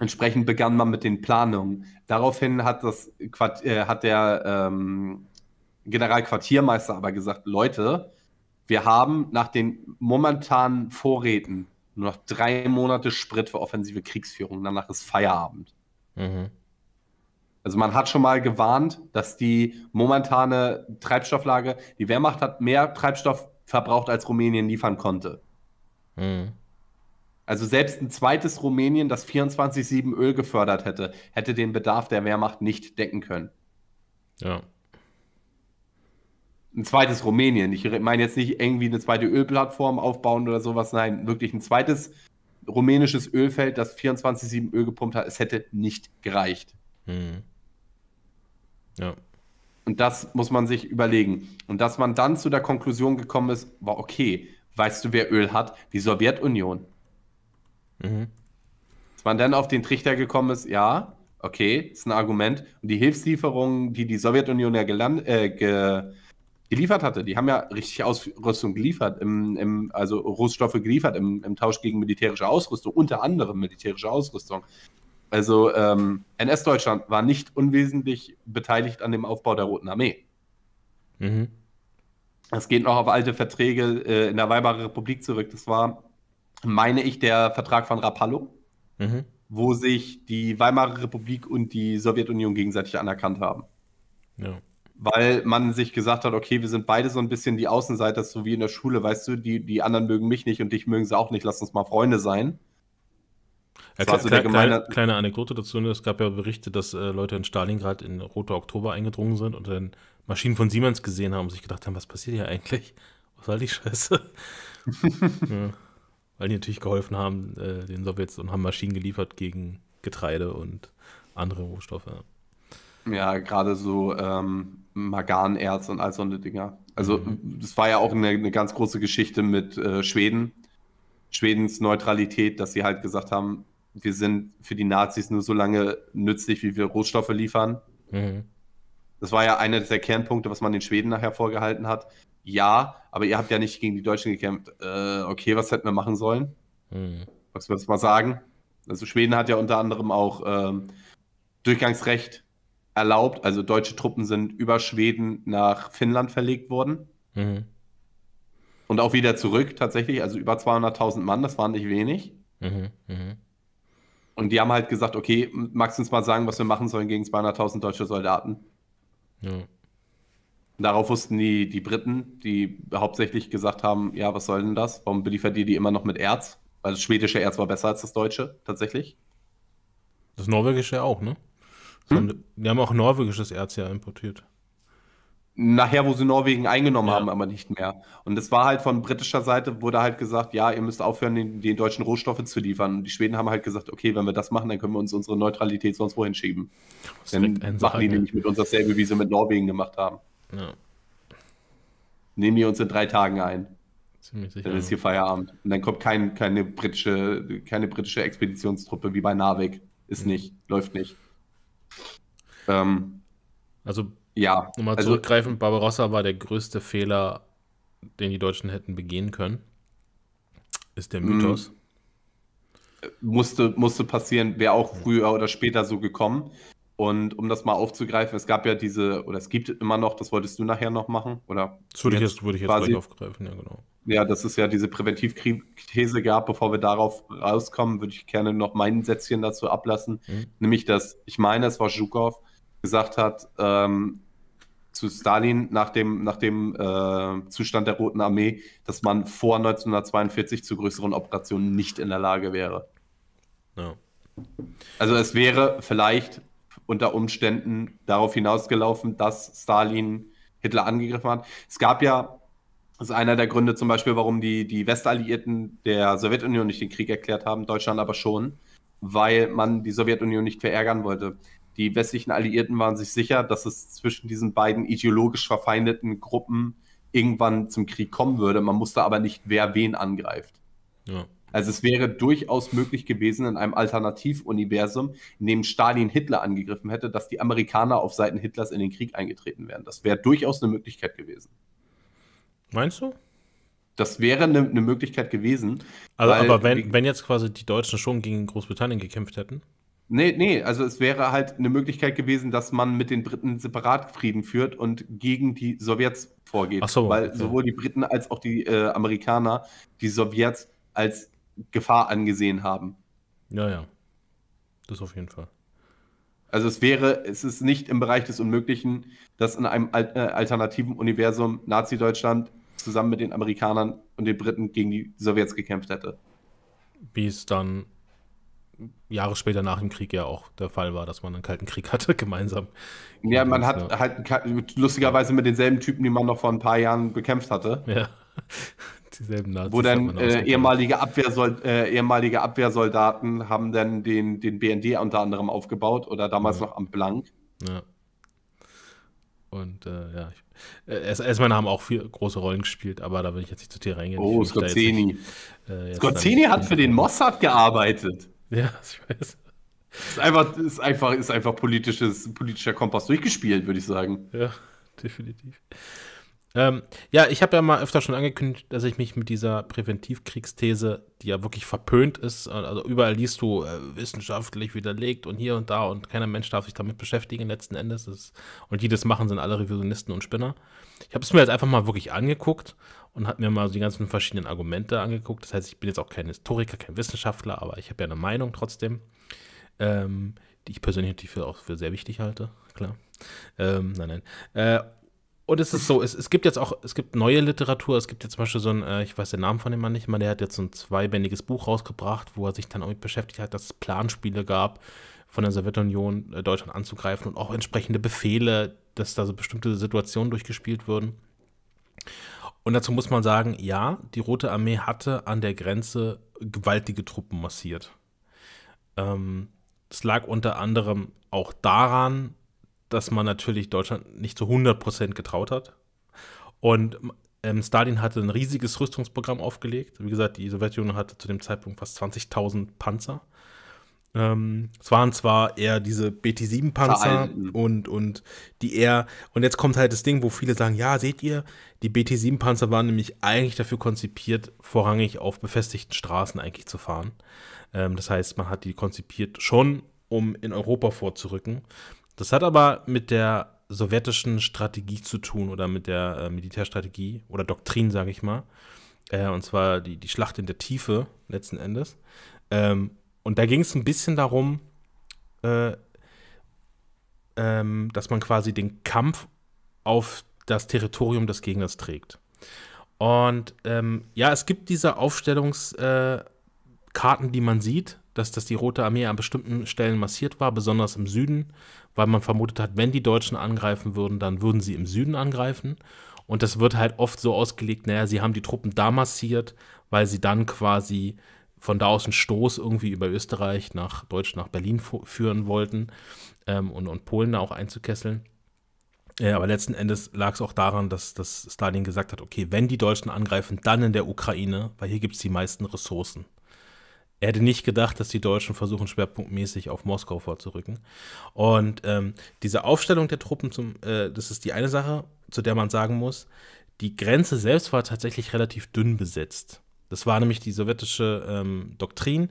Entsprechend begann man mit den Planungen. Daraufhin hat, das, äh, hat der ähm, Generalquartiermeister aber gesagt, Leute, wir haben nach den momentanen Vorräten nur noch drei Monate Sprit für offensive Kriegsführung. Danach ist Feierabend. Mhm. Also man hat schon mal gewarnt, dass die momentane Treibstofflage, die Wehrmacht hat mehr Treibstoff verbraucht, als Rumänien liefern konnte. Mhm. Also selbst ein zweites Rumänien, das 24-7 Öl gefördert hätte, hätte den Bedarf der Wehrmacht nicht decken können. Ja ein zweites Rumänien. Ich meine jetzt nicht irgendwie eine zweite Ölplattform aufbauen oder sowas, nein, wirklich ein zweites rumänisches Ölfeld, das 24-7 Öl gepumpt hat. Es hätte nicht gereicht. Hm. Ja. Und das muss man sich überlegen. Und dass man dann zu der Konklusion gekommen ist, war okay, weißt du, wer Öl hat? Die Sowjetunion. Mhm. Dass man dann auf den Trichter gekommen ist, ja, okay, ist ein Argument. Und die Hilfslieferungen, die die Sowjetunion ja gelandet, äh, ge geliefert hatte. Die haben ja richtig Ausrüstung geliefert, im, im, also Rohstoffe geliefert im, im, Tausch gegen militärische Ausrüstung, unter anderem militärische Ausrüstung. Also ähm, NS-Deutschland war nicht unwesentlich beteiligt an dem Aufbau der Roten Armee. Mhm. Das geht noch auf alte Verträge äh, in der Weimarer Republik zurück. Das war, meine ich, der Vertrag von Rapallo, mhm. wo sich die Weimarer Republik und die Sowjetunion gegenseitig anerkannt haben. Ja weil man sich gesagt hat, okay, wir sind beide so ein bisschen die Außenseiter, so wie in der Schule, weißt du, die, die anderen mögen mich nicht und dich mögen sie auch nicht, lass uns mal Freunde sein. Ja, klar, so kleine, kleine, Anekdote dazu, ne? es gab ja Berichte, dass äh, Leute in Stalingrad in Roter Oktober eingedrungen sind und dann Maschinen von Siemens gesehen haben und sich gedacht haben, was passiert hier eigentlich? Was soll die Scheiße? [laughs] ja. Weil die natürlich geholfen haben, äh, den Sowjets und haben Maschinen geliefert gegen Getreide und andere Rohstoffe. Ja, gerade so ähm, Marganerz und all so eine Dinger. Also mhm. das war ja auch eine, eine ganz große Geschichte mit äh, Schweden. Schwedens Neutralität, dass sie halt gesagt haben, wir sind für die Nazis nur so lange nützlich, wie wir Rohstoffe liefern. Mhm. Das war ja einer der Kernpunkte, was man den Schweden nachher vorgehalten hat. Ja, aber ihr habt ja nicht gegen die Deutschen gekämpft. Äh, okay, was hätten wir machen sollen? Mhm. Was würdest du mal sagen? Also Schweden hat ja unter anderem auch ähm, Durchgangsrecht erlaubt, also deutsche Truppen sind über Schweden nach Finnland verlegt worden. Mhm. Und auch wieder zurück tatsächlich, also über 200.000 Mann, das waren nicht wenig. Mhm. Mhm. Und die haben halt gesagt, okay, magst du uns mal sagen, was wir machen sollen gegen 200.000 deutsche Soldaten? Ja. Darauf wussten die, die Briten, die hauptsächlich gesagt haben, ja, was soll denn das? Warum beliefert ihr die immer noch mit Erz? Weil das schwedische Erz war besser als das deutsche, tatsächlich. Das norwegische auch, ne? Hm? Die haben auch norwegisches Erz ja importiert. Nachher, wo sie Norwegen eingenommen ja. haben, aber nicht mehr. Und das war halt von britischer Seite, wurde halt gesagt, ja, ihr müsst aufhören, den, den deutschen Rohstoffe zu liefern. Und die Schweden haben halt gesagt, okay, wenn wir das machen, dann können wir uns unsere Neutralität sonst wohin schieben. Dann machen die nämlich mit uns dasselbe, wie sie mit Norwegen gemacht haben. Ja. Nehmen die uns in drei Tagen ein. Ziemlich sicher. Dann ist hier Feierabend. Und dann kommt kein, keine, britische, keine britische Expeditionstruppe wie bei Narvik. Ist mhm. nicht, läuft nicht. Ähm, also, ja, nochmal also, zurückgreifend, Barbarossa war der größte Fehler, den die Deutschen hätten begehen können. Ist der mm. Mythos. Musste, musste passieren, wäre auch früher oder später so gekommen. Und um das mal aufzugreifen, es gab ja diese, oder es gibt immer noch, das wolltest du nachher noch machen, oder? Das würde ich jetzt, würde ich jetzt gleich aufgreifen, ja, genau. Ja, dass es ja diese Präventivthese gab, bevor wir darauf rauskommen, würde ich gerne noch mein Sätzchen dazu ablassen. Mhm. Nämlich, dass, ich meine, es war Zhukov, gesagt hat, ähm, zu Stalin nach dem, nach dem äh, Zustand der Roten Armee, dass man vor 1942 zu größeren Operationen nicht in der Lage wäre. No. Also es wäre vielleicht unter Umständen darauf hinausgelaufen, dass Stalin Hitler angegriffen hat. Es gab ja, das ist einer der Gründe zum Beispiel, warum die, die Westalliierten der Sowjetunion nicht den Krieg erklärt haben, Deutschland aber schon, weil man die Sowjetunion nicht verärgern wollte. Die westlichen Alliierten waren sich sicher, dass es zwischen diesen beiden ideologisch verfeindeten Gruppen irgendwann zum Krieg kommen würde. Man wusste aber nicht, wer wen angreift. Ja. Also es wäre durchaus möglich gewesen in einem Alternativuniversum, in dem Stalin Hitler angegriffen hätte, dass die Amerikaner auf Seiten Hitlers in den Krieg eingetreten wären. Das wäre durchaus eine Möglichkeit gewesen. Meinst du? Das wäre eine, eine Möglichkeit gewesen. Also, aber wenn, wenn jetzt quasi die Deutschen schon gegen Großbritannien gekämpft hätten? Nee, nee, also es wäre halt eine Möglichkeit gewesen, dass man mit den Briten separat Frieden führt und gegen die Sowjets vorgeht. Ach so, weil okay. sowohl die Briten als auch die äh, Amerikaner die Sowjets als Gefahr angesehen haben. Ja, ja. Das auf jeden Fall. Also es wäre, es ist nicht im Bereich des Unmöglichen, dass in einem äh, alternativen Universum Nazi-Deutschland zusammen mit den Amerikanern und den Briten gegen die Sowjets gekämpft hätte. Wie es dann Jahre später nach dem Krieg ja auch der Fall war, dass man einen kalten Krieg [laughs] hatte gemeinsam. Ja, man hat ja. halt lustigerweise mit denselben Typen, die man noch vor ein paar Jahren bekämpft hatte. Ja. [laughs] Dieselben Nazis. Wo dann äh, ehemalige, Abwehrsold äh, ehemalige Abwehrsoldaten haben dann den, den BND unter anderem aufgebaut oder damals ja. noch am Blank. Ja. Und äh, ja, ich S-Männer äh, haben auch viel große Rollen gespielt, aber da will ich jetzt nicht zu dir reingehen. Oh, Scorzini. Nicht, äh, Scorzini hat für den Mossad gearbeitet. [laughs] Ja, ich weiß. Ist einfach, ist einfach, ist einfach politisches, politischer Kompass durchgespielt, würde ich sagen. Ja, definitiv. Ähm, ja, ich habe ja mal öfter schon angekündigt, dass ich mich mit dieser Präventivkriegsthese, die ja wirklich verpönt ist, äh, also überall liest du äh, wissenschaftlich widerlegt und hier und da und keiner Mensch darf sich damit beschäftigen, letzten Endes. Ist, und die das machen, sind alle Revisionisten und Spinner. Ich habe es mir jetzt einfach mal wirklich angeguckt und habe mir mal so die ganzen verschiedenen Argumente angeguckt. Das heißt, ich bin jetzt auch kein Historiker, kein Wissenschaftler, aber ich habe ja eine Meinung trotzdem, ähm, die ich persönlich natürlich für, auch für sehr wichtig halte, klar. Ähm, nein, nein. Äh, und es ist so, es, es gibt jetzt auch, es gibt neue Literatur, es gibt jetzt zum Beispiel so ein, äh, ich weiß den Namen von dem Mann nicht mehr, der hat jetzt so ein zweibändiges Buch rausgebracht, wo er sich dann auch mit beschäftigt hat, dass es Planspiele gab, von der Sowjetunion äh, Deutschland anzugreifen und auch entsprechende Befehle, dass da so bestimmte Situationen durchgespielt würden. Und dazu muss man sagen, ja, die Rote Armee hatte an der Grenze gewaltige Truppen massiert. Ähm, das lag unter anderem auch daran, dass man natürlich Deutschland nicht zu 100% getraut hat. Und ähm, Stalin hatte ein riesiges Rüstungsprogramm aufgelegt. Wie gesagt, die Sowjetunion hatte zu dem Zeitpunkt fast 20.000 Panzer. Ähm, es waren zwar eher diese BT-7-Panzer und, und die eher, und jetzt kommt halt das Ding, wo viele sagen, ja, seht ihr, die BT-7-Panzer waren nämlich eigentlich dafür konzipiert, vorrangig auf befestigten Straßen eigentlich zu fahren. Ähm, das heißt, man hat die konzipiert schon, um in Europa vorzurücken. Das hat aber mit der sowjetischen Strategie zu tun oder mit der äh, Militärstrategie oder Doktrin, sage ich mal. Äh, und zwar die, die Schlacht in der Tiefe letzten Endes. Ähm, und da ging es ein bisschen darum, äh, ähm, dass man quasi den Kampf auf das Territorium des Gegners trägt. Und ähm, ja, es gibt diese Aufstellungskarten, äh, die man sieht, dass, dass die Rote Armee an bestimmten Stellen massiert war, besonders im Süden, weil man vermutet hat, wenn die Deutschen angreifen würden, dann würden sie im Süden angreifen. Und das wird halt oft so ausgelegt, naja, sie haben die Truppen da massiert, weil sie dann quasi von da aus einen Stoß irgendwie über Österreich nach Deutsch nach Berlin führen wollten ähm, und, und Polen da auch einzukesseln. Ja, aber letzten Endes lag es auch daran, dass, dass Stalin gesagt hat, okay, wenn die Deutschen angreifen, dann in der Ukraine, weil hier gibt es die meisten Ressourcen. Er hätte nicht gedacht, dass die Deutschen versuchen, schwerpunktmäßig auf Moskau vorzurücken. Und ähm, diese Aufstellung der Truppen, zum, äh, das ist die eine Sache, zu der man sagen muss, die Grenze selbst war tatsächlich relativ dünn besetzt. Das war nämlich die sowjetische ähm, Doktrin,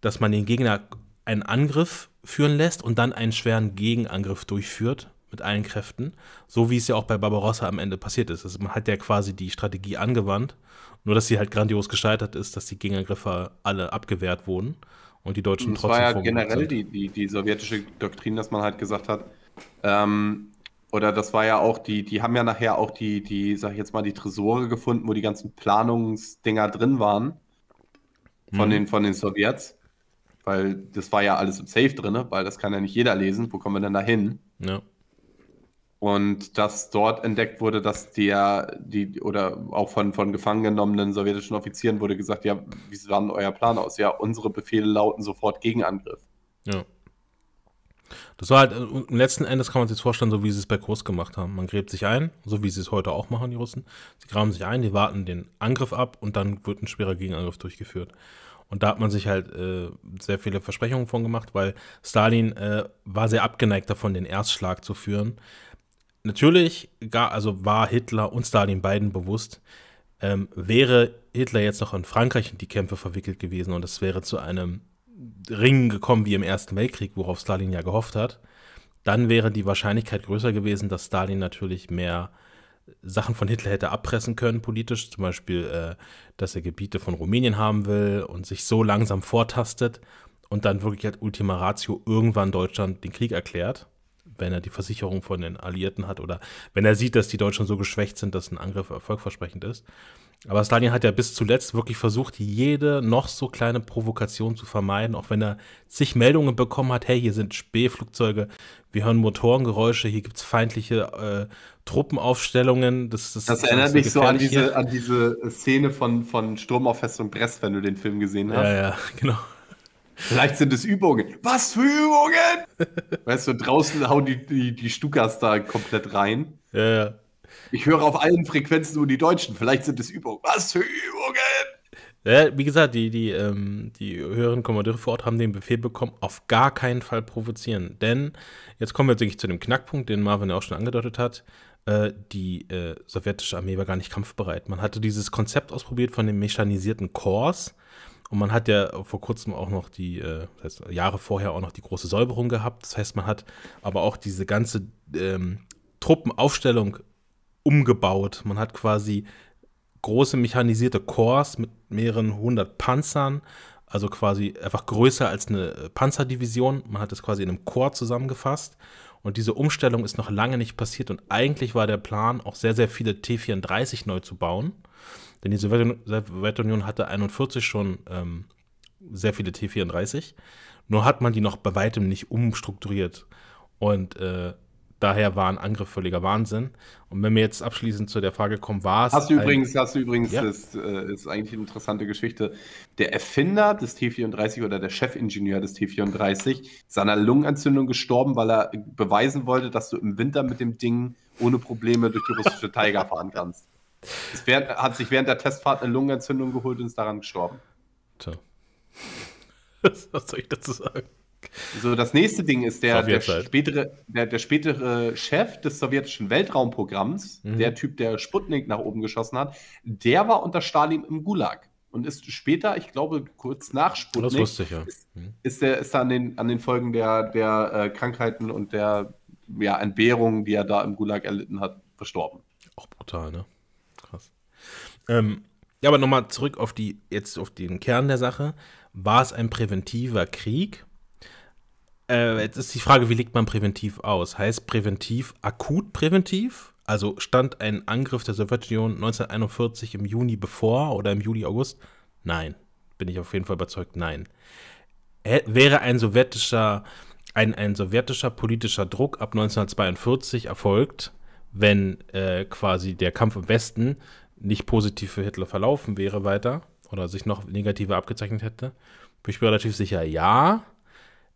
dass man den Gegner einen Angriff führen lässt und dann einen schweren Gegenangriff durchführt mit allen Kräften, so wie es ja auch bei Barbarossa am Ende passiert ist. Also man hat ja quasi die Strategie angewandt, nur dass sie halt grandios gescheitert ist, dass die Gegenangriffe alle abgewehrt wurden und die Deutschen und trotzdem. Das war ja generell die, die, die sowjetische Doktrin, dass man halt gesagt hat, ähm, oder das war ja auch, die, die haben ja nachher auch die, die, sag ich jetzt mal, die Tresore gefunden, wo die ganzen Planungsdinger drin waren. Von, mhm. den, von den Sowjets. Weil das war ja alles im Safe drin, ne? weil das kann ja nicht jeder lesen. Wo kommen wir denn da hin? Ja. Und dass dort entdeckt wurde, dass der, die, oder auch von, von gefangen genommenen sowjetischen Offizieren wurde gesagt, ja, wie sah denn euer Plan aus? Ja, unsere Befehle lauten sofort Gegenangriff. Ja. Das war halt, äh, letzten Endes kann man sich das vorstellen, so wie sie es bei Kurs gemacht haben. Man gräbt sich ein, so wie sie es heute auch machen, die Russen. Sie graben sich ein, die warten den Angriff ab und dann wird ein schwerer Gegenangriff durchgeführt. Und da hat man sich halt äh, sehr viele Versprechungen von gemacht, weil Stalin äh, war sehr abgeneigt davon, den Erstschlag zu führen. Natürlich gar, also war Hitler und Stalin beiden bewusst, ähm, wäre Hitler jetzt noch in Frankreich in die Kämpfe verwickelt gewesen und es wäre zu einem Ringen gekommen wie im Ersten Weltkrieg, worauf Stalin ja gehofft hat, dann wäre die Wahrscheinlichkeit größer gewesen, dass Stalin natürlich mehr Sachen von Hitler hätte abpressen können politisch, zum Beispiel, äh, dass er Gebiete von Rumänien haben will und sich so langsam vortastet und dann wirklich als Ultima Ratio irgendwann Deutschland den Krieg erklärt, wenn er die Versicherung von den Alliierten hat oder wenn er sieht, dass die Deutschen so geschwächt sind, dass ein Angriff erfolgversprechend ist. Aber Stalin hat ja bis zuletzt wirklich versucht, jede noch so kleine Provokation zu vermeiden, auch wenn er zig Meldungen bekommen hat, hey, hier sind Spähflugzeuge, wir hören Motorengeräusche, hier gibt es feindliche äh, Truppenaufstellungen. Das, das, das erinnert mich so an diese, an diese, Szene von, von Sturm Brest, wenn du den Film gesehen hast. Ja, ja, [laughs] genau. Vielleicht sind es Übungen. Was für Übungen? [laughs] weißt du, draußen hauen die, die, die Stukas da komplett rein. Ja, ja. Ich höre auf allen Frequenzen nur die Deutschen. Vielleicht sind es Übungen. Was für Übungen? Ja, wie gesagt, die, die, ähm, die höheren Kommandeure vor Ort haben den Befehl bekommen, auf gar keinen Fall provozieren. Denn, jetzt kommen wir wirklich zu dem Knackpunkt, den Marvin ja auch schon angedeutet hat, äh, die äh, sowjetische Armee war gar nicht kampfbereit. Man hatte dieses Konzept ausprobiert von den mechanisierten Korps. Und man hat ja vor kurzem auch noch die, äh, das heißt Jahre vorher auch noch die große Säuberung gehabt. Das heißt, man hat aber auch diese ganze ähm, Truppenaufstellung umgebaut. Man hat quasi große mechanisierte Korps mit mehreren hundert Panzern, also quasi einfach größer als eine Panzerdivision. Man hat es quasi in einem Korps zusammengefasst. Und diese Umstellung ist noch lange nicht passiert. Und eigentlich war der Plan, auch sehr, sehr viele T-34 neu zu bauen. Denn die Sowjetunion hatte 41 schon ähm, sehr viele T-34. Nur hat man die noch bei weitem nicht umstrukturiert. Und äh, daher war ein Angriff völliger Wahnsinn. Und wenn wir jetzt abschließend zu der Frage kommen, war es. Hast du übrigens, hast du übrigens, ja. das äh, ist eigentlich eine interessante Geschichte. Der Erfinder des T34 oder der Chefingenieur des T34 ist an Lungenentzündung gestorben, weil er beweisen wollte, dass du im Winter mit dem Ding ohne Probleme durch die russische Tiger fahren kannst. Es während, hat sich während der Testfahrt eine Lungenentzündung geholt und ist daran gestorben. Tja. [laughs] Was soll ich dazu sagen? So, das nächste Ding ist der, der spätere, der, der, spätere Chef des sowjetischen Weltraumprogramms, mhm. der Typ, der Sputnik nach oben geschossen hat, der war unter Stalin im Gulag und ist später, ich glaube, kurz nach Sputnik, das wusste ich, ja. ist, mhm. ist, der, ist er an den, an den Folgen der, der äh, Krankheiten und der ja, Entbehrungen, die er da im Gulag erlitten hat, verstorben. Auch brutal, ne? Krass. Ähm, ja, aber nochmal zurück auf die, jetzt auf den Kern der Sache. War es ein präventiver Krieg? Äh, jetzt ist die Frage, wie legt man präventiv aus? Heißt präventiv akut präventiv? Also stand ein Angriff der Sowjetunion 1941 im Juni bevor oder im Juli, August? Nein, bin ich auf jeden Fall überzeugt, nein. H wäre ein sowjetischer, ein, ein sowjetischer politischer Druck ab 1942 erfolgt, wenn äh, quasi der Kampf im Westen nicht positiv für Hitler verlaufen wäre weiter oder sich noch negativer abgezeichnet hätte? Bin ich mir relativ sicher, ja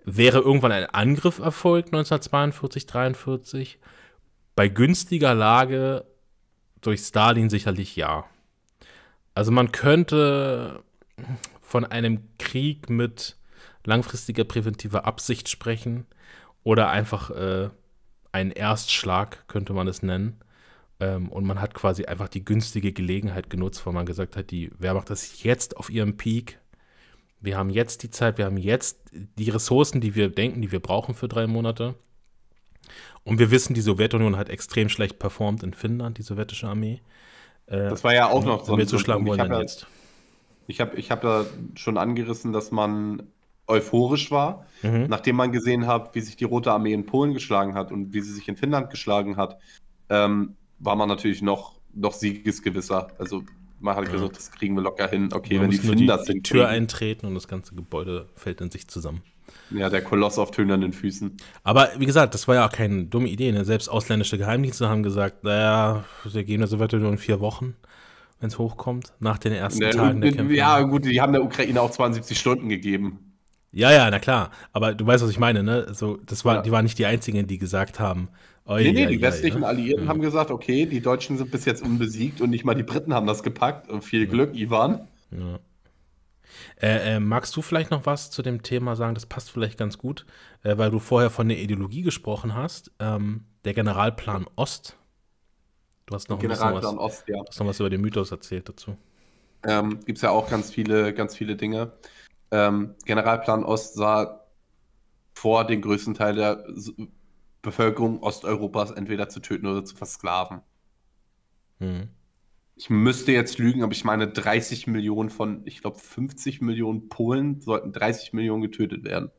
wäre irgendwann ein Angriff erfolgt 1942, 43? Bei günstiger Lage durch Stalin sicherlich ja. Also man könnte von einem Krieg mit langfristiger präventiver Absicht sprechen oder einfach äh, einen Erstschlag könnte man es nennen. Ähm, und man hat quasi einfach die günstige Gelegenheit genutzt, weil man gesagt hat, die Wehrmacht ist jetzt auf ihrem Peak wir haben jetzt die Zeit, wir haben jetzt die Ressourcen, die wir denken, die wir brauchen für drei Monate. Und wir wissen, die Sowjetunion hat extrem schlecht performt in Finnland, die sowjetische Armee. Äh, das war ja auch noch so ein zuschlagen wollen ich ja, jetzt. Ich habe ich hab da schon angerissen, dass man euphorisch war, mhm. nachdem man gesehen hat, wie sich die Rote Armee in Polen geschlagen hat und wie sie sich in Finnland geschlagen hat, ähm, war man natürlich noch, noch siegesgewisser. Also man hat halt ja. gesagt, das kriegen wir locker hin. Okay, man wenn die Finnen das die, die Tür eintreten und das ganze Gebäude fällt in sich zusammen. Ja, der Koloss auf tönernden Füßen. Aber wie gesagt, das war ja auch keine dumme Idee. Ne? Selbst ausländische Geheimdienste haben gesagt, naja, wir gehen da so weiter nur in vier Wochen, wenn es hochkommt, nach den ersten ne, Tagen der Kämpfe. Ja, gut, die haben der Ukraine auch 72 Stunden gegeben. Ja, ja, na klar. Aber du weißt, was ich meine, ne? Also, das war, ja. die waren nicht die einzigen, die gesagt haben, Oi, nee, nee, die westlichen ja, ne? Alliierten ja. haben mhm. gesagt, okay, die Deutschen sind bis jetzt unbesiegt und nicht mal die Briten haben das gepackt. Äh, viel Glück, Ivan. Äh, äh, magst du vielleicht noch was zu dem Thema sagen? Das passt vielleicht ganz gut, äh, weil du vorher von der Ideologie gesprochen hast. Ähm, der Generalplan Ost. Du hast noch, Generalplan was, Ost, ja. hast noch was über den Mythos erzählt dazu. Ähm, Gibt es ja auch ganz viele, ganz viele Dinge. Ähm, Generalplan Ost sah vor den größten Teil der Bevölkerung Osteuropas entweder zu töten oder zu versklaven. Hm. Ich müsste jetzt lügen, aber ich meine 30 Millionen von, ich glaube 50 Millionen Polen sollten 30 Millionen getötet werden.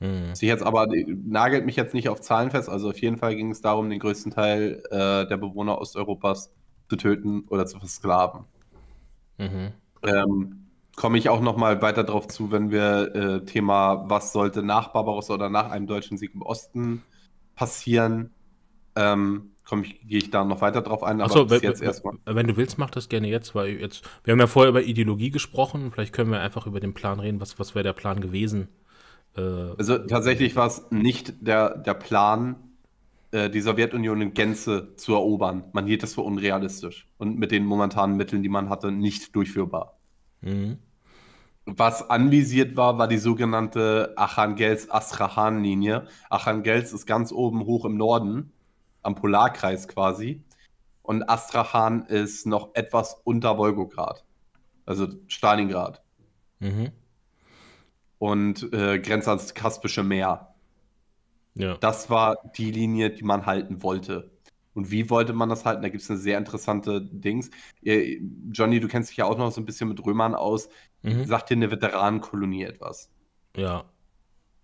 Hm. Sie jetzt aber nagelt mich jetzt nicht auf Zahlen fest, also auf jeden Fall ging es darum, den größten Teil äh, der Bewohner Osteuropas zu töten oder zu versklaven. Mhm. Ähm, komme ich auch noch mal weiter drauf zu, wenn wir äh, Thema, was sollte nach Barbarossa oder nach einem deutschen Sieg im Osten passieren, ähm, komme ich, gehe ich da noch weiter drauf ein. Achso, wenn du willst, mach das gerne jetzt, weil jetzt, wir haben ja vorher über Ideologie gesprochen, vielleicht können wir einfach über den Plan reden, was, was wäre der Plan gewesen? Äh, also tatsächlich war es nicht der, der Plan, äh, die Sowjetunion in Gänze zu erobern. Man hielt das für unrealistisch und mit den momentanen Mitteln, die man hatte, nicht durchführbar. Mhm. Was anvisiert war, war die sogenannte Achangels-Astrahan-Linie. Achangels ist ganz oben hoch im Norden, am Polarkreis quasi. Und Astrahan ist noch etwas unter Volgograd, also Stalingrad. Mhm. Und äh, grenzt ans Kaspische Meer. Ja. Das war die Linie, die man halten wollte. Und wie wollte man das halten? Da gibt es eine sehr interessante Dings. Äh, Johnny, du kennst dich ja auch noch so ein bisschen mit Römern aus. Mhm. Sagt dir eine Veteranenkolonie etwas? Ja.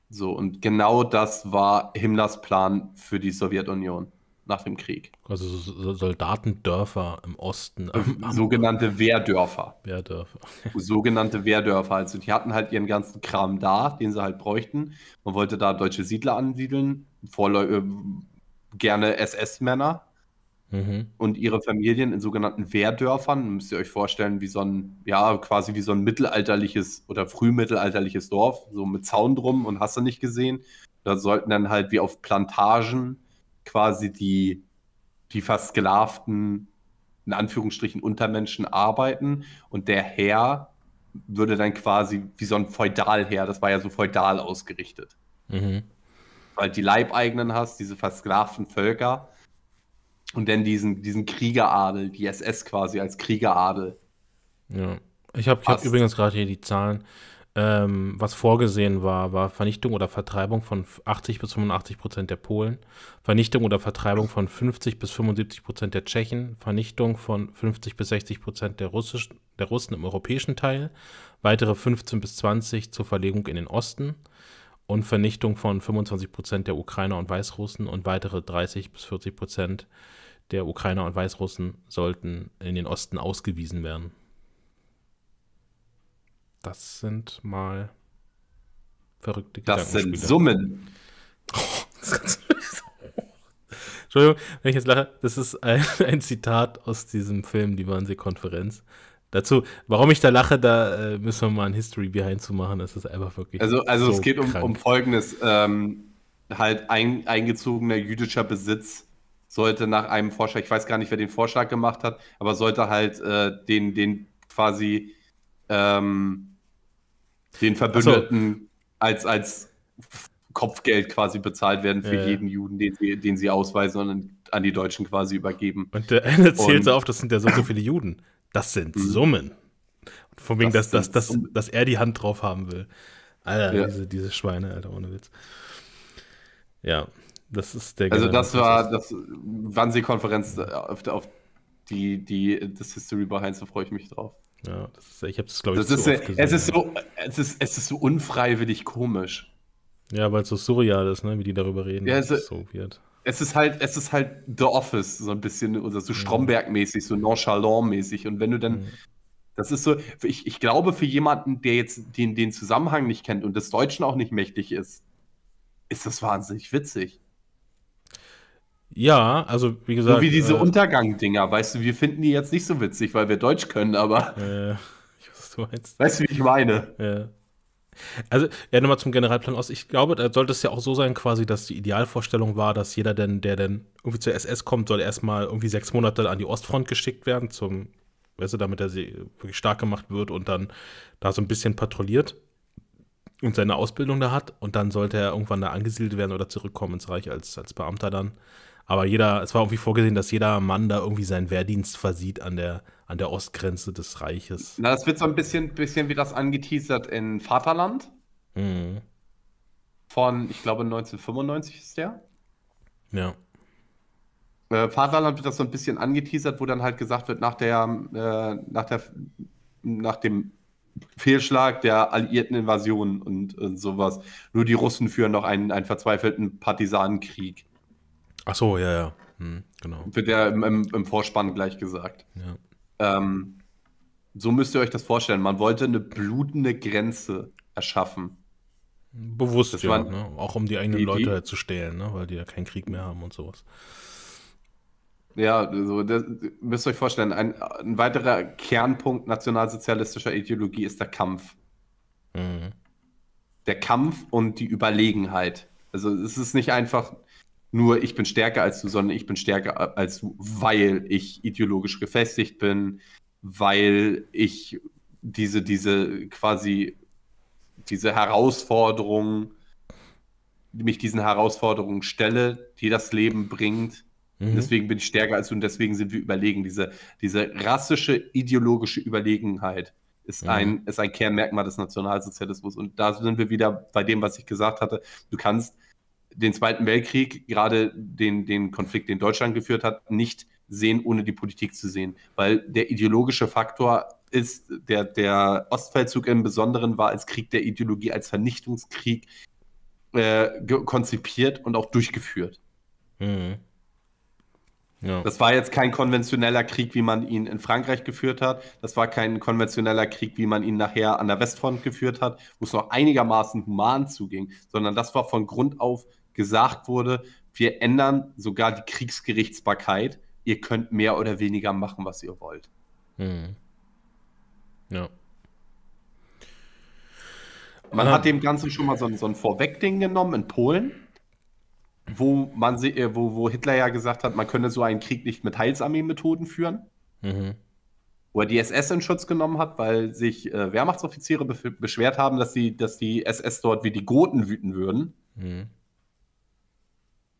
So, und genau das war Himmlers Plan für die Sowjetunion nach dem Krieg. Also so Soldatendörfer im Osten. Äh, sogenannte Wehrdörfer. Wehrdörfer. [laughs] Sogenannte Wehrdörfer. Also die hatten halt ihren ganzen Kram da, den sie halt bräuchten. Man wollte da deutsche Siedler ansiedeln, Vorläu äh, gerne SS-Männer, Mhm. Und ihre Familien in sogenannten Wehrdörfern, müsst ihr euch vorstellen, wie so ein, ja, quasi wie so ein mittelalterliches oder frühmittelalterliches Dorf, so mit Zaun drum und hast du nicht gesehen. Da sollten dann halt wie auf Plantagen quasi die, die versklavten, in Anführungsstrichen, Untermenschen arbeiten und der Herr würde dann quasi wie so ein Feudalherr, das war ja so feudal ausgerichtet. Mhm. Weil die Leibeigenen hast, diese versklavten Völker, und dann diesen, diesen Kriegeradel, die SS quasi als Kriegeradel. Ja. Ich habe hab übrigens gerade hier die Zahlen. Ähm, was vorgesehen war, war Vernichtung oder Vertreibung von 80 bis 85 Prozent der Polen, Vernichtung oder Vertreibung von 50 bis 75 Prozent der Tschechen, Vernichtung von 50 bis 60 Prozent der, der Russen im europäischen Teil, weitere 15 bis 20 zur Verlegung in den Osten, und Vernichtung von 25 Prozent der Ukrainer und Weißrussen und weitere 30 bis 40 Prozent der Ukrainer und Weißrussen sollten in den Osten ausgewiesen werden. Das sind mal verrückte Das sind Summen. Oh, das [laughs] Entschuldigung, wenn ich jetzt lache, das ist ein, [laughs] ein Zitat aus diesem Film, die Wannsee-Konferenz. Dazu, warum ich da lache, da äh, müssen wir mal ein History Behind zu machen. Das ist einfach wirklich. Also, also so es geht um, um folgendes: ähm, halt ein, eingezogener jüdischer Besitz sollte nach einem Vorschlag, ich weiß gar nicht, wer den Vorschlag gemacht hat, aber sollte halt äh, den, den quasi ähm, den Verbündeten so. als, als Kopfgeld quasi bezahlt werden für äh. jeden Juden, den sie, den sie ausweisen und an die Deutschen quasi übergeben. Und der erzählt [laughs] und, so oft, das sind ja so, so viele Juden. Das sind mhm. Summen. Von wegen, das dass, dass, dass, dass er die Hand drauf haben will. Alter, ja. diese, diese Schweine, Alter, ohne Witz. Ja, das ist der. Also, das war, das Wannsee-Konferenz, äh, auf, auf die, die, das History Behind, da freue ich mich drauf. Ja, das ist, ich habe es, glaube ich, das so ist, Es ist so, es ist, es ist so unfreiwillig komisch. Ja, weil es so surreal ist, ne, wie die darüber reden. Ja, also, so weird. Es ist halt, es ist halt The Office, so ein bisschen, oder so mhm. Stromberg-mäßig, so nonchalant-mäßig. Und wenn du dann, mhm. das ist so, ich, ich glaube, für jemanden, der jetzt den, den Zusammenhang nicht kennt und des Deutschen auch nicht mächtig ist, ist das wahnsinnig witzig. Ja, also wie gesagt. So wie diese äh, Untergang-Dinger, weißt du, wir finden die jetzt nicht so witzig, weil wir Deutsch können, aber. Äh, ich weiß, was du meinst. Weißt du, wie ich meine? Ja. Also, ja, nochmal zum Generalplan aus. Ich glaube, da sollte es ja auch so sein, quasi, dass die Idealvorstellung war, dass jeder, denn, der denn irgendwie zur SS kommt, soll erstmal irgendwie sechs Monate an die Ostfront geschickt werden, zum, weißt du, damit er sie wirklich stark gemacht wird und dann da so ein bisschen patrouilliert und seine Ausbildung da hat. Und dann sollte er irgendwann da angesiedelt werden oder zurückkommen ins Reich als, als Beamter dann. Aber jeder, es war irgendwie vorgesehen, dass jeder Mann da irgendwie seinen Wehrdienst versieht an der an der Ostgrenze des Reiches. Na, das wird so ein bisschen, bisschen wie das angeteasert in Vaterland. Mhm. Von, ich glaube, 1995 ist der. Ja. Äh, Vaterland wird das so ein bisschen angeteasert, wo dann halt gesagt wird, nach der, äh, nach der, nach dem Fehlschlag der alliierten Invasion und, und, sowas. Nur die Russen führen noch einen, einen verzweifelten Partisanenkrieg. Ach so, ja, ja. Hm, genau. Wird ja im, im, im, Vorspann gleich gesagt. Ja. Ähm, so müsst ihr euch das vorstellen. Man wollte eine blutende Grenze erschaffen. Bewusst, das ja. Man, ne? Auch um die eigenen die, Leute halt zu stehlen, ne? weil die ja keinen Krieg mehr haben und sowas. Ja, so, also, das, müsst ihr euch vorstellen, ein, ein, weiterer Kernpunkt nationalsozialistischer Ideologie ist der Kampf. Mhm. Der Kampf und die Überlegenheit. Also es ist nicht einfach, nur ich bin stärker als du, sondern ich bin stärker äh, als du, weil ich ideologisch gefestigt bin, weil ich diese, diese quasi diese Herausforderung, mich diesen Herausforderungen stelle, die das Leben bringt. Mhm. Deswegen bin ich stärker als du und deswegen sind wir überlegen. Diese, diese rassische, ideologische Überlegenheit ist, mhm. ein, ist ein Kernmerkmal des Nationalsozialismus. Und da sind wir wieder bei dem, was ich gesagt hatte. Du kannst den Zweiten Weltkrieg, gerade den, den Konflikt, den Deutschland geführt hat, nicht sehen, ohne die Politik zu sehen. Weil der ideologische Faktor ist, der, der Ostfeldzug im Besonderen war als Krieg der Ideologie, als Vernichtungskrieg äh, konzipiert und auch durchgeführt. Mhm. Ja. Das war jetzt kein konventioneller Krieg, wie man ihn in Frankreich geführt hat. Das war kein konventioneller Krieg, wie man ihn nachher an der Westfront geführt hat, wo es noch einigermaßen human zuging, sondern das war von Grund auf gesagt wurde, wir ändern sogar die Kriegsgerichtsbarkeit. Ihr könnt mehr oder weniger machen, was ihr wollt. Hm. Ja. Man ja. hat dem Ganzen schon mal so, so ein Vorwegding genommen in Polen, wo, man, äh, wo, wo Hitler ja gesagt hat, man könne so einen Krieg nicht mit Heilsarmee-Methoden führen. Mhm. Wo er die SS in Schutz genommen hat, weil sich äh, Wehrmachtsoffiziere be beschwert haben, dass, sie, dass die SS dort wie die Goten wüten würden. Mhm.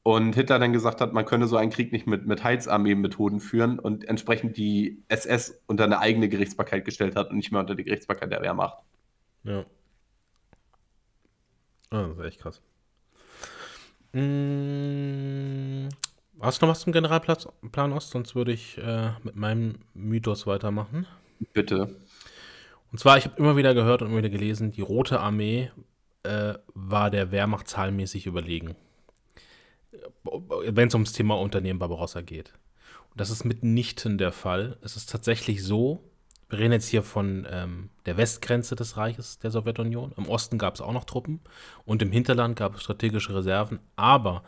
Und Hitler dann gesagt hat, man könne so einen Krieg nicht mit, mit Heilsarmee-Methoden führen und entsprechend die SS unter eine eigene Gerichtsbarkeit gestellt hat und nicht mehr unter die Gerichtsbarkeit der Wehrmacht. Ja. Ah, das ist echt krass. Hm, hast du noch was zum Generalplan Ost? Sonst würde ich äh, mit meinem Mythos weitermachen. Bitte. Und zwar, ich habe immer wieder gehört und immer wieder gelesen, die Rote Armee äh, war der Wehrmacht zahlenmäßig überlegen wenn es ums Thema Unternehmen Barbarossa geht. Und das ist mitnichten der Fall. Es ist tatsächlich so, wir reden jetzt hier von ähm, der Westgrenze des Reiches der Sowjetunion. Im Osten gab es auch noch Truppen und im Hinterland gab es strategische Reserven. Aber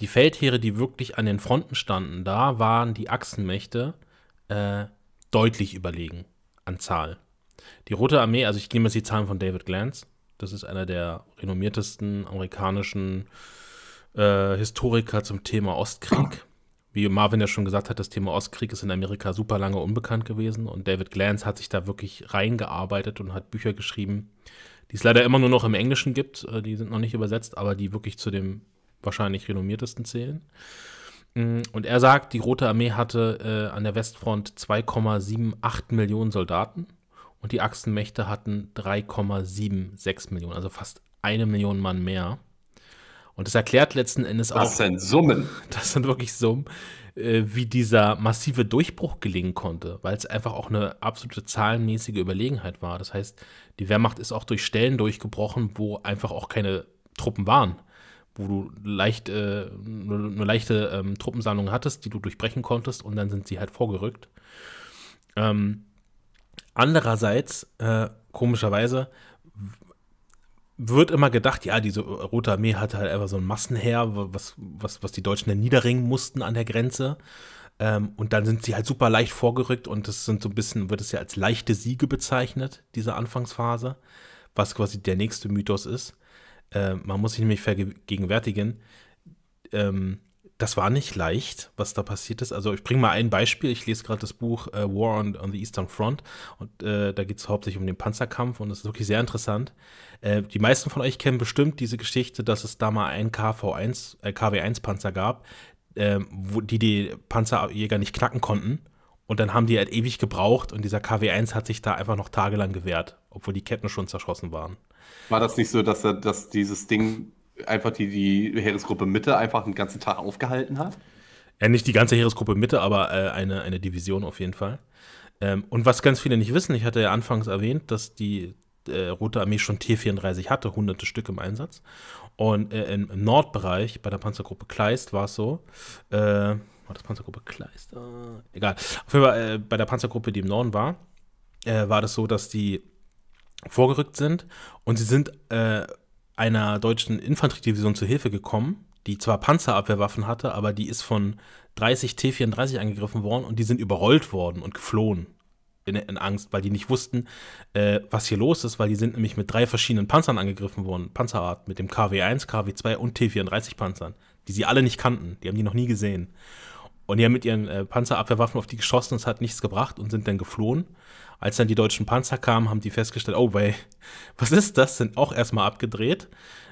die Feldheere, die wirklich an den Fronten standen, da waren die Achsenmächte äh, deutlich überlegen an Zahl. Die Rote Armee, also ich nehme jetzt die Zahlen von David Glantz, das ist einer der renommiertesten amerikanischen äh, äh, Historiker zum Thema Ostkrieg. Wie Marvin ja schon gesagt hat, das Thema Ostkrieg ist in Amerika super lange unbekannt gewesen und David Glantz hat sich da wirklich reingearbeitet und hat Bücher geschrieben, die es leider immer nur noch im Englischen gibt, äh, die sind noch nicht übersetzt, aber die wirklich zu dem wahrscheinlich renommiertesten zählen. Mm, und er sagt, die Rote Armee hatte äh, an der Westfront 2,78 Millionen Soldaten und die Achsenmächte hatten 3,76 Millionen, also fast eine Million Mann mehr. Und das erklärt letzten Endes auch. Das sind Summen. [laughs] Das sind wirklich Summen, äh, wie dieser massive Durchbruch gelingen konnte, weil es einfach auch eine absolute zahlenmäßige Überlegenheit war. Das heißt, die Wehrmacht ist auch durch Stellen durchgebrochen, wo einfach auch keine Truppen waren, wo du leicht, äh, nur, leichte ähm, Truppensammlungen hattest, die du durchbrechen konntest und dann sind sie halt vorgerückt. Ähm, andererseits, äh, komischerweise, wird immer gedacht, ja, diese Rote Armee hatte halt einfach so ein Massenheer, was, was, was die Deutschen dann niederringen mussten an der Grenze. Ähm, und dann sind sie halt super leicht vorgerückt und das sind so ein bisschen, wird es ja als leichte Siege bezeichnet, diese Anfangsphase, was quasi der nächste Mythos ist. Äh, man muss sich nämlich vergegenwärtigen, ähm, das war nicht leicht, was da passiert ist. Also ich bringe mal ein Beispiel. Ich lese gerade das Buch äh, War on, on, the Eastern Front und äh, da geht es hauptsächlich um den Panzerkampf und das ist wirklich sehr interessant. Äh, die meisten von euch kennen bestimmt diese Geschichte, dass es da mal einen KV1, äh, KW1-Panzer gab, ähm, wo, die die Panzerjäger nicht knacken konnten. Und dann haben die halt ewig gebraucht und dieser KW1 hat sich da einfach noch tagelang gewehrt, obwohl die Ketten schon zerschossen waren. War das nicht so, dass, er, dass dieses Ding einfach die, die Heeresgruppe Mitte einfach den ganzen Tag aufgehalten hat? Ja, äh, nicht die ganze Heeresgruppe Mitte, aber äh, eine, eine Division auf jeden Fall. Ähm, und was ganz viele nicht wissen, ich hatte ja anfangs erwähnt, dass die äh, Rote Armee schon T34 hatte, hunderte Stück im Einsatz. Und äh, im Nordbereich bei der Panzergruppe Kleist war es so, äh, war das Panzergruppe Kleist? Ah, egal. Auf jeden Fall äh, bei der Panzergruppe, die im Norden war, äh, war das so, dass die vorgerückt sind und sie sind einer deutschen Infanteriedivision zu Hilfe gekommen, die zwar Panzerabwehrwaffen hatte, aber die ist von 30 T-34 angegriffen worden und die sind überrollt worden und geflohen in, in Angst, weil die nicht wussten, äh, was hier los ist, weil die sind nämlich mit drei verschiedenen Panzern angegriffen worden, Panzerart, mit dem KW-1, KW-2 und T-34-Panzern, die sie alle nicht kannten, die haben die noch nie gesehen. Und die haben mit ihren äh, Panzerabwehrwaffen auf die geschossen, es hat nichts gebracht und sind dann geflohen. Als dann die deutschen Panzer kamen, haben die festgestellt, oh, bei, [laughs] was ist das? Sind auch erstmal abgedreht,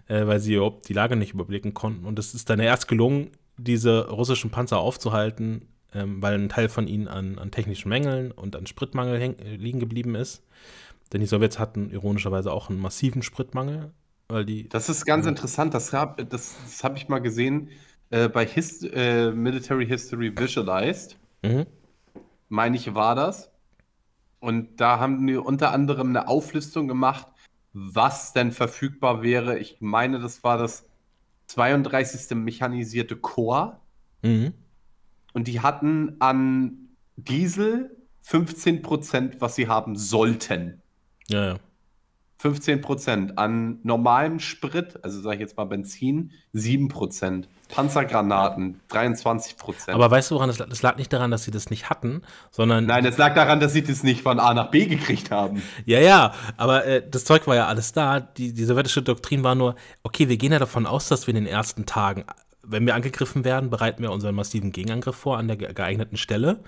äh, weil sie überhaupt die Lage nicht überblicken konnten. Und es ist dann erst gelungen, diese russischen Panzer aufzuhalten, ähm, weil ein Teil von ihnen an, an technischen Mängeln und an Spritmangel häng, äh, liegen geblieben ist. Denn die Sowjets hatten ironischerweise auch einen massiven Spritmangel. Weil die, das ist ganz äh, interessant, das, das, das habe ich mal gesehen äh, bei Hist äh, Military History Visualized. Mhm meine ich, war das. Und da haben die unter anderem eine Auflistung gemacht, was denn verfügbar wäre. Ich meine, das war das 32. mechanisierte Korps. Mhm. Und die hatten an Diesel 15 Prozent, was sie haben sollten. Ja, ja. 15 Prozent. An normalem Sprit, also sage ich jetzt mal Benzin, 7 Prozent. Panzergranaten, 23 Prozent. Aber weißt du, woran das, lag? das lag nicht daran, dass sie das nicht hatten, sondern. Nein, es lag daran, dass sie das nicht von A nach B gekriegt haben. ja, ja, aber äh, das Zeug war ja alles da. Die, die sowjetische Doktrin war nur, okay, wir gehen ja davon aus, dass wir in den ersten Tagen, wenn wir angegriffen werden, bereiten wir unseren massiven Gegenangriff vor an der geeigneten Stelle.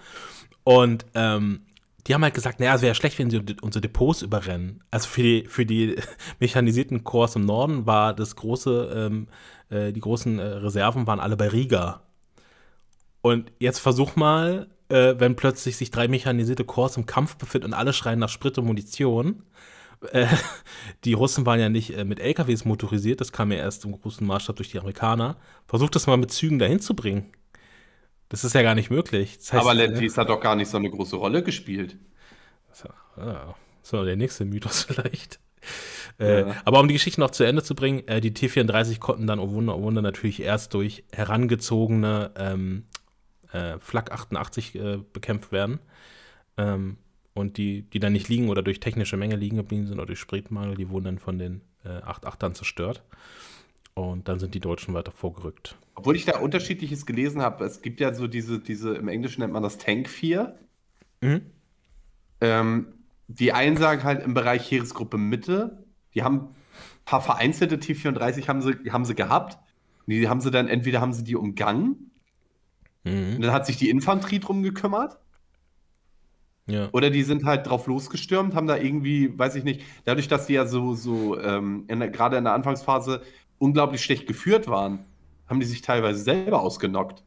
Und ähm, die haben halt gesagt, naja, es wäre schlecht, wenn sie unsere Depots überrennen. Also für die, für die [laughs] mechanisierten Korps im Norden war das große, ähm, äh, die großen äh, Reserven waren alle bei Riga. Und jetzt versuch mal, äh, wenn plötzlich sich drei mechanisierte Korps im Kampf befinden und alle schreien nach Sprit und Munition. Äh, [laughs] die Russen waren ja nicht äh, mit LKWs motorisiert, das kam ja erst im großen Maßstab durch die Amerikaner. Versuch das mal mit Zügen dahin zu bringen. Das ist ja gar nicht möglich. Das heißt, aber Lentis äh, hat doch gar nicht so eine große Rolle gespielt. So, ah, so der nächste Mythos [laughs] vielleicht. Äh, Aber um die Geschichte noch zu Ende zu bringen, äh, die T34 konnten dann, oh Wunder, oh Wunder, natürlich erst durch herangezogene ähm, äh, Flak 88 äh, bekämpft werden. Ähm, und die, die dann nicht liegen oder durch technische Menge liegen geblieben sind oder durch Spritmangel, die wurden dann von den äh, 88ern zerstört. Und dann sind die Deutschen weiter vorgerückt. Obwohl ich da unterschiedliches gelesen habe. Es gibt ja so diese, diese, im Englischen nennt man das Tank 4. Mhm. Ähm, die einen sagen halt im Bereich Heeresgruppe Mitte, die haben ein paar vereinzelte T34 haben sie, haben sie gehabt. Die haben sie dann, entweder haben sie die umgangen. Mhm. Und dann hat sich die Infanterie drum gekümmert. Ja. Oder die sind halt drauf losgestürmt, haben da irgendwie, weiß ich nicht, dadurch, dass die ja so, so ähm, gerade in der Anfangsphase unglaublich schlecht geführt waren, haben die sich teilweise selber ausgenockt.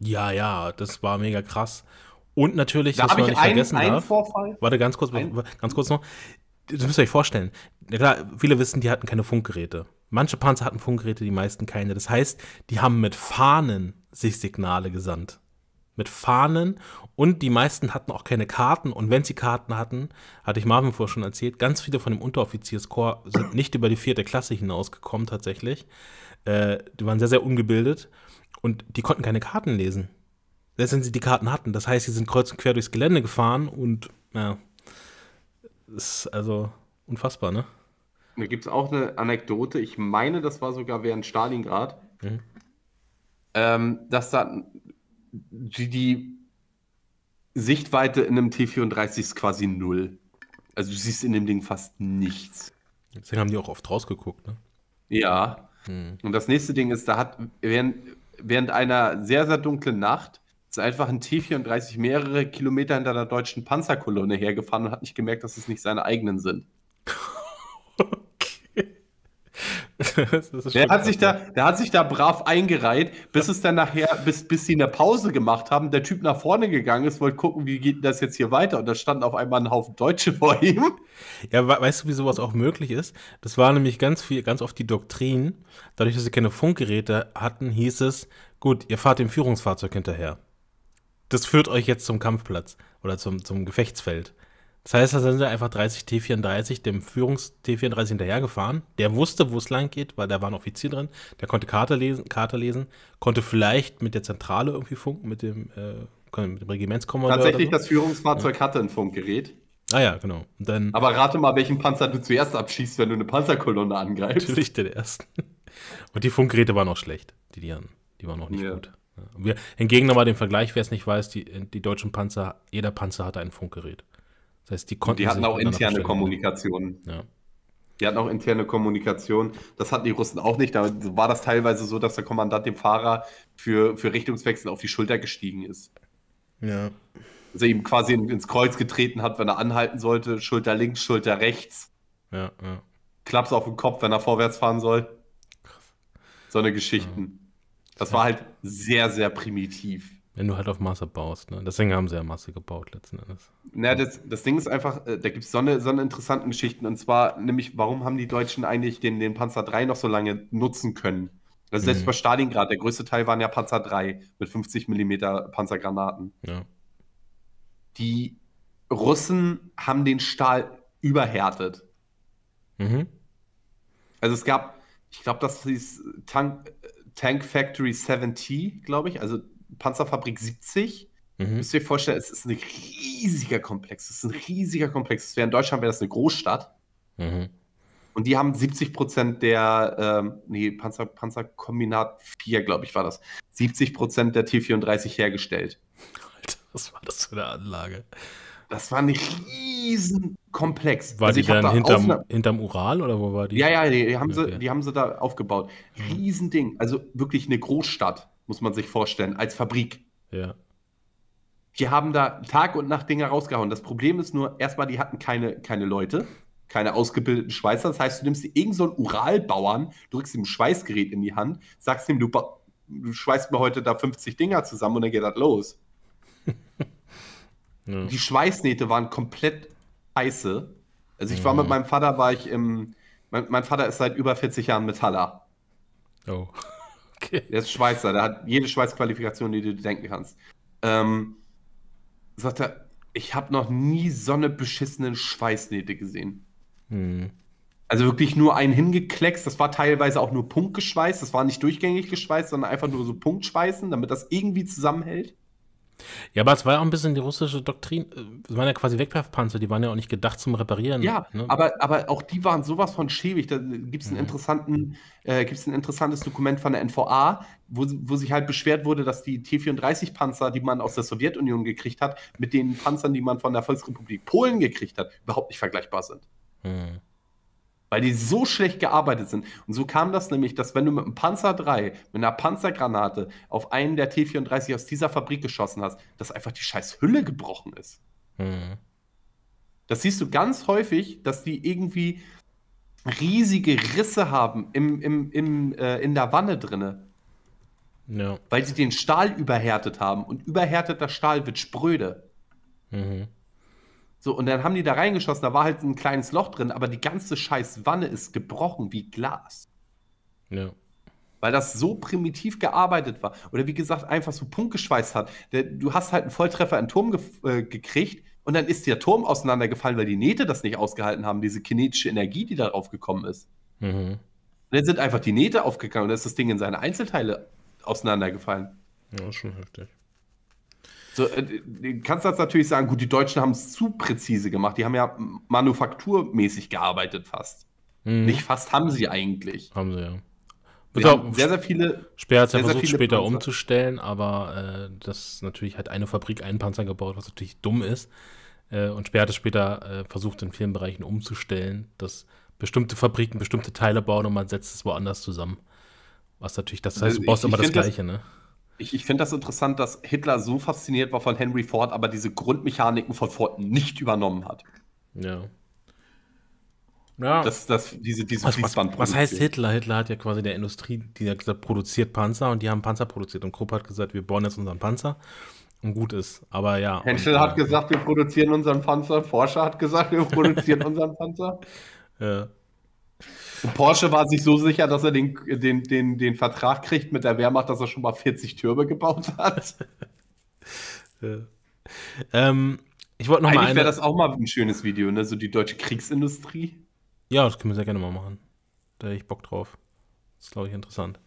Ja, ja, das war mega krass. Und natürlich, da was man nicht einen, vergessen einen darf. Vorfall? Warte, ganz kurz, ganz kurz noch. Das müsst ihr euch vorstellen. Ja, klar, viele wissen, die hatten keine Funkgeräte. Manche Panzer hatten Funkgeräte, die meisten keine. Das heißt, die haben mit Fahnen sich Signale gesandt mit Fahnen und die meisten hatten auch keine Karten und wenn sie Karten hatten, hatte ich Marvin vorher schon erzählt, ganz viele von dem Unteroffizierskorps sind nicht über die vierte Klasse hinausgekommen tatsächlich. Äh, die waren sehr, sehr ungebildet und die konnten keine Karten lesen. Selbst wenn sie die Karten hatten. Das heißt, sie sind kreuz und quer durchs Gelände gefahren und ja, ist also unfassbar, ne? Da gibt es auch eine Anekdote, ich meine, das war sogar während Stalingrad, mhm. ähm, dass da die, die Sichtweite in einem T34 ist quasi null. Also du siehst in dem Ding fast nichts. Deswegen haben die auch oft rausgeguckt, ne? Ja. Hm. Und das nächste Ding ist, da hat während, während einer sehr, sehr dunklen Nacht ist einfach ein T34 mehrere Kilometer hinter einer deutschen Panzerkolonne hergefahren und hat nicht gemerkt, dass es nicht seine eigenen sind. [laughs] der, hat sich da, der hat sich da brav eingereiht, bis es dann nachher, bis, bis sie eine Pause gemacht haben, der Typ nach vorne gegangen ist, wollte gucken, wie geht das jetzt hier weiter. Und da standen auf einmal ein Haufen Deutsche vor [laughs] ihm. Ja, weißt du, wie sowas auch möglich ist? Das war nämlich ganz viel, ganz oft die Doktrin. Dadurch, dass sie keine Funkgeräte hatten, hieß es, gut, ihr fahrt dem Führungsfahrzeug hinterher. Das führt euch jetzt zum Kampfplatz oder zum, zum Gefechtsfeld. Das heißt, da sind sie einfach 30 T34 dem Führungs-T34 hinterhergefahren. Der wusste, wo es lang geht, weil da war ein Offizier drin. Der konnte Karte lesen, Karte lesen, konnte vielleicht mit der Zentrale irgendwie funken, mit dem, äh, mit dem Regimentskommandeur. Tatsächlich, so. das Führungsfahrzeug ja. hatte ein Funkgerät. Ah ja, genau. dann, Aber rate mal, welchen Panzer du zuerst abschießt, wenn du eine Panzerkolonne angreifst. Natürlich den ersten. Und die Funkgeräte waren auch schlecht, die die Die waren auch nicht ja. gut. Ja. Wir, hingegen nochmal den Vergleich, wer es nicht weiß, die, die deutschen Panzer, jeder Panzer hatte ein Funkgerät. Das heißt, die konnten. die hatten auch interne Kommunikation. Ja. Die hatten auch interne Kommunikation. Das hatten die Russen auch nicht. Da war das teilweise so, dass der Kommandant dem Fahrer für, für Richtungswechsel auf die Schulter gestiegen ist. Ja. Also ihm quasi ins Kreuz getreten hat, wenn er anhalten sollte. Schulter links, Schulter rechts. Ja, ja. Klaps auf den Kopf, wenn er vorwärts fahren soll. Krass. So eine Geschichten. Ja. Das war halt sehr, sehr primitiv. Wenn du halt auf Masse baust, ne? Deswegen haben sie ja Masse gebaut letzten Endes. Naja, das, das Ding ist einfach, äh, da gibt es so eine, so eine interessanten Geschichten. Und zwar nämlich, warum haben die Deutschen eigentlich den, den Panzer 3 noch so lange nutzen können? Also selbst mhm. bei Stalingrad, der größte Teil waren ja Panzer 3 mit 50 mm Panzergranaten. Ja. Die Russen haben den Stahl überhärtet. Mhm. Also es gab, ich glaube, das hieß Tank, äh, Tank Factory 70, glaube ich, also Panzerfabrik 70. Mhm. Müsst ihr euch vorstellen, es ist ein riesiger Komplex. Es ist ein riesiger Komplex. Das wäre in Deutschland wäre das eine Großstadt. Mhm. Und die haben 70 Prozent der, ähm, nee, Panzer, Panzerkombinat 4, glaube ich, war das. 70 Prozent der T34 hergestellt. Alter, was war das für eine Anlage? Das war ein riesen Komplex. War also die dann da hinterm, hinterm Ural oder wo war die? Ja, ja, die, die haben, okay. sie, die haben sie da aufgebaut. Riesending. Also wirklich eine Großstadt muss man sich vorstellen, als Fabrik. Ja. Die haben da Tag und Nacht Dinge rausgehauen. Das Problem ist nur, erstmal, die hatten keine, keine Leute, keine ausgebildeten Schweißer. Das heißt, du nimmst dir irgendeinen so einen Uralbauern, drückst ihm ein Schweißgerät in die Hand, sagst ihm, du, du schweißt mir heute da 50 Dinger zusammen und dann geht das los. [laughs] ja. Die Schweißnähte waren komplett heiße. Also ich war mit mhm. meinem Vater, war ich im, mein, mein Vater ist seit über 40 Jahren Metaller. Oh. Okay. Der ist Schweizer, der hat jede Schweißqualifikation, die du dir denken kannst. Ähm, sagt er, ich habe noch nie so eine beschissenen Schweißnähte gesehen. Hm. Also wirklich nur einen hingekleckst, das war teilweise auch nur punktgeschweißt, das war nicht durchgängig geschweißt, sondern einfach nur so Punktschweißen, damit das irgendwie zusammenhält. Ja, aber es war ja auch ein bisschen die russische Doktrin. Äh, es waren ja quasi Wegwerfpanzer, die waren ja auch nicht gedacht zum Reparieren. Ja, ne? aber, aber auch die waren sowas von schäbig. Da gibt es mhm. Interessanten, äh, gibt's ein interessantes Dokument von der NVA, wo, wo sich halt beschwert wurde, dass die T-34-Panzer, die man aus der Sowjetunion gekriegt hat, mit den Panzern, die man von der Volksrepublik Polen gekriegt hat, überhaupt nicht vergleichbar sind. Mhm weil die so schlecht gearbeitet sind. Und so kam das nämlich, dass wenn du mit einem Panzer 3, mit einer Panzergranate auf einen der T-34 aus dieser Fabrik geschossen hast, dass einfach die scheiß Hülle gebrochen ist. Mhm. Das siehst du ganz häufig, dass die irgendwie riesige Risse haben im, im, im, äh, in der Wanne drinne. Ja. Weil sie den Stahl überhärtet haben und überhärteter Stahl wird spröde. Mhm. So, und dann haben die da reingeschossen, da war halt ein kleines Loch drin, aber die ganze Scheißwanne ist gebrochen wie Glas. Ja. Weil das so primitiv gearbeitet war. Oder wie gesagt, einfach so Punkt geschweißt hat. Du hast halt einen Volltreffer in den Turm ge äh, gekriegt und dann ist der Turm auseinandergefallen, weil die Nähte das nicht ausgehalten haben, diese kinetische Energie, die darauf gekommen ist. Mhm. Und dann sind einfach die Nähte aufgegangen und dann ist das Ding in seine Einzelteile auseinandergefallen. Ja, schon heftig. So, äh, kannst du jetzt natürlich sagen, gut, die Deutschen haben es zu präzise gemacht. Die haben ja manufakturmäßig gearbeitet fast. Hm. Nicht fast haben sie eigentlich. Haben sie, ja. Wir haben sehr, sehr viele. Speer hat es ja versucht, später Panzer. umzustellen, aber äh, das natürlich hat eine Fabrik einen Panzer gebaut, was natürlich dumm ist. Äh, und Speer hat es später äh, versucht, in vielen Bereichen umzustellen, dass bestimmte Fabriken bestimmte Teile bauen und man setzt es woanders zusammen. Was natürlich, das heißt, du äh, baust ich immer das Gleiche, das, ne? Ich, ich finde das interessant, dass Hitler so fasziniert war von Henry Ford, aber diese Grundmechaniken von Ford nicht übernommen hat. Ja. Ja. Das, das, diese, diese was, was, was heißt Hitler? Hitler hat ja quasi der Industrie, die hat gesagt, produziert Panzer und die haben Panzer produziert. Und Krupp hat gesagt, wir bauen jetzt unseren Panzer und gut ist. Aber ja. Henschel und, hat äh, gesagt, wir produzieren unseren Panzer. Forscher hat gesagt, wir produzieren [laughs] unseren Panzer. Ja. Und Porsche war sich so sicher, dass er den, den, den, den Vertrag kriegt mit der Wehrmacht, dass er schon mal 40 Türme gebaut hat. [laughs] ja. ähm, ich wollte noch Eigentlich mal eine... wäre das auch mal ein schönes Video, ne? So die deutsche Kriegsindustrie. Ja, das können wir sehr gerne mal machen. Da hätte ich Bock drauf. Das ist, glaube ich, interessant.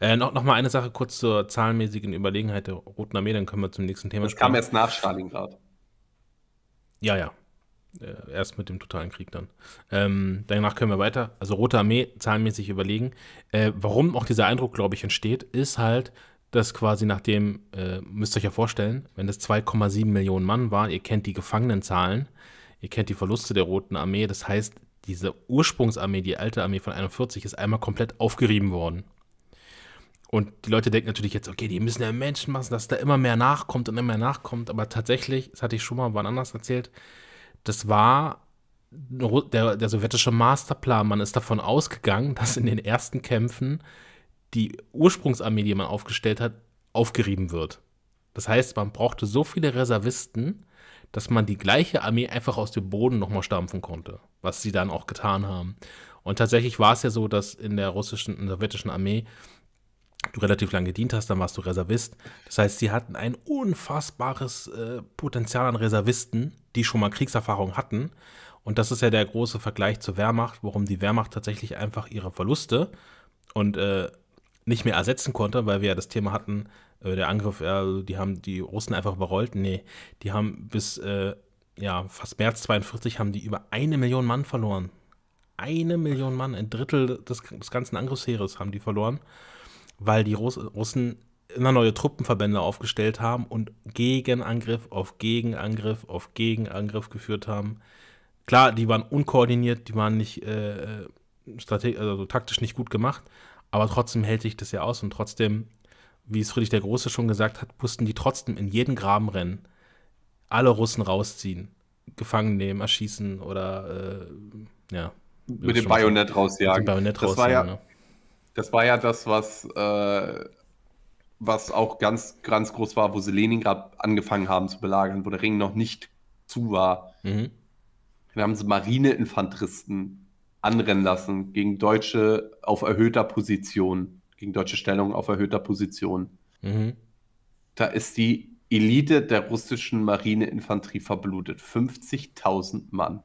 Äh, noch, noch mal eine Sache kurz zur zahlenmäßigen Überlegenheit der Roten Armee, dann können wir zum nächsten Thema das springen. Das kam erst nach Stalingrad. Ja, ja, äh, erst mit dem totalen Krieg dann. Ähm, danach können wir weiter. Also Rote Armee zahlenmäßig überlegen. Äh, warum auch dieser Eindruck, glaube ich, entsteht, ist halt, dass quasi nachdem, äh, müsst ihr euch ja vorstellen, wenn das 2,7 Millionen Mann waren, ihr kennt die Gefangenenzahlen, ihr kennt die Verluste der Roten Armee, das heißt, diese Ursprungsarmee, die alte Armee von 41, ist einmal komplett aufgerieben worden. Und die Leute denken natürlich jetzt, okay, die müssen ja Menschen machen, dass da immer mehr nachkommt und immer mehr nachkommt. Aber tatsächlich, das hatte ich schon mal wann anders erzählt, das war der, der sowjetische Masterplan. Man ist davon ausgegangen, dass in den ersten Kämpfen die Ursprungsarmee, die man aufgestellt hat, aufgerieben wird. Das heißt, man brauchte so viele Reservisten, dass man die gleiche Armee einfach aus dem Boden nochmal stampfen konnte, was sie dann auch getan haben. Und tatsächlich war es ja so, dass in der russischen, in der sowjetischen Armee du relativ lange gedient hast, dann warst du Reservist. Das heißt, sie hatten ein unfassbares äh, Potenzial an Reservisten, die schon mal Kriegserfahrung hatten. Und das ist ja der große Vergleich zur Wehrmacht, warum die Wehrmacht tatsächlich einfach ihre Verluste und äh, nicht mehr ersetzen konnte, weil wir ja das Thema hatten, äh, der Angriff, äh, die haben die Russen einfach überrollt. Nee, die haben bis äh, ja, fast März 42 haben die über eine Million Mann verloren. Eine Million Mann, ein Drittel des, des ganzen Angriffsheeres haben die verloren, weil die Russen immer neue Truppenverbände aufgestellt haben und Gegenangriff auf Gegenangriff auf Gegenangriff geführt haben. Klar, die waren unkoordiniert, die waren nicht äh, äh also taktisch nicht gut gemacht, aber trotzdem hält sich das ja aus und trotzdem, wie es Friedrich der Große schon gesagt hat, mussten die trotzdem in jeden Graben rennen, alle Russen rausziehen, gefangen nehmen, erschießen oder äh, ja. Mit dem Bajonett rausjagen. das war ja, Das war ja das, was äh, was auch ganz, ganz groß war, wo sie Leningrad angefangen haben zu belagern, wo der Ring noch nicht zu war. Mhm. Wir haben sie Marineinfanteristen anrennen lassen gegen Deutsche auf erhöhter Position, gegen deutsche Stellung auf erhöhter Position. Mhm. Da ist die Elite der russischen Marineinfanterie verblutet. 50.000 Mann.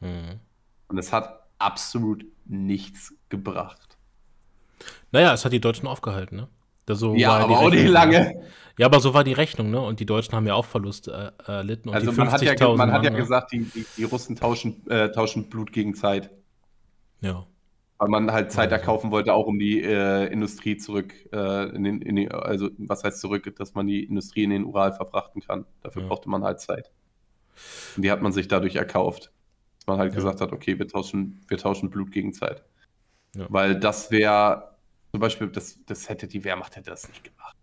Mhm. Und es hat absolut nichts gebracht. Naja, es hat die Deutschen aufgehalten, ne? So ja, aber auch nicht ne? lange. Ja, aber so war die Rechnung, ne? Und die Deutschen haben ja auch Verlust äh, erlitten. Äh, also man hat ja, man hat ja ne? gesagt, die, die, die Russen tauschen, äh, tauschen Blut gegen Zeit. Ja. Weil man halt Zeit also. erkaufen wollte, auch um die äh, Industrie zurück, äh, in den, in die, also was heißt zurück, dass man die Industrie in den Ural verfrachten kann. Dafür ja. brauchte man halt Zeit. Und die hat man sich dadurch erkauft. Dass man halt ja. gesagt hat, okay, wir tauschen, wir tauschen Blut gegen Zeit. Ja. Weil das wäre zum Beispiel, das, das hätte die Wehrmacht hätte das nicht gemacht.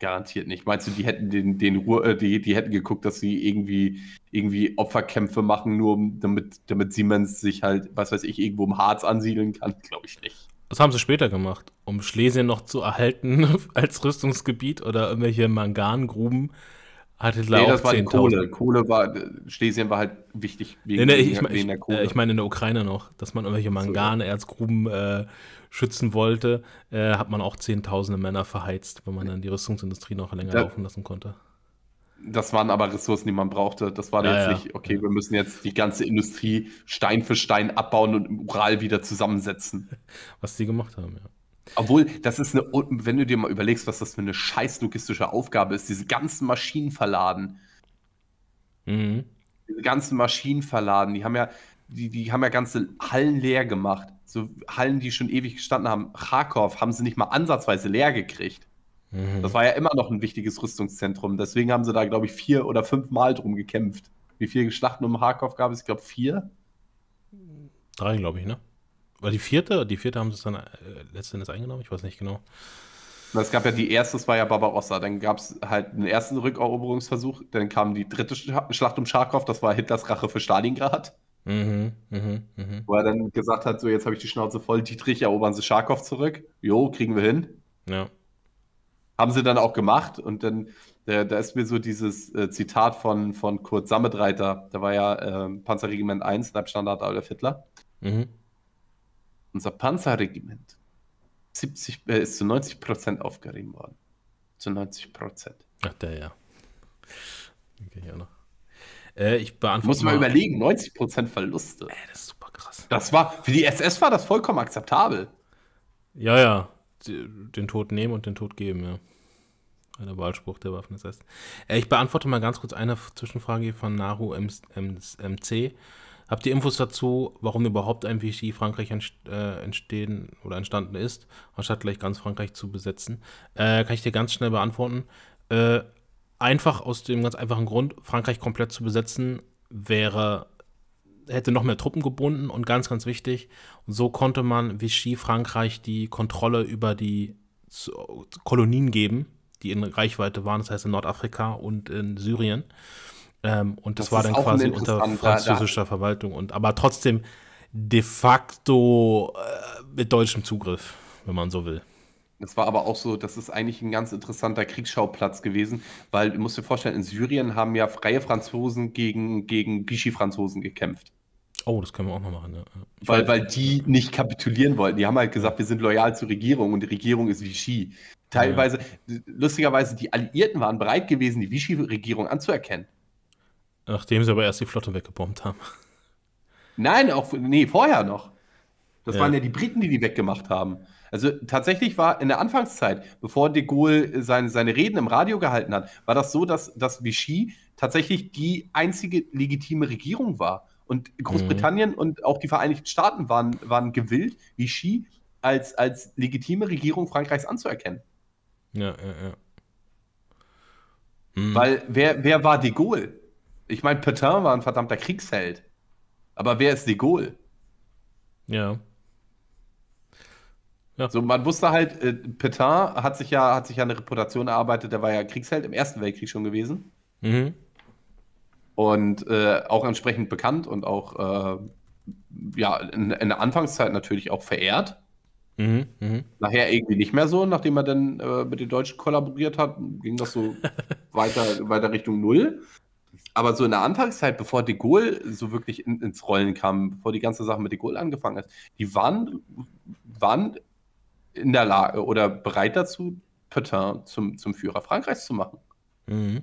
Garantiert nicht. Meinst du, die hätten den, den Ruhe, äh, die, die hätten geguckt, dass sie irgendwie, irgendwie Opferkämpfe machen, nur damit, damit Siemens sich halt, was weiß ich, irgendwo im Harz ansiedeln kann? Glaube ich nicht. Was haben sie später gemacht, um Schlesien noch zu erhalten [laughs] als Rüstungsgebiet oder irgendwelche Mangangruben. Hat Hitler nee, das war die Kohle. Kohle war, Schlesien war halt wichtig wegen, nee, nee, ich, wegen, ich, der Kohle. Ich meine in der Ukraine noch, dass man irgendwelche Manganerrzgruben äh, schützen wollte, äh, hat man auch zehntausende Männer verheizt, weil man dann die Rüstungsindustrie noch länger ja. laufen lassen konnte. Das waren aber Ressourcen, die man brauchte. Das war ja, jetzt ja. nicht, okay, wir müssen jetzt die ganze Industrie Stein für Stein abbauen und im Ural wieder zusammensetzen. [laughs] Was die gemacht haben, ja. Obwohl, das ist eine, wenn du dir mal überlegst, was das für eine scheiß logistische Aufgabe ist, diese ganzen Maschinen verladen. Mhm. Diese ganzen Maschinen verladen, die haben ja, die, die haben ja ganze Hallen leer gemacht so Hallen, die schon ewig gestanden haben. Kharkov haben sie nicht mal ansatzweise leer gekriegt. Mhm. Das war ja immer noch ein wichtiges Rüstungszentrum. Deswegen haben sie da, glaube ich, vier oder fünf Mal drum gekämpft. Wie viele Schlachten um Kharkov gab es? Ich glaube, vier. Drei, glaube ich, ne? War die vierte? Die vierte haben sie dann äh, letzten eingenommen? Ich weiß nicht genau. Es gab ja die erste, das war ja Barbarossa. Dann gab es halt einen ersten Rückeroberungsversuch. Dann kam die dritte Schlacht um Scharkow, das war Hitlers Rache für Stalingrad. Mhm, mhm, mhm. Wo er dann gesagt hat, so jetzt habe ich die Schnauze voll, Dietrich erobern sie Scharkow zurück. Jo, kriegen wir hin. Ja. Haben sie dann auch gemacht und dann, äh, da ist mir so dieses äh, Zitat von, von Kurt Sammetreiter, der war ja äh, Panzerregiment 1, Leibstandard Adolf Hitler. Mhm. Unser Panzerregiment 70, äh, ist zu 90 Prozent aufgerieben worden. Zu 90 Prozent. Ach, der ja. ich auch noch. Äh, ich beantworte. Muss mal überlegen, 90% Verluste. Ey, äh, das ist super krass. Das war, für die SS war das vollkommen akzeptabel. Ja, ja. Den Tod nehmen und den Tod geben, ja. Einer Wahlspruch der Waffen SS. Äh, ich beantworte mal ganz kurz eine Zwischenfrage hier von Naru MC. Habt ihr Infos dazu, warum überhaupt ein Vichy Frankreich äh, entstehen oder entstanden ist, anstatt gleich ganz Frankreich zu besetzen? Äh, kann ich dir ganz schnell beantworten. Äh, einfach aus dem ganz einfachen Grund, Frankreich komplett zu besetzen, wäre, hätte noch mehr Truppen gebunden und ganz, ganz wichtig, so konnte man Vichy Frankreich die Kontrolle über die Kolonien geben, die in Reichweite waren, das heißt in Nordafrika und in Syrien. Ähm, und das, das war dann quasi unter französischer da, da. Verwaltung und aber trotzdem de facto äh, mit deutschem Zugriff, wenn man so will. Das war aber auch so, das ist eigentlich ein ganz interessanter Kriegsschauplatz gewesen, weil du musst dir vorstellen, in Syrien haben ja freie Franzosen gegen, gegen Vichy-Franzosen gekämpft. Oh, das können wir auch noch machen, ja. Weil, weil die nicht kapitulieren wollten. Die haben halt gesagt, wir sind loyal zur Regierung und die Regierung ist Vichy. Teilweise, ja. lustigerweise, die Alliierten waren bereit gewesen, die Vichy-Regierung anzuerkennen. Nachdem sie aber erst die Flotte weggebombt haben. Nein, auch, nee, vorher noch. Das ja. waren ja die Briten, die die weggemacht haben. Also tatsächlich war in der Anfangszeit, bevor de Gaulle äh, seine, seine Reden im Radio gehalten hat, war das so, dass, dass Vichy tatsächlich die einzige legitime Regierung war. Und Großbritannien mhm. und auch die Vereinigten Staaten waren, waren gewillt, Vichy als, als legitime Regierung Frankreichs anzuerkennen. Ja, ja, ja. Mhm. Weil wer, wer war de Gaulle? Ich meine, Petain war ein verdammter Kriegsheld. Aber wer ist de Gaulle? Ja. Ja. So, man wusste halt, äh, Petain hat sich, ja, hat sich ja eine Reputation erarbeitet, der war ja Kriegsheld im Ersten Weltkrieg schon gewesen. Mhm. Und äh, auch entsprechend bekannt und auch äh, ja, in, in, der Anfangszeit natürlich auch verehrt. Mhm, mh. Nachher irgendwie nicht mehr so, nachdem er dann äh, mit den Deutschen kollaboriert hat, ging das so [laughs] weiter, weiter Richtung Null. Aber so in der Anfangszeit, bevor de Gaulle so wirklich in, ins Rollen kam, bevor die ganze Sache mit de Gaulle angefangen hat, die waren, waren in der Lage oder bereit dazu, Petain zum, zum Führer Frankreichs zu machen. Mhm.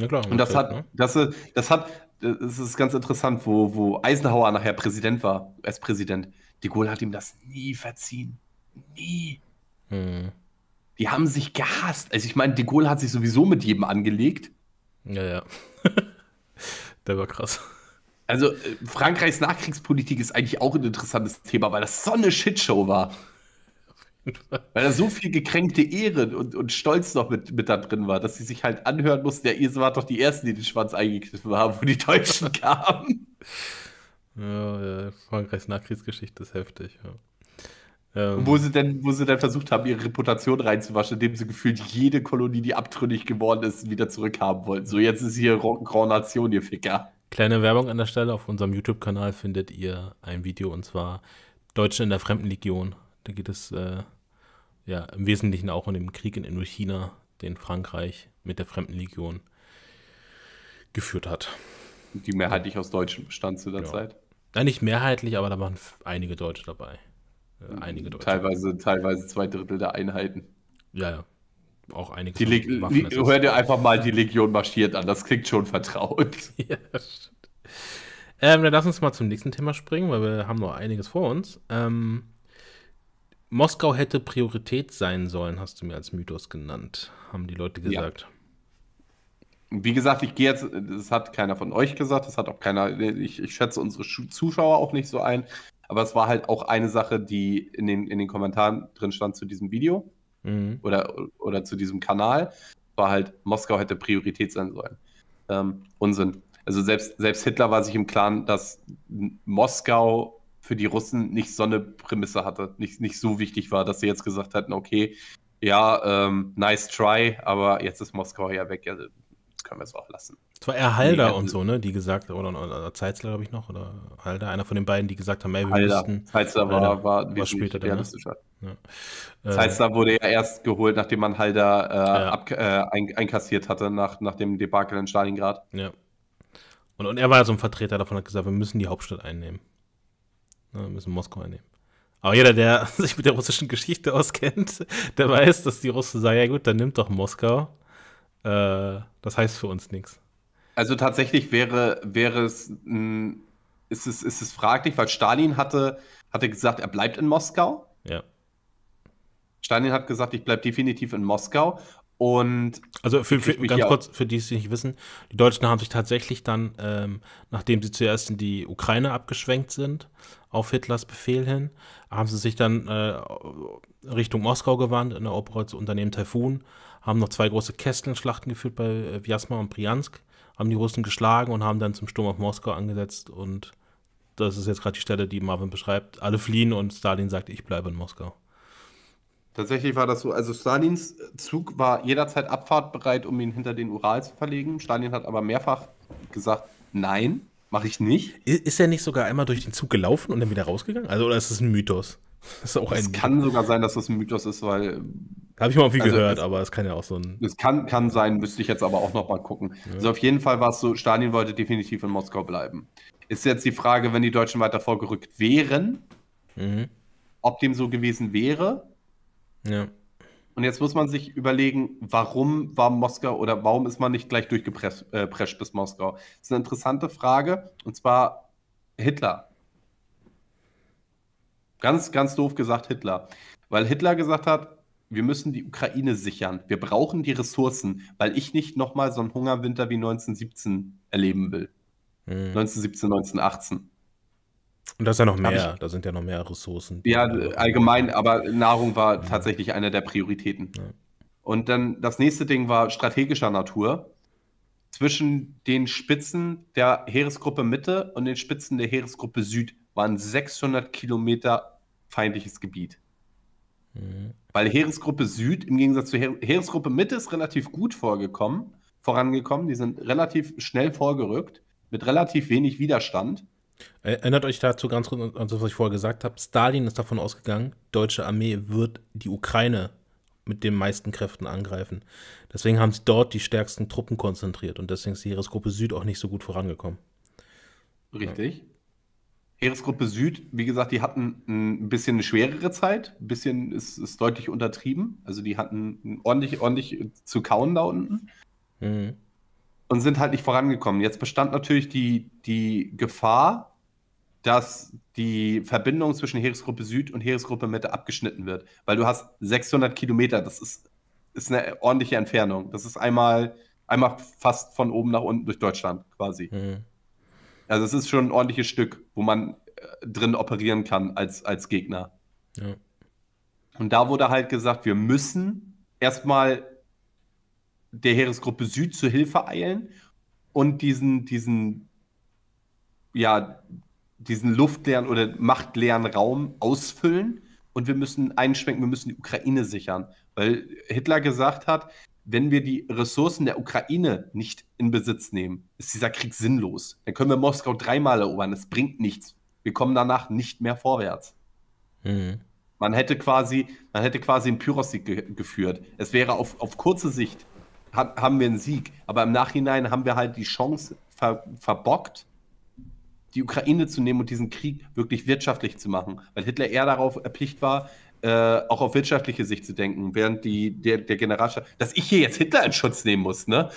Ja, klar. Und das, hat, ne? das, das hat, das ist ganz interessant, wo, wo Eisenhower nachher Präsident war, als Präsident. De Gaulle hat ihm das nie verziehen. Nie. Mhm. Die haben sich gehasst. Also ich meine, De Gaulle hat sich sowieso mit jedem angelegt. Ja, ja. [laughs] der war krass. Also äh, Frankreichs Nachkriegspolitik ist eigentlich auch ein interessantes Thema, weil das so eine Shitshow war. Weil da so viel gekränkte Ehre und, und Stolz noch mit, mit da drin war, dass sie sich halt anhören mussten, ja, ihr wart doch die Ersten, die den Schwanz eingekniffen haben, wo die Deutschen [laughs] kamen. Ja, Frankreichs Nachkriegsgeschichte ist heftig, ja. Ähm, wo, sie denn, wo sie dann versucht haben, ihre Reputation reinzuwaschen, indem sie gefühlt jede Kolonie, die abtrünnig geworden ist, wieder zurückhaben wollten. So, jetzt ist hier Grand Nation, ihr Ficker. Kleine Werbung an der Stelle. Auf unserem YouTube-Kanal findet ihr ein Video und zwar Deutsche in der Fremdenlegion. Da geht es äh, ja, im Wesentlichen auch in dem Krieg in Indochina, den Frankreich mit der Fremdenlegion geführt hat. Die mehrheitlich aus Deutschen bestand zu der ja. Zeit? Ja, nicht mehrheitlich, aber da waren einige Deutsche dabei. Äh, mhm. einige Deutsche. Teilweise, teilweise zwei Drittel der Einheiten. Ja, ja. Auch einige. Die Le Waffen, hör dir einfach mal die Legion marschiert an, das klingt schon vertraut. [laughs] ja, stimmt. Ähm, dann lass uns mal zum nächsten Thema springen, weil wir haben noch einiges vor uns. Ähm, Moskau hätte Priorität sein sollen, hast du mir als Mythos genannt, haben die Leute gesagt. Ja. Wie gesagt, ich gehe jetzt, das hat keiner von euch gesagt, das hat auch keiner, ich, ich schätze unsere Zuschauer auch nicht so ein, aber es war halt auch eine Sache, die in den, in den Kommentaren drin stand zu diesem Video mhm. oder, oder zu diesem Kanal, war halt, Moskau hätte Priorität sein sollen. Ähm, Unsinn. Also selbst, selbst Hitler war sich im Klaren, dass Moskau für die Russen nicht so eine Prämisse hatte, nicht, nicht so wichtig war, dass sie jetzt gesagt hatten, okay, ja, ähm, nice try, aber jetzt ist Moskau ja weg, also können wir es auch lassen. Es war eher Halder die, und also so, ne, die gesagt, oder, oder Zeitzler, glaube ich, noch, oder Halder, einer von den beiden, die gesagt haben, ey, wir Halder. müssten... Zeitzler war, war, war später ne? realistischer. Ne? Ja. Äh, Zeitzler wurde ja erst geholt, nachdem man Halder äh, ja. ab, äh, ein, einkassiert hatte, nach, nach dem Debakel in Stalingrad. Ja. Und, und er war ja so ein Vertreter davon, hat gesagt, wir müssen die Hauptstadt einnehmen. Ne, wir müssen Moskau einnehmen. Aber jeder, der [laughs] sich mit der russischen Geschichte auskennt, der weiß, dass die Russen sagen, ja gut, dann nimmt doch Moskau. Äh, das heißt für uns nichts. Also tatsächlich wäre, wäre es, mh, ist es, ist es fraglich, weil Stalin hatte, hatte gesagt, er bleibt in Moskau. Ja. Stalin hat gesagt, ich bleibe definitiv in Moskau. Und also für, für ganz kurz, für die es nicht wissen, die Deutschen haben sich tatsächlich dann, ähm, nachdem sie zuerst in die Ukraine abgeschwenkt sind, auf Hitlers Befehl hin, haben sie sich dann äh, Richtung Moskau gewandt, in der Operation Unternehmen Taifun, haben noch zwei große Kästlenschlachten geführt bei äh, Vyazma und Priansk, haben die Russen geschlagen und haben dann zum Sturm auf Moskau angesetzt und das ist jetzt gerade die Stelle, die Marvin beschreibt. Alle fliehen und Stalin sagt, ich bleibe in Moskau. Tatsächlich war das so, also Stalins Zug war jederzeit abfahrtbereit, um ihn hinter den Ural zu verlegen. Stalin hat aber mehrfach gesagt, nein, mache ich nicht. Ist er nicht sogar einmal durch den Zug gelaufen und dann wieder rausgegangen? Also oder ist es ein Mythos? [laughs] Das ist auch ein es kann sogar sein, dass das ein Mythos ist, weil habe ich mal viel also gehört, es, aber es kann ja auch so ein. Es kann, kann sein, müsste ich jetzt aber auch nochmal gucken. Ja. Also auf jeden Fall war es so, Stalin wollte definitiv in Moskau bleiben. Ist jetzt die Frage, wenn die Deutschen weiter vorgerückt wären, mhm. ob dem so gewesen wäre. Ja. Und jetzt muss man sich überlegen, warum war Moskau oder warum ist man nicht gleich durchgeprescht äh, bis Moskau? Das ist eine interessante Frage. Und zwar Hitler. Ganz, ganz doof gesagt Hitler. Weil Hitler gesagt hat, wir müssen die Ukraine sichern. Wir brauchen die Ressourcen, weil ich nicht nochmal so einen Hungerwinter wie 1917 erleben will. Mhm. 1917, 1918. Und da ist ja noch mehr, ich, da sind ja noch mehr Ressourcen. Ja, allgemein, aber Nahrung war ja. tatsächlich eine der Prioritäten. Ja. Und dann das nächste Ding war strategischer Natur. Zwischen den Spitzen der Heeresgruppe Mitte und den Spitzen der Heeresgruppe Süd waren 600 Kilometer feindliches Gebiet. Mhm. Weil Heeresgruppe Süd im Gegensatz zur Heer Heeresgruppe Mitte ist relativ gut vorgekommen, vorangekommen. Die sind relativ schnell vorgerückt mit relativ wenig Widerstand. Äh, erinnert euch dazu ganz kurz an das, was ich vorher gesagt habe. Stalin ist davon ausgegangen, deutsche Armee wird die Ukraine mit den meisten Kräften angreifen. Deswegen haben sie dort die stärksten Truppen konzentriert und deswegen ist die Heeresgruppe Süd auch nicht so gut vorangekommen. Richtig. Ja. Heeresgruppe Süd, wie gesagt, die hatten ein bisschen eine schwerere Zeit. Ein bisschen ist, es deutlich untertrieben. Also die hatten ordentlich, ordentlich zu kauen da unten. Mhm und sind halt nicht vorangekommen. Jetzt bestand natürlich die, die Gefahr, dass die Verbindung zwischen Heeresgruppe Süd und Heeresgruppe Mitte abgeschnitten wird, weil du hast 600 Kilometer, das ist, ist eine ordentliche Entfernung. Das ist einmal, einmal fast von oben nach unten durch Deutschland quasi. Mhm. Also es ist schon ein ordentliches Stück, wo man äh, drin operieren kann als, als Gegner. Ja. Und da wurde halt gesagt, wir müssen erstmal der Heeresgruppe Süd zu Hilfe eilen und diesen, diesen, ja, diesen luftleeren oder machtleeren Raum ausfüllen. Und wir müssen einschwenken, wir müssen die Ukraine sichern. Weil Hitler gesagt hat, wenn wir die Ressourcen der Ukraine nicht in Besitz nehmen, ist dieser Krieg sinnlos. Dann können wir Moskau dreimal erobern. Es bringt nichts. Wir kommen danach nicht mehr vorwärts. Mhm. Man hätte quasi, man hätte quasi einen pyrrhus ge geführt. Es wäre auf, auf kurze Sicht haben wir einen Sieg. Aber im Nachhinein haben wir halt die Chance ver verbockt, die Ukraine zu nehmen und diesen Krieg wirklich wirtschaftlich zu machen. Weil Hitler eher darauf erpicht war, äh, auch auf wirtschaftliche Sicht zu denken, während die, der, der Generalstab, dass ich hier jetzt Hitler in Schutz nehmen muss, ne?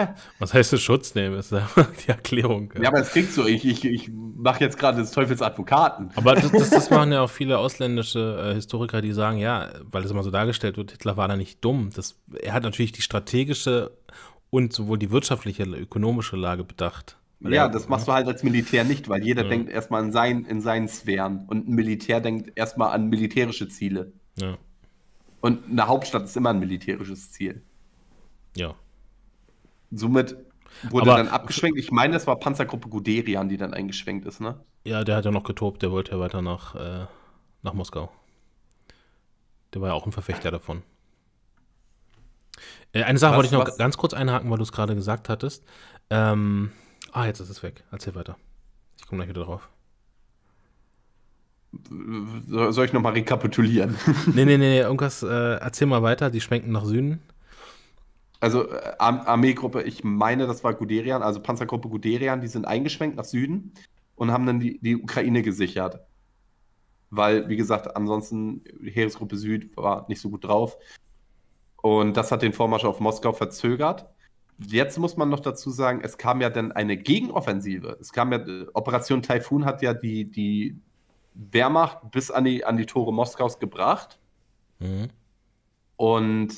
[laughs] Was heißt das Schutz nehmen? Ist ja die Erklärung. Ja, aber es klingt so, ich, ich, ich mache jetzt gerade des Teufels Advokaten. Aber das, das, das [laughs] machen ja auch viele ausländische äh, Historiker, die sagen, ja, weil es immer so dargestellt wird, Hitler war da nicht dumm. Das, er hat natürlich die strategische und sowohl die wirtschaftliche, ökonomische Lage bedacht. Weil ja, er, das machst du halt als Militär nicht, weil jeder ja. denkt erstmal an sein, in seinen Sphären und ein Militär denkt erstmal an militärische Ziele. Ja. Und eine Hauptstadt ist immer ein militärisches Ziel. Ja. Somit wurde Aber dann abgeschwenkt. Ich meine, das war Panzergruppe Guderian, die dann eingeschwenkt ist, ne? Ja, der hat ja noch getobt, der wollte ja weiter nach, äh, nach Moskau. Der war ja auch ein Verfechter davon. Äh, eine Sache was, wollte ich noch was? ganz kurz einhaken, weil du es gerade gesagt hattest. Ähm, ah, jetzt ist es weg. Erzähl weiter. Ich komme gleich wieder drauf. Soll ich nochmal rekapitulieren? nee, nee, nee, irgendwas, äh, erzähl mal weiter, die schwenken nach Süden. Also äh, Armeegruppe, ich meine, das war Guderian, also Panzergruppe Guderian, die sind eingeschwenkt nach Süden und haben dann die, die Ukraine gesichert. Weil, wie gesagt, ansonsten Heeresgruppe Süd war nicht so gut drauf. Und das hat den Vormarsch auf Moskau verzögert. Jetzt muss man noch dazu sagen, es kam ja dann eine Gegenoffensive. Es kam ja, äh, Operation Taifun hat ja die, die Wehrmacht bis an die, an die Tore Moskaus gebracht. Mhm. Und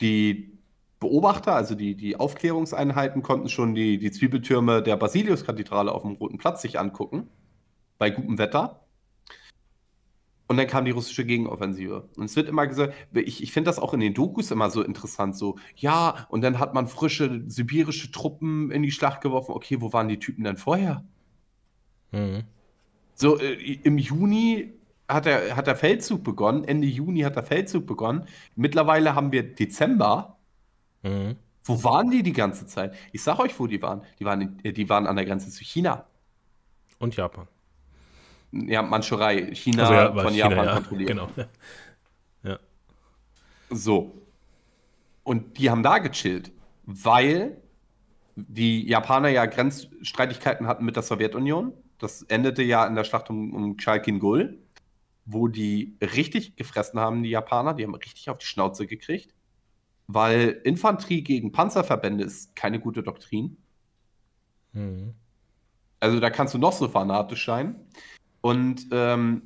die Beobachter, also die, die Aufklärungseinheiten, konnten schon die, die Zwiebeltürme der Basiliuskathedrale auf dem Roten Platz sich angucken, bei gutem Wetter. Und dann kam die russische Gegenoffensive. Und es wird immer gesagt, ich, ich finde das auch in den Dokus immer so interessant, so, ja, und dann hat man frische sibirische Truppen in die Schlacht geworfen. Okay, wo waren die Typen denn vorher? Mhm. So, äh, im Juni hat der, hat der Feldzug begonnen, Ende Juni hat der Feldzug begonnen. Mittlerweile haben wir Dezember Mhm. Wo waren die die ganze Zeit? Ich sag euch, wo die waren. Die waren, äh, die waren an der Grenze zu China. Und Japan. Ja, Mandschurei. China also ja, von China, Japan ja, kontrolliert. Genau. [laughs] Ja. So. Und die haben da gechillt, weil die Japaner ja Grenzstreitigkeiten hatten mit der Sowjetunion. Das endete ja in der Schlacht um, um Chalkingul, wo die richtig gefressen haben, die Japaner. Die haben richtig auf die Schnauze gekriegt. Weil Infanterie gegen Panzerverbände ist keine gute Doktrin. Mhm. Also da kannst du noch so fanatisch sein. Und ähm,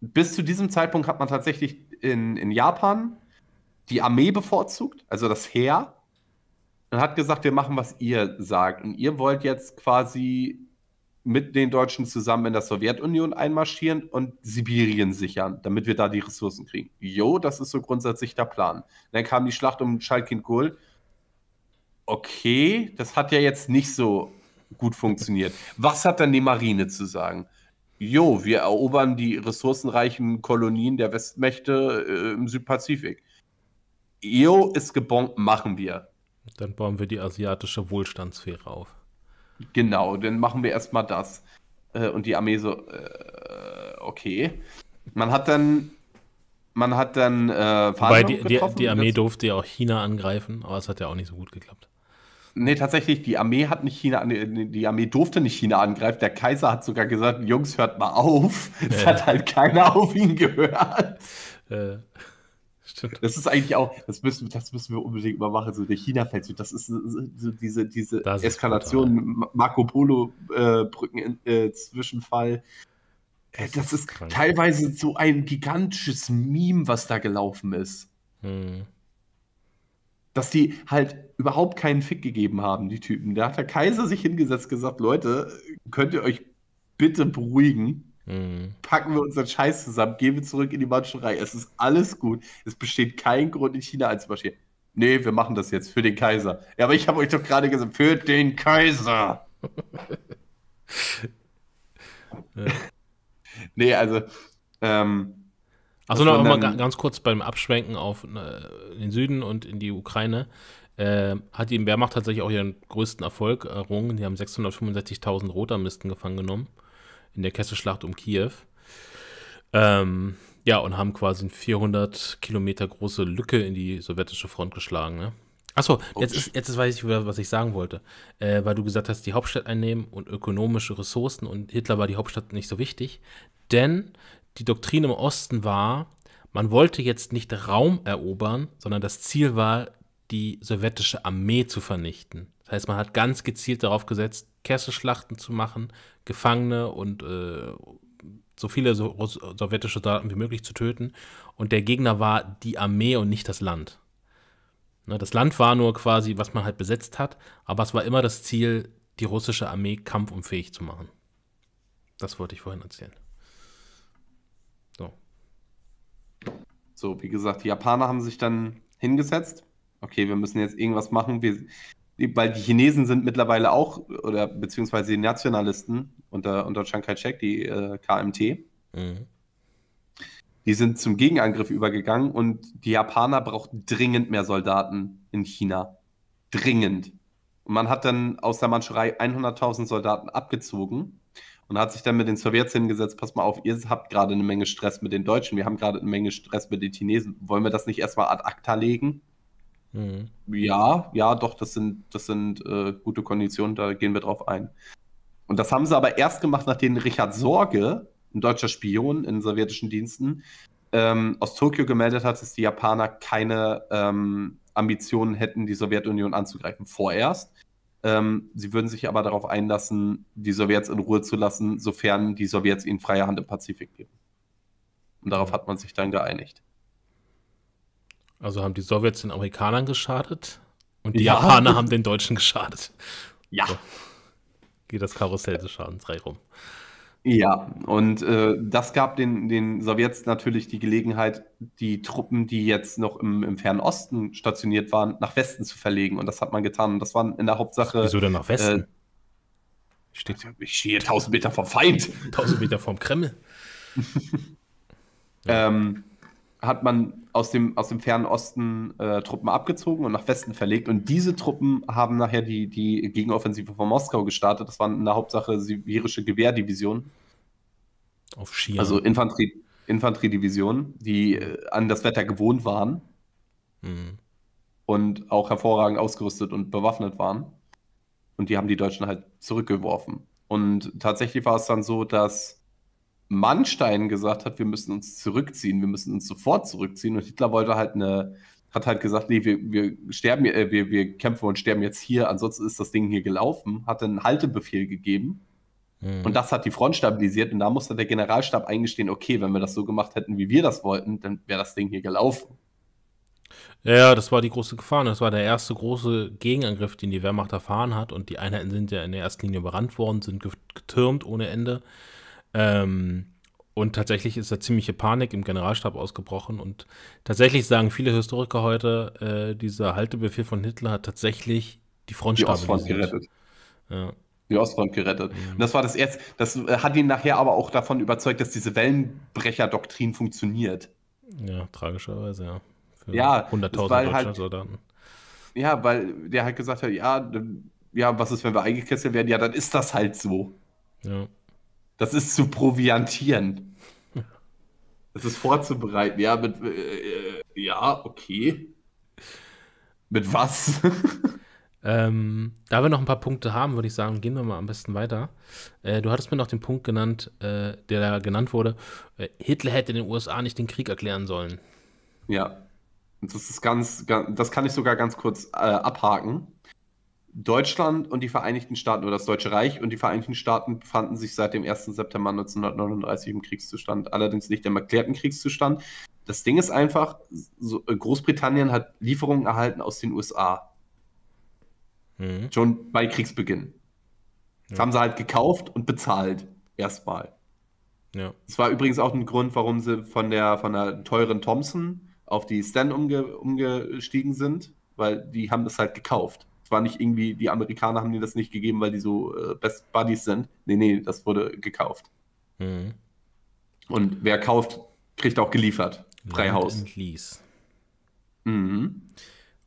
bis zu diesem Zeitpunkt hat man tatsächlich in, in Japan die Armee bevorzugt, also das Heer, und hat gesagt, wir machen, was ihr sagt. Und ihr wollt jetzt quasi mit den Deutschen zusammen in der Sowjetunion einmarschieren und Sibirien sichern, damit wir da die Ressourcen kriegen. Jo, das ist so grundsätzlich der Plan. Dann kam die Schlacht um Schalkin Gol. Okay, das hat ja jetzt nicht so gut funktioniert. Was hat dann die Marine zu sagen? Jo, wir erobern die ressourcenreichen Kolonien der Westmächte äh, im Südpazifik. Jo, ist gebombt, machen wir. Dann bauen wir die asiatische Wohlstandsphäre auf. Genau, dann machen wir erstmal das. Äh, und die Armee so, äh, okay. Man hat dann. Man hat dann. Äh, Wobei die, die, die Armee durfte ja auch China angreifen, aber es hat ja auch nicht so gut geklappt. Nee, tatsächlich, die Armee hat nicht China, äh, die Armee durfte nicht China angreifen. Der Kaiser hat sogar gesagt, Jungs, hört mal auf. Es äh. hat halt keiner auf ihn gehört. Äh stimmt. Das ist eigentlich auch, das müssen, das müssen wir unbedingt mal machen, so der China-Feldzug. Das ist so diese, diese das Eskalation, total. Marco Polo-Brücken-Zwischenfall. Äh, äh, äh, das, das, ist, krank. teilweise so ein gigantisches Meme, was da gelaufen ist. Hm. Dass die halt überhaupt keinen Fick gegeben haben, die Typen. Da hat der Kaiser sich hingesetzt gesagt, Leute, könnt ihr euch bitte beruhigen? Mhm. Packen wir unseren Scheiß zusammen, gehen wir zurück in die Mandschurei. Es ist alles gut. Es besteht kein Grund, in China einzumarschieren. Nee, wir machen das jetzt für den Kaiser. Ja, aber ich habe euch doch gerade gesagt, für den Kaiser. [laughs] ja. nee, also. Ähm, Achso, noch mal ganz kurz beim Abschwenken auf äh, den Süden und in die Ukraine. Äh, hat die Wehrmacht tatsächlich auch ihren größten Erfolg errungen. Die haben 665.000 Rotarmisten gefangen genommen in der Kesselschlacht um Kiew. Ähm, ja, und haben quasi eine 400 Kilometer große Lücke in die sowjetische Front geschlagen. Ne? Achso, oh, jetzt, ist, jetzt ist, weiß ich wieder, was ich sagen wollte. Äh, weil du gesagt hast, die Hauptstadt einnehmen und ökonomische Ressourcen und Hitler war die Hauptstadt nicht so wichtig. Denn die Doktrin im Osten war, man wollte jetzt nicht Raum erobern, sondern das Ziel war, die sowjetische Armee zu vernichten. Das heißt, man hat ganz gezielt darauf gesetzt, Kesselschlachten zu machen, Gefangene und äh, so viele so sowjetische Soldaten wie möglich zu töten. Und der Gegner war die Armee und nicht das Land. Ne, das Land war nur quasi, was man halt besetzt hat, aber es war immer das Ziel, die russische Armee kampfunfähig zu machen. Das wollte ich vorhin erzählen. So. So, wie gesagt, die Japaner haben sich dann hingesetzt. Okay, wir müssen jetzt irgendwas machen. Wir, weil die Chinesen sind mittlerweile auch, oder beziehungsweise die Nationalisten unter, unter Chiang Kai-shek, die äh, KMT, mhm. die sind zum Gegenangriff übergegangen und die Japaner brauchen dringend mehr Soldaten in China. Dringend. Und man hat dann aus der Manscherei 100.000 Soldaten abgezogen und hat sich dann mit den Sowjets hingesetzt, pass mal auf, ihr habt gerade eine Menge Stress mit den Deutschen, wir haben gerade eine Menge Stress mit den Chinesen, wollen wir das nicht erstmal ad acta legen? Mhm. Ja, ja, doch, das sind, das sind äh, gute Konditionen, da gehen wir drauf ein. Und das haben sie aber erst gemacht, nachdem Richard Sorge, ein deutscher Spion in sowjetischen Diensten, ähm, aus Tokio gemeldet hat, dass die Japaner keine ähm, Ambitionen hätten, die Sowjetunion anzugreifen. Vorerst. Ähm, sie würden sich aber darauf einlassen, die Sowjets in Ruhe zu lassen, sofern die Sowjets ihnen freie Hand im Pazifik geben. Und darauf mhm. hat man sich dann geeinigt. Also haben die Sowjets den Amerikanern geschadet und die ja. Japaner haben den Deutschen geschadet. Ja. So. Geht das Karussell des Schadens rum. Ja, und äh, das gab den, den Sowjets natürlich die Gelegenheit, die Truppen, die jetzt noch im, im Fernen Osten stationiert waren, nach Westen zu verlegen. Und das hat man getan. Und das waren in der Hauptsache. Wieso denn nach Westen? Äh, ich, stehe, ich stehe 1000 Meter vom Feind. 1000 Meter vom Kreml. [laughs] ja. ähm, hat man aus dem, aus dem fernen Osten äh, Truppen abgezogen und nach Westen verlegt. Und diese Truppen haben nachher die, die Gegenoffensive von Moskau gestartet. Das waren in der Hauptsache sibirische Gewehrdivisionen. Auf Skiern. Also Infanterie, Infanteriedivisionen, die äh, an das Wetter gewohnt waren. Mhm. Und auch hervorragend ausgerüstet und bewaffnet waren. Und die haben die Deutschen halt zurückgeworfen. Und tatsächlich war es dann so, dass Mannstein gesagt hat, wir müssen uns zurückziehen, wir müssen uns sofort zurückziehen. Und Hitler wollte halt eine, hat halt gesagt, nee, wir, wir sterben, äh, wir, wir kämpfen und sterben jetzt hier, ansonsten ist das Ding hier gelaufen, hat einen Haltebefehl gegeben. Mhm. Und das hat die Front stabilisiert und da musste der Generalstab eingestehen, okay, wenn wir das so gemacht hätten, wie wir das wollten, dann wäre das Ding hier gelaufen. Ja, das war die große Gefahr. Das war der erste große Gegenangriff, den die Wehrmacht erfahren hat. Und die Einheiten sind ja in der ersten Linie überrannt worden, sind getürmt ohne Ende. Ähm, und tatsächlich ist da ziemliche Panik im Generalstab ausgebrochen. Und tatsächlich sagen viele Historiker heute, äh, dieser Haltebefehl von Hitler hat tatsächlich die Front gerettet. Ja. Die Ostfront gerettet. Mhm. Und das war das erste, das äh, hat ihn nachher aber auch davon überzeugt, dass diese Wellenbrecher-Doktrin funktioniert. Ja, tragischerweise, ja. Für ja, halt deutsche halt, Soldaten. Ja, weil der halt gesagt hat, ja, ja, was ist, wenn wir eingekesselt werden? Ja, dann ist das halt so. Ja. Das ist zu proviantieren. Das ist vorzubereiten, ja, mit, äh, äh ja, okay. Mit was? [laughs] ähm, da wir noch ein paar Punkte haben, würde ich sagen, gehen wir mal am besten weiter. Äh, du hattest mir noch den Punkt genannt, äh, der da genannt wurde. Äh, Hitler hätte den USA nicht den Krieg erklären sollen. Ja. Das ist ganz, ganz das kann ich sogar ganz kurz äh, abhaken. Deutschland und die Vereinigten Staaten oder das Deutsche Reich und die Vereinigten Staaten befanden sich seit dem 1. September 1939 im Kriegszustand, allerdings nicht im erklärten Kriegszustand. Das Ding ist einfach, äh, Großbritannien hat Lieferungen erhalten aus den USA. Mhm. Schon bei Kriegsbeginn. Das ja. haben sie halt gekauft und bezahlt. Erstmal. Ja. Das war übrigens auch ein Grund, warum sie von der, von der teuren Thompson auf die Stan umge umgestiegen sind, weil die haben das halt gekauft war nicht irgendwie, die Amerikaner haben dir das nicht gegeben, weil die so äh, Best Buddies sind. Nee, nee, das wurde gekauft. Mhm. Und wer kauft, kriegt auch geliefert. Freihaus. Mhm.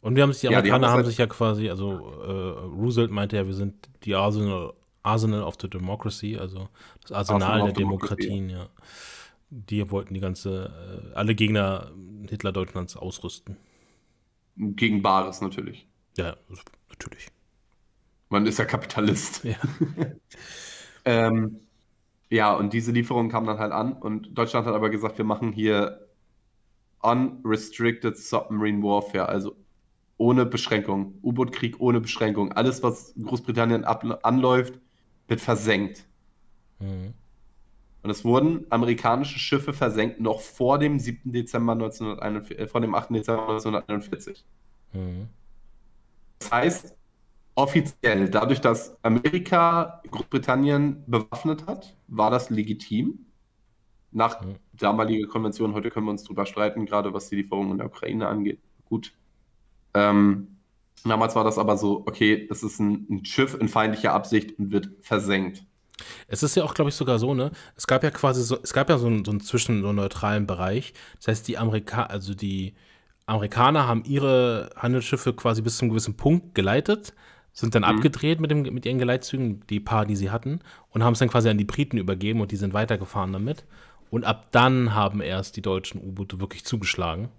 Und wir haben es, die Amerikaner ja, die haben, haben halt sich ja quasi, also äh, Roosevelt meinte ja, wir sind die Arsenal, Arsenal of the Democracy, also das Arsenal, Arsenal der Demokratien, ja. Die wollten die ganze, äh, alle Gegner äh, Hitler-Deutschlands ausrüsten. Gegen Bares natürlich. Ja, also natürlich. Man ist ja Kapitalist. Ja. [laughs] ähm, ja, und diese Lieferung kam dann halt an und Deutschland hat aber gesagt, wir machen hier Unrestricted Submarine Warfare, also ohne Beschränkung, U-Boot-Krieg ohne Beschränkung. Alles, was Großbritannien anläuft, wird versenkt. Mhm. Und es wurden amerikanische Schiffe versenkt, noch vor dem 7. Dezember 1941, äh, vor dem 8. Dezember 1941. Mhm. Das heißt, offiziell, dadurch, dass Amerika Großbritannien bewaffnet hat, war das legitim. Nach mhm. damaliger Konvention, heute können wir uns drüber streiten, gerade was die Lieferung in der Ukraine angeht. Gut. Ähm, damals war das aber so, okay, das ist ein, ein Schiff in feindlicher Absicht und wird versenkt. Es ist ja auch, glaube ich, sogar so, ne? Es gab ja quasi so, es gab ja so, ein, so einen zwischen so einen neutralen Bereich. Das heißt, die Amerika, also die, Amerikaner haben ihre Handelsschiffe quasi bis zum gewissen Punkt geleitet, sind dann mhm. abgedreht mit, dem, mit ihren Geleitzügen, die paar, die sie hatten, und haben es dann quasi an die Briten übergeben und die sind weitergefahren damit. Und ab dann haben erst die deutschen U-Boote wirklich zugeschlagen.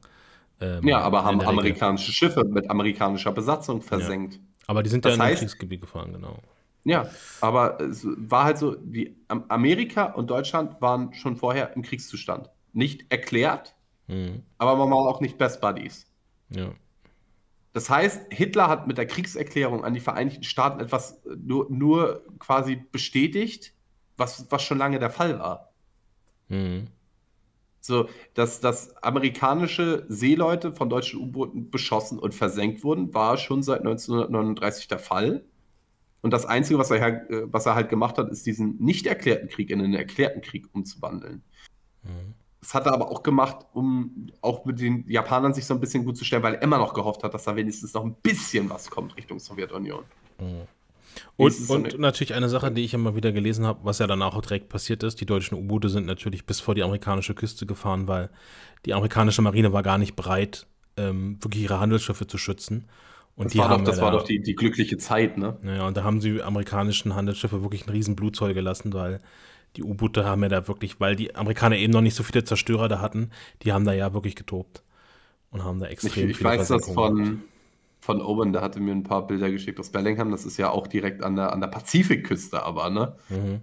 Ähm, ja, aber haben amerikanische Schiffe mit amerikanischer Besatzung versenkt. Ja. Aber die sind das ja in das Kriegsgebiet gefahren, genau. Ja, aber es war halt so, die Amerika und Deutschland waren schon vorher im Kriegszustand. Nicht erklärt, Mhm. Aber man war auch nicht Best Buddies. Ja. Das heißt, Hitler hat mit der Kriegserklärung an die Vereinigten Staaten etwas äh, nur, nur quasi bestätigt, was, was schon lange der Fall war. Mhm. So, dass, dass amerikanische Seeleute von deutschen U-Booten beschossen und versenkt wurden, war schon seit 1939 der Fall. Und das Einzige, was er, äh, was er halt gemacht hat, ist diesen nicht erklärten Krieg in einen erklärten Krieg umzuwandeln. Mhm. Das hat er aber auch gemacht, um auch mit den Japanern sich so ein bisschen gut zu stellen, weil er immer noch gehofft hat, dass da wenigstens noch ein bisschen was kommt Richtung Sowjetunion. Mhm. Und, und so eine natürlich eine Sache, die ich immer wieder gelesen habe, was ja danach auch direkt passiert ist. Die deutschen U-Boote sind natürlich bis vor die amerikanische Küste gefahren, weil die amerikanische Marine war gar nicht bereit, ähm, wirklich ihre Handelsschiffe zu schützen. Und das die war haben doch, das ja war da, doch die, die, glückliche Zeit, ne? Ja, und da haben sie amerikanischen Handelsschiffe wirklich einen riesen Blutzoll gelassen, weil die U-Boote haben ja da wirklich, weil die Amerikaner eben noch nicht so viele Zerstörer da hatten, die haben da ja wirklich getobt und haben da extrem ich, ich viele Ich weiß das von, von Owen, der hatte mir ein paar Bilder geschickt aus Bellingham, das ist ja auch direkt an der, an der Pazifikküste aber, ne? Mhm.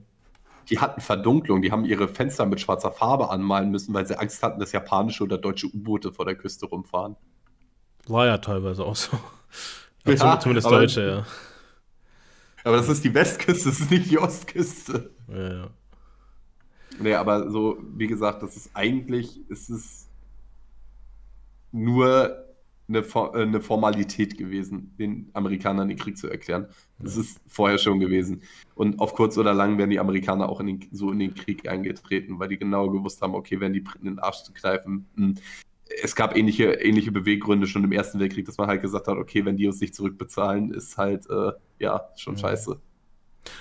Die hatten Verdunklung, die haben ihre Fenster mit schwarzer Farbe anmalen müssen, weil sie Angst hatten, dass japanische oder deutsche U-Boote vor der Küste rumfahren. War ja teilweise auch so. Also [laughs] ja, zumindest aber, Deutsche, ja. Aber das ist die Westküste, das ist nicht die Ostküste. Ja, ja. Nee, aber so, wie gesagt, das ist eigentlich, ist es nur eine, äh, eine Formalität gewesen, den Amerikanern den Krieg zu erklären. Das ist vorher schon gewesen. Und auf kurz oder lang werden die Amerikaner auch in den, so in den Krieg eingetreten, weil die genau gewusst haben, okay, wenn die Briten den Arsch zu kneifen. Hm, es gab ähnliche, ähnliche Beweggründe schon im Ersten Weltkrieg, dass man halt gesagt hat, okay, wenn die uns nicht zurückbezahlen, ist halt, äh, ja, schon ja. scheiße.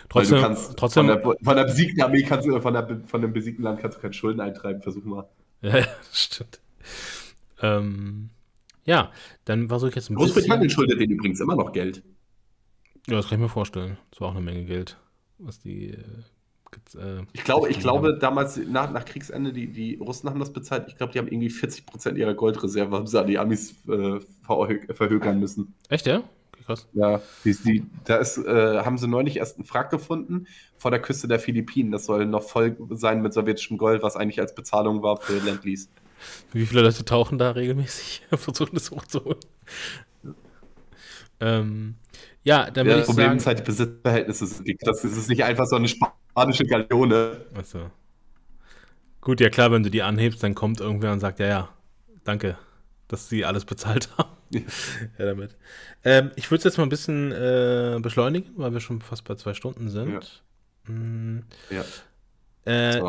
Trotzdem, kannst, trotzdem von, der, von der besiegten Armee kannst du, von, der, von dem besiegten Land kannst du keine Schulden eintreiben, versuch mal. Ja, [laughs] stimmt. Ähm, ja, dann versuche ich jetzt ein Großbritannien bisschen... schuldet denen übrigens immer noch Geld. Ja, das kann ich mir vorstellen. Das war auch eine Menge Geld, was die. Äh, äh, ich glaube, ich glaube damals nach, nach Kriegsende, die, die Russen haben das bezahlt. Ich glaube, die haben irgendwie 40% ihrer Goldreserve, haben sie an die Amis äh, verhökern müssen. Echt, ja? krass. Ja, die, die, da ist, äh, haben sie neulich erst einen Frack gefunden vor der Küste der Philippinen. Das soll noch voll sein mit sowjetischem Gold, was eigentlich als Bezahlung war für Landlease. Wie viele Leute tauchen da regelmäßig? [laughs] Versuchen das hochzuholen. Ähm, ja, dann würde ja, ich Problem sagen... ist halt, die Besitzverhältnisse sind Das ist nicht einfach so eine spanische Galeone. Achso. Gut, ja klar, wenn du die anhebst, dann kommt irgendwer und sagt, ja, ja, danke, dass sie alles bezahlt haben. [laughs] ja, damit. Ähm, ich würde es jetzt mal ein bisschen äh, beschleunigen, weil wir schon fast bei zwei Stunden sind. Ja. Mhm. ja. Äh,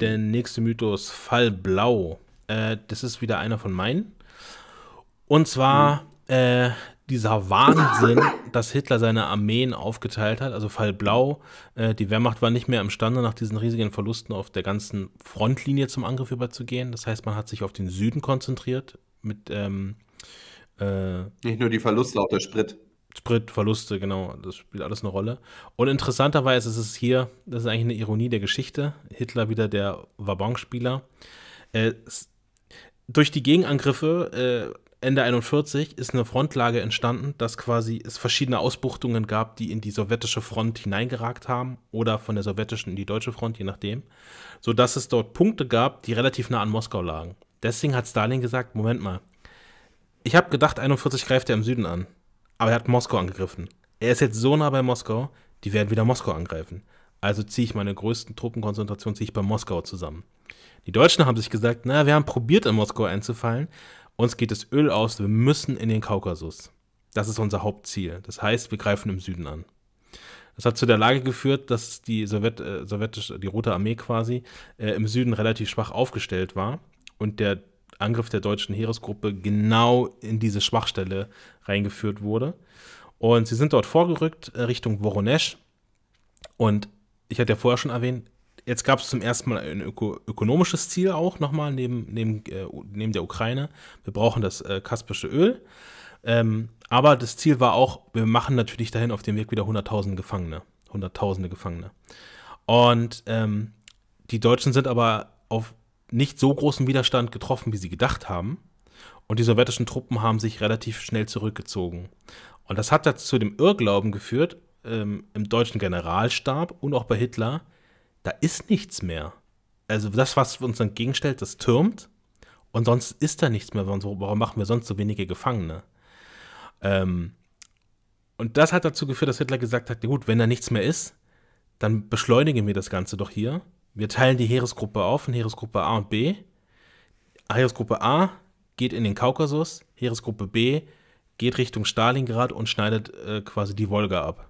der nächste Mythos, Fall Blau. Äh, das ist wieder einer von meinen. Und zwar mhm. Äh, dieser Wahnsinn, dass Hitler seine Armeen aufgeteilt hat. Also Fall Blau. Äh, die Wehrmacht war nicht mehr imstande, nach diesen riesigen Verlusten auf der ganzen Frontlinie zum Angriff überzugehen. Das heißt, man hat sich auf den Süden konzentriert mit. Ähm, äh, Nicht nur die Verluste, auch der Sprit. Sprit, Verluste, genau, das spielt alles eine Rolle. Und interessanterweise ist es hier, das ist eigentlich eine Ironie der Geschichte, Hitler wieder der Wabonspieler. Äh, durch die Gegenangriffe äh, Ende 41 ist eine Frontlage entstanden, dass quasi es verschiedene Ausbuchtungen gab, die in die sowjetische Front hineingeragt haben oder von der sowjetischen in die deutsche Front, je nachdem, sodass es dort Punkte gab, die relativ nah an Moskau lagen. Deswegen hat Stalin gesagt, Moment mal, ich habe gedacht, 41 greift er im Süden an. Aber er hat Moskau angegriffen. Er ist jetzt so nah bei Moskau, die werden wieder Moskau angreifen. Also ziehe ich meine größten Truppenkonzentrationen ziehe ich bei Moskau zusammen. Die Deutschen haben sich gesagt, naja, wir haben probiert in Moskau einzufallen, uns geht das Öl aus, wir müssen in den Kaukasus. Das ist unser Hauptziel. Das heißt, wir greifen im Süden an. Das hat zu der Lage geführt, dass die Sowjet, äh, sowjetische, die Rote Armee quasi äh, im Süden relativ schwach aufgestellt war und der Angriff der deutschen Heeresgruppe genau in diese Schwachstelle reingeführt wurde. Und sie sind dort vorgerückt äh, Richtung Voronezh. Und ich hatte ja vorher schon erwähnt, jetzt gab es zum ersten Mal ein öko ökonomisches Ziel auch nochmal neben, neben, äh, neben der Ukraine. Wir brauchen das äh, kaspische Öl. Ähm, aber das Ziel war auch, wir machen natürlich dahin auf dem Weg wieder Hunderttausende Gefangene. Hunderttausende Gefangene. Und ähm, die Deutschen sind aber auf nicht so großen Widerstand getroffen, wie sie gedacht haben. Und die sowjetischen Truppen haben sich relativ schnell zurückgezogen. Und das hat dazu dem Irrglauben geführt, ähm, im deutschen Generalstab und auch bei Hitler, da ist nichts mehr. Also das, was uns entgegenstellt, das türmt. Und sonst ist da nichts mehr. Warum machen wir sonst so wenige Gefangene? Ähm, und das hat dazu geführt, dass Hitler gesagt hat, ja gut, wenn da nichts mehr ist, dann beschleunigen wir das Ganze doch hier wir teilen die Heeresgruppe auf in Heeresgruppe A und B. Heeresgruppe A geht in den Kaukasus, Heeresgruppe B geht Richtung Stalingrad und schneidet äh, quasi die Wolga ab.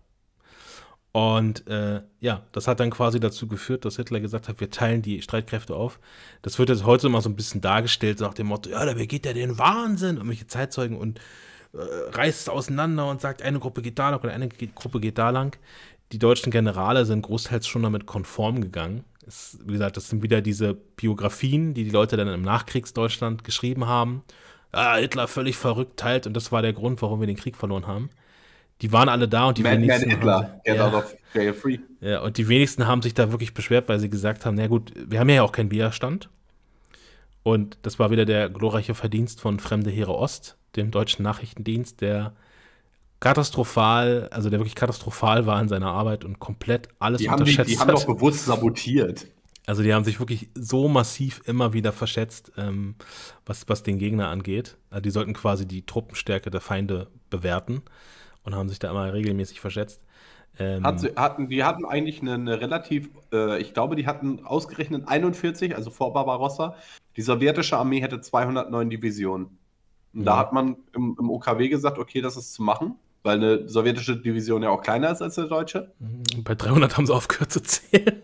Und äh, ja, das hat dann quasi dazu geführt, dass Hitler gesagt hat, wir teilen die Streitkräfte auf. Das wird jetzt heute immer so ein bisschen dargestellt, nach dem Motto, ja, da geht er den Wahnsinn, und welche Zeitzeugen und äh, reißt es auseinander und sagt, eine Gruppe geht da lang und eine Gruppe geht da lang. Die deutschen Generale sind großteils schon damit konform gegangen. Es, wie gesagt, das sind wieder diese Biografien, die die Leute dann im Nachkriegsdeutschland geschrieben haben. Ah, Hitler völlig verrückt teilt und das war der Grund, warum wir den Krieg verloren haben. Die waren alle da und die Man, wenigsten. Man Hitler, get ja, out of jail free. Ja, und die wenigsten haben sich da wirklich beschwert, weil sie gesagt haben: Na gut, wir haben ja auch keinen Widerstand. Und das war wieder der glorreiche Verdienst von Fremde Heere Ost, dem deutschen Nachrichtendienst, der katastrophal, also der wirklich katastrophal war in seiner Arbeit und komplett alles die unterschätzt haben die, die hat. Die haben doch bewusst sabotiert. Also die haben sich wirklich so massiv immer wieder verschätzt, ähm, was, was den Gegner angeht. Also die sollten quasi die Truppenstärke der Feinde bewerten und haben sich da immer regelmäßig verschätzt. Ähm, Hat, hatten, die hatten eigentlich eine, eine relativ, äh, ich glaube, die hatten ausgerechnet 41, also vor Barbarossa. Die sowjetische Armee hätte 209 Divisionen. Und ja. da mhm. hat man im, im OKW gesagt, okay, das ist zu machen weil eine sowjetische Division ja auch kleiner ist als eine deutsche. Mhm. Bei 300 haben sie aufgehört zu zählen.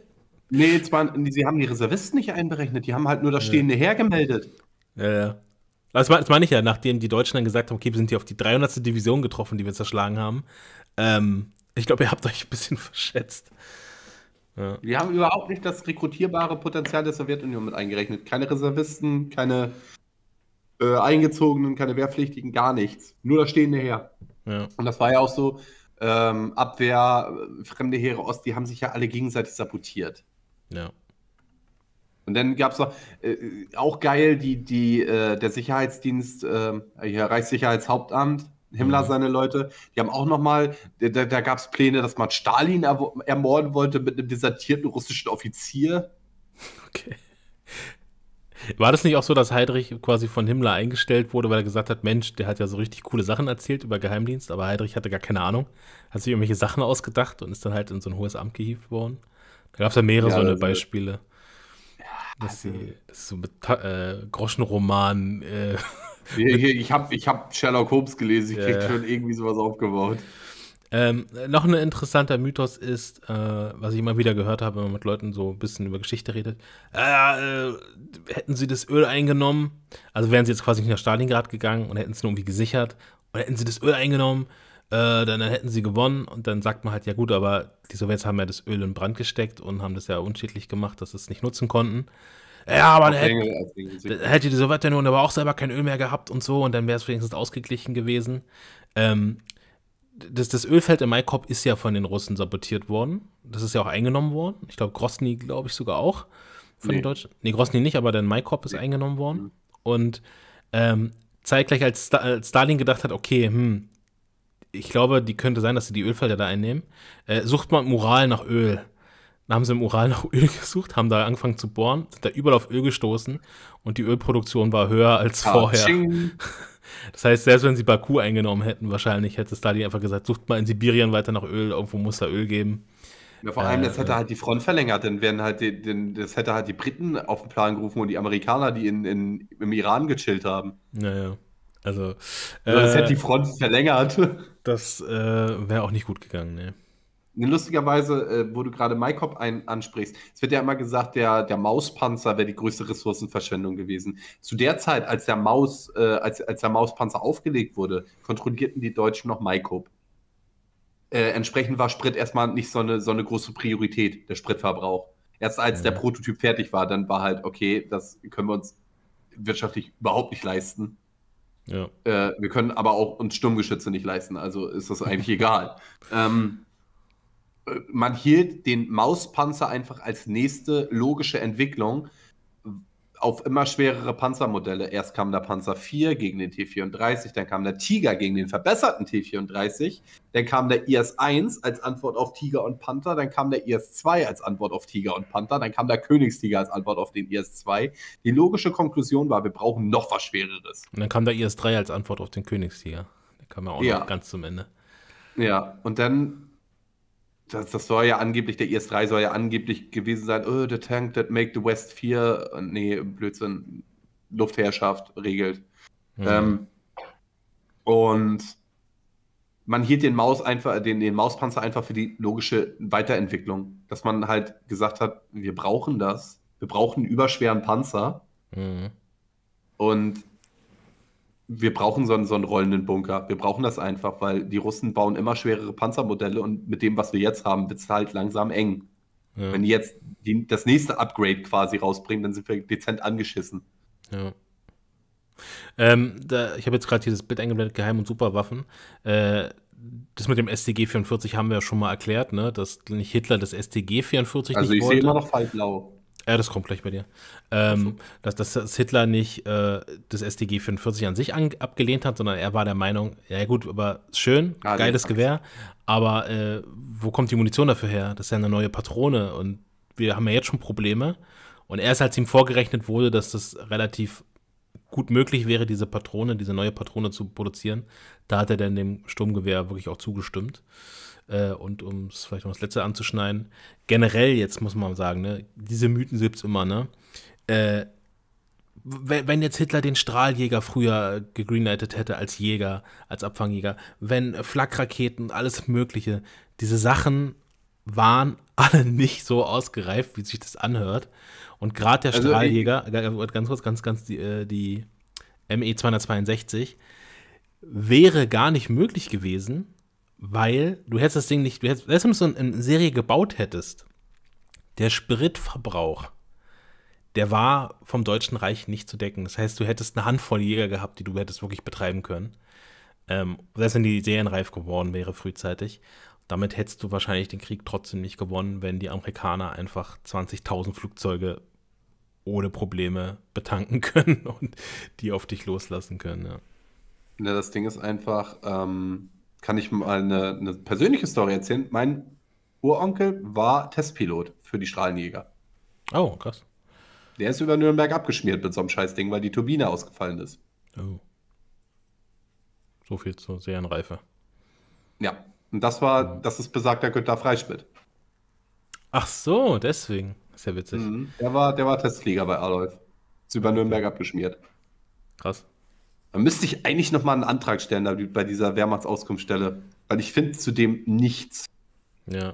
Nee, zwar, sie haben die Reservisten nicht einberechnet, die haben halt nur das Stehende ja. hergemeldet. Ja, ja. Das meine mein ich ja, nachdem die Deutschen dann gesagt haben, okay, wir sind hier auf die 300. Division getroffen, die wir zerschlagen haben. Ähm, ich glaube, ihr habt euch ein bisschen [laughs] verschätzt. Ja. Wir haben überhaupt nicht das rekrutierbare Potenzial der Sowjetunion mit eingerechnet. Keine Reservisten, keine äh, Eingezogenen, keine Wehrpflichtigen, gar nichts. Nur das Stehende her. Ja. Und das war ja auch so, ähm, Abwehr, fremde Heere Ost, die haben sich ja alle gegenseitig sabotiert. Ja. Und dann gab es äh, auch geil, die, die, äh, der Sicherheitsdienst, äh, hier Reichssicherheitshauptamt, Himmler mhm. seine Leute, die haben auch nochmal, da, da gab es Pläne, dass man Stalin ermorden wollte mit einem desertierten russischen Offizier. Okay. War das nicht auch so, dass Heidrich quasi von Himmler eingestellt wurde, weil er gesagt hat, Mensch, der hat ja so richtig coole Sachen erzählt über Geheimdienst, aber Heidrich hatte gar keine Ahnung, hat sich irgendwelche Sachen ausgedacht und ist dann halt in so ein hohes Amt gehievt worden. Da gab es ja mehrere ja, so eine also Beispiele. Ja, dass also, sie das so mit äh, Groschenroman. Äh, hier, [laughs] hier, ich habe ich hab Sherlock Holmes gelesen, ich ja, krieg schon irgendwie sowas aufgebaut. Ähm, noch ein interessanter Mythos ist, äh, was ich immer wieder gehört habe, wenn man mit Leuten so ein bisschen über Geschichte redet, äh, äh, hätten sie das Öl eingenommen, also wären sie jetzt quasi nicht nach Stalingrad gegangen und hätten es nur irgendwie gesichert, und hätten sie das Öl eingenommen, äh, dann, dann, hätten sie gewonnen und dann sagt man halt, ja gut, aber die Sowjets haben ja das Öl in Brand gesteckt und haben das ja unschädlich gemacht, dass sie es nicht nutzen konnten. Ja, aber dann hätte, hätte die Sowjetunion aber auch selber kein Öl mehr gehabt und so und dann wäre es wenigstens ausgeglichen gewesen. Ähm, das, das Ölfeld in Maikop ist ja von den Russen sabotiert worden. Das ist ja auch eingenommen worden. Ich glaube, Grosny, glaube ich, sogar auch. Von nee. den Deutschen. Nee, Grosny nicht, aber dann Maikop ist nee. eingenommen worden. Mhm. Und ähm, zeitgleich, als, als Stalin gedacht hat, okay, hm, ich glaube, die könnte sein, dass sie die Ölfelder da einnehmen, äh, sucht man Moral nach Öl. Dann haben sie im Ural nach [laughs] Öl gesucht, haben da angefangen zu bohren, sind da überall auf Öl gestoßen und die Ölproduktion war höher als ah, vorher. [laughs] Das heißt, selbst wenn sie Baku eingenommen hätten, wahrscheinlich hätte Stalin einfach gesagt, sucht mal in Sibirien weiter nach Öl, irgendwo muss da Öl geben. Ja, vor allem, das hätte ähm. halt die Front verlängert, denn wären halt die, den, das hätte halt die Briten auf den Plan gerufen und die Amerikaner, die in, in, im Iran gechillt haben. Naja. Also. Äh, das hätte die äh, Front verlängert. Das äh, wäre auch nicht gut gegangen, ne. Lustigerweise, äh, wo du gerade MyCop ein ansprichst, es wird ja immer gesagt, der, der Mauspanzer wäre die größte Ressourcenverschwendung gewesen. Zu der Zeit, als der, Maus, äh, als, als der Mauspanzer aufgelegt wurde, kontrollierten die Deutschen noch MyCop. Äh, entsprechend war Sprit erstmal nicht so eine, so eine große Priorität, der Spritverbrauch. Erst als ja. der Prototyp fertig war, dann war halt, okay, das können wir uns wirtschaftlich überhaupt nicht leisten. Ja. Äh, wir können aber auch uns Sturmgeschütze nicht leisten, also ist das eigentlich egal. [laughs] Ähm, man hielt den Mauspanzer einfach als nächste logische Entwicklung auf immer schwerere Panzermodelle. Erst kam der Panzer 4 gegen den T34, dann kam der Tiger gegen den verbesserten T34, dann kam der IS-1 als Antwort auf Tiger und Panther, dann kam der IS-2 als Antwort auf Tiger und Panther, dann kam der Königstiger als Antwort auf den IS-2. Die logische Konklusion war, wir brauchen noch was Schwereres. Und dann kam der IS-3 als Antwort auf den Königstiger. Der kam ja auch ja. noch ganz zum Ende. Ja, und dann das, das soll ja angeblich, der e IS-3 soll ja angeblich gewesen sein, oh, the tank that make the West 4, nee, Blödsinn, Luftherrschaft regelt. Mhm. Ähm, und man hielt den Maus einfach, den, den Mauspanzer einfach für die logische Weiterentwicklung. Dass man halt gesagt hat, wir brauchen das, wir brauchen einen überschweren Panzer. Mhm. Und wir brauchen so einen, so einen rollenden Bunker. Wir brauchen das einfach, weil die Russen bauen immer schwerere Panzermodelle und mit dem, was wir jetzt haben, wird es halt langsam eng. Ja. Wenn die jetzt die, das nächste Upgrade quasi rausbringen, dann sind wir dezent angeschissen. Ja. Ähm, da, ich habe jetzt gerade dieses Bild eingeblendet, Geheim- und Superwaffen. Äh, das mit dem STG 44 haben wir ja schon mal erklärt, ne? dass nicht Hitler das STG 44 also nicht wollte. Also ich sehe immer noch Fallblau. Ja, das kommt gleich bei dir. Ähm, dass, dass, dass, Hitler nicht äh, das SDG 45 an sich an, abgelehnt hat, sondern er war der Meinung, ja gut, aber schön, ah, geiles nee, Gewehr, aber äh, wo kommt die Munition dafür her? Das ist ja eine neue Patrone und wir haben ja jetzt schon Probleme. Und erst als ihm vorgerechnet wurde, dass das relativ gut möglich wäre, diese Patrone, diese neue Patrone zu produzieren, da hat er dann dem Sturmgewehr wirklich auch zugestimmt. Äh, und um es vielleicht noch das letzte anzuschneiden, generell jetzt muss man sagen, ne, diese Mythen gibt es immer, ne? Äh, wenn, jetzt Hitler den Strahljäger früher gegreenlightet hätte als Jäger, als Abfangjäger, wenn Flakraketen, alles Mögliche, diese Sachen waren [laughs] alle nicht so ausgereift, wie sich das anhört. Und gerade der also äh, Strahljäger, ich, äh, äh, ganz kurz, ganz, ganz die, die ME 262, wäre gar nicht möglich gewesen, weil du hättest das Ding nicht, du hättest, selbst wenn du so in Serie gebaut hättest, der Spritverbrauch, der war vom Deutschen Reich nicht zu decken. Das heißt, du hättest eine Handvoll Jäger gehabt, die du hättest wirklich betreiben können. Ähm, selbst wenn die serienreif geworden wäre frühzeitig. Damit hättest du wahrscheinlich den Krieg trotzdem nicht gewonnen, wenn die Amerikaner einfach 20.000 Flugzeuge ohne Probleme betanken [laughs] können und die auf dich loslassen können. Ja, ja das Ding ist einfach, ähm kann ich mal eine, eine persönliche Story erzählen. Mein Uronkel war Testpilot für die Strahlenjäger. Oh, krass. Der ist über Nürnberg abgeschmiert mit so einem Scheißding, weil die Turbine ausgefallen ist. Oh. So viel zur Serienreife. Ja, und das war, das ist besagter Günther Freischmidt. Ach so, deswegen. Ist ja witzig. Mhm. Der war, der war Testflieger bei Adolf. Ist über Nürnberg abgeschmiert. Krass. Da müsste ich eigentlich nochmal einen Antrag stellen bei dieser Wehrmachtsauskunftsstelle. Weil ich finde zudem nichts. Ja.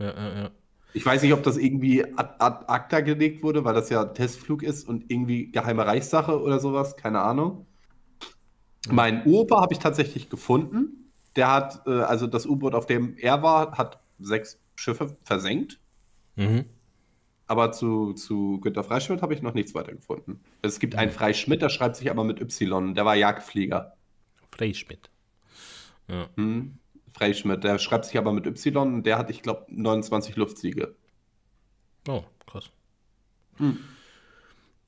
Ja, ja, ja. Ich weiß nicht, ob das irgendwie ad, ad acta gelegt wurde, weil das ja Testflug ist und irgendwie geheime Reichssache oder sowas, keine Ahnung. Ja. Mein Opa habe ich tatsächlich gefunden. Der hat, äh, also das U-Boot, auf dem er war, hat sechs Schiffe versenkt. Mhm. Aber zu, zu Günter Freischmidt habe ich noch nichts weiter gefunden. Es gibt einen mhm. Freischmidt, der schreibt sich aber mit Y. Der war Jagdflieger. Freischmidt. Ja. Hm? Freischmidt, der schreibt sich aber mit Y der hat, ich glaube, 29 Luftsiege. Oh, krass. Hm.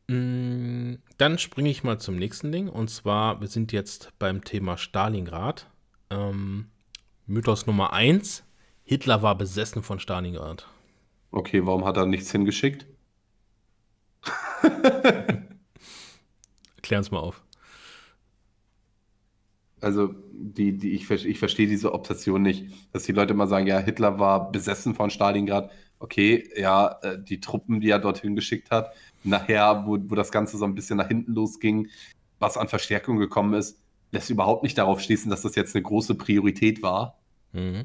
Mm, dann springe ich mal zum nächsten Ding. Und zwar, wir sind jetzt beim Thema Stalingrad. Ähm, Mythos Nummer 1. Hitler war besessen von Stalingrad. Okay, warum hat er nichts hingeschickt? Klär uns mal auf. Also, die, die, ich, ich verstehe diese Obsession nicht, dass die Leute immer sagen, ja, Hitler war besessen von Stalingrad. Okay, ja, äh, die Truppen, die er dorthin geschickt hat, nachher, wo, wo das Ganze so ein bisschen nach hinten losging, was an Verstärkung gekommen ist, lässt überhaupt nicht darauf schließen, dass das jetzt eine große Priorität war. Mhm.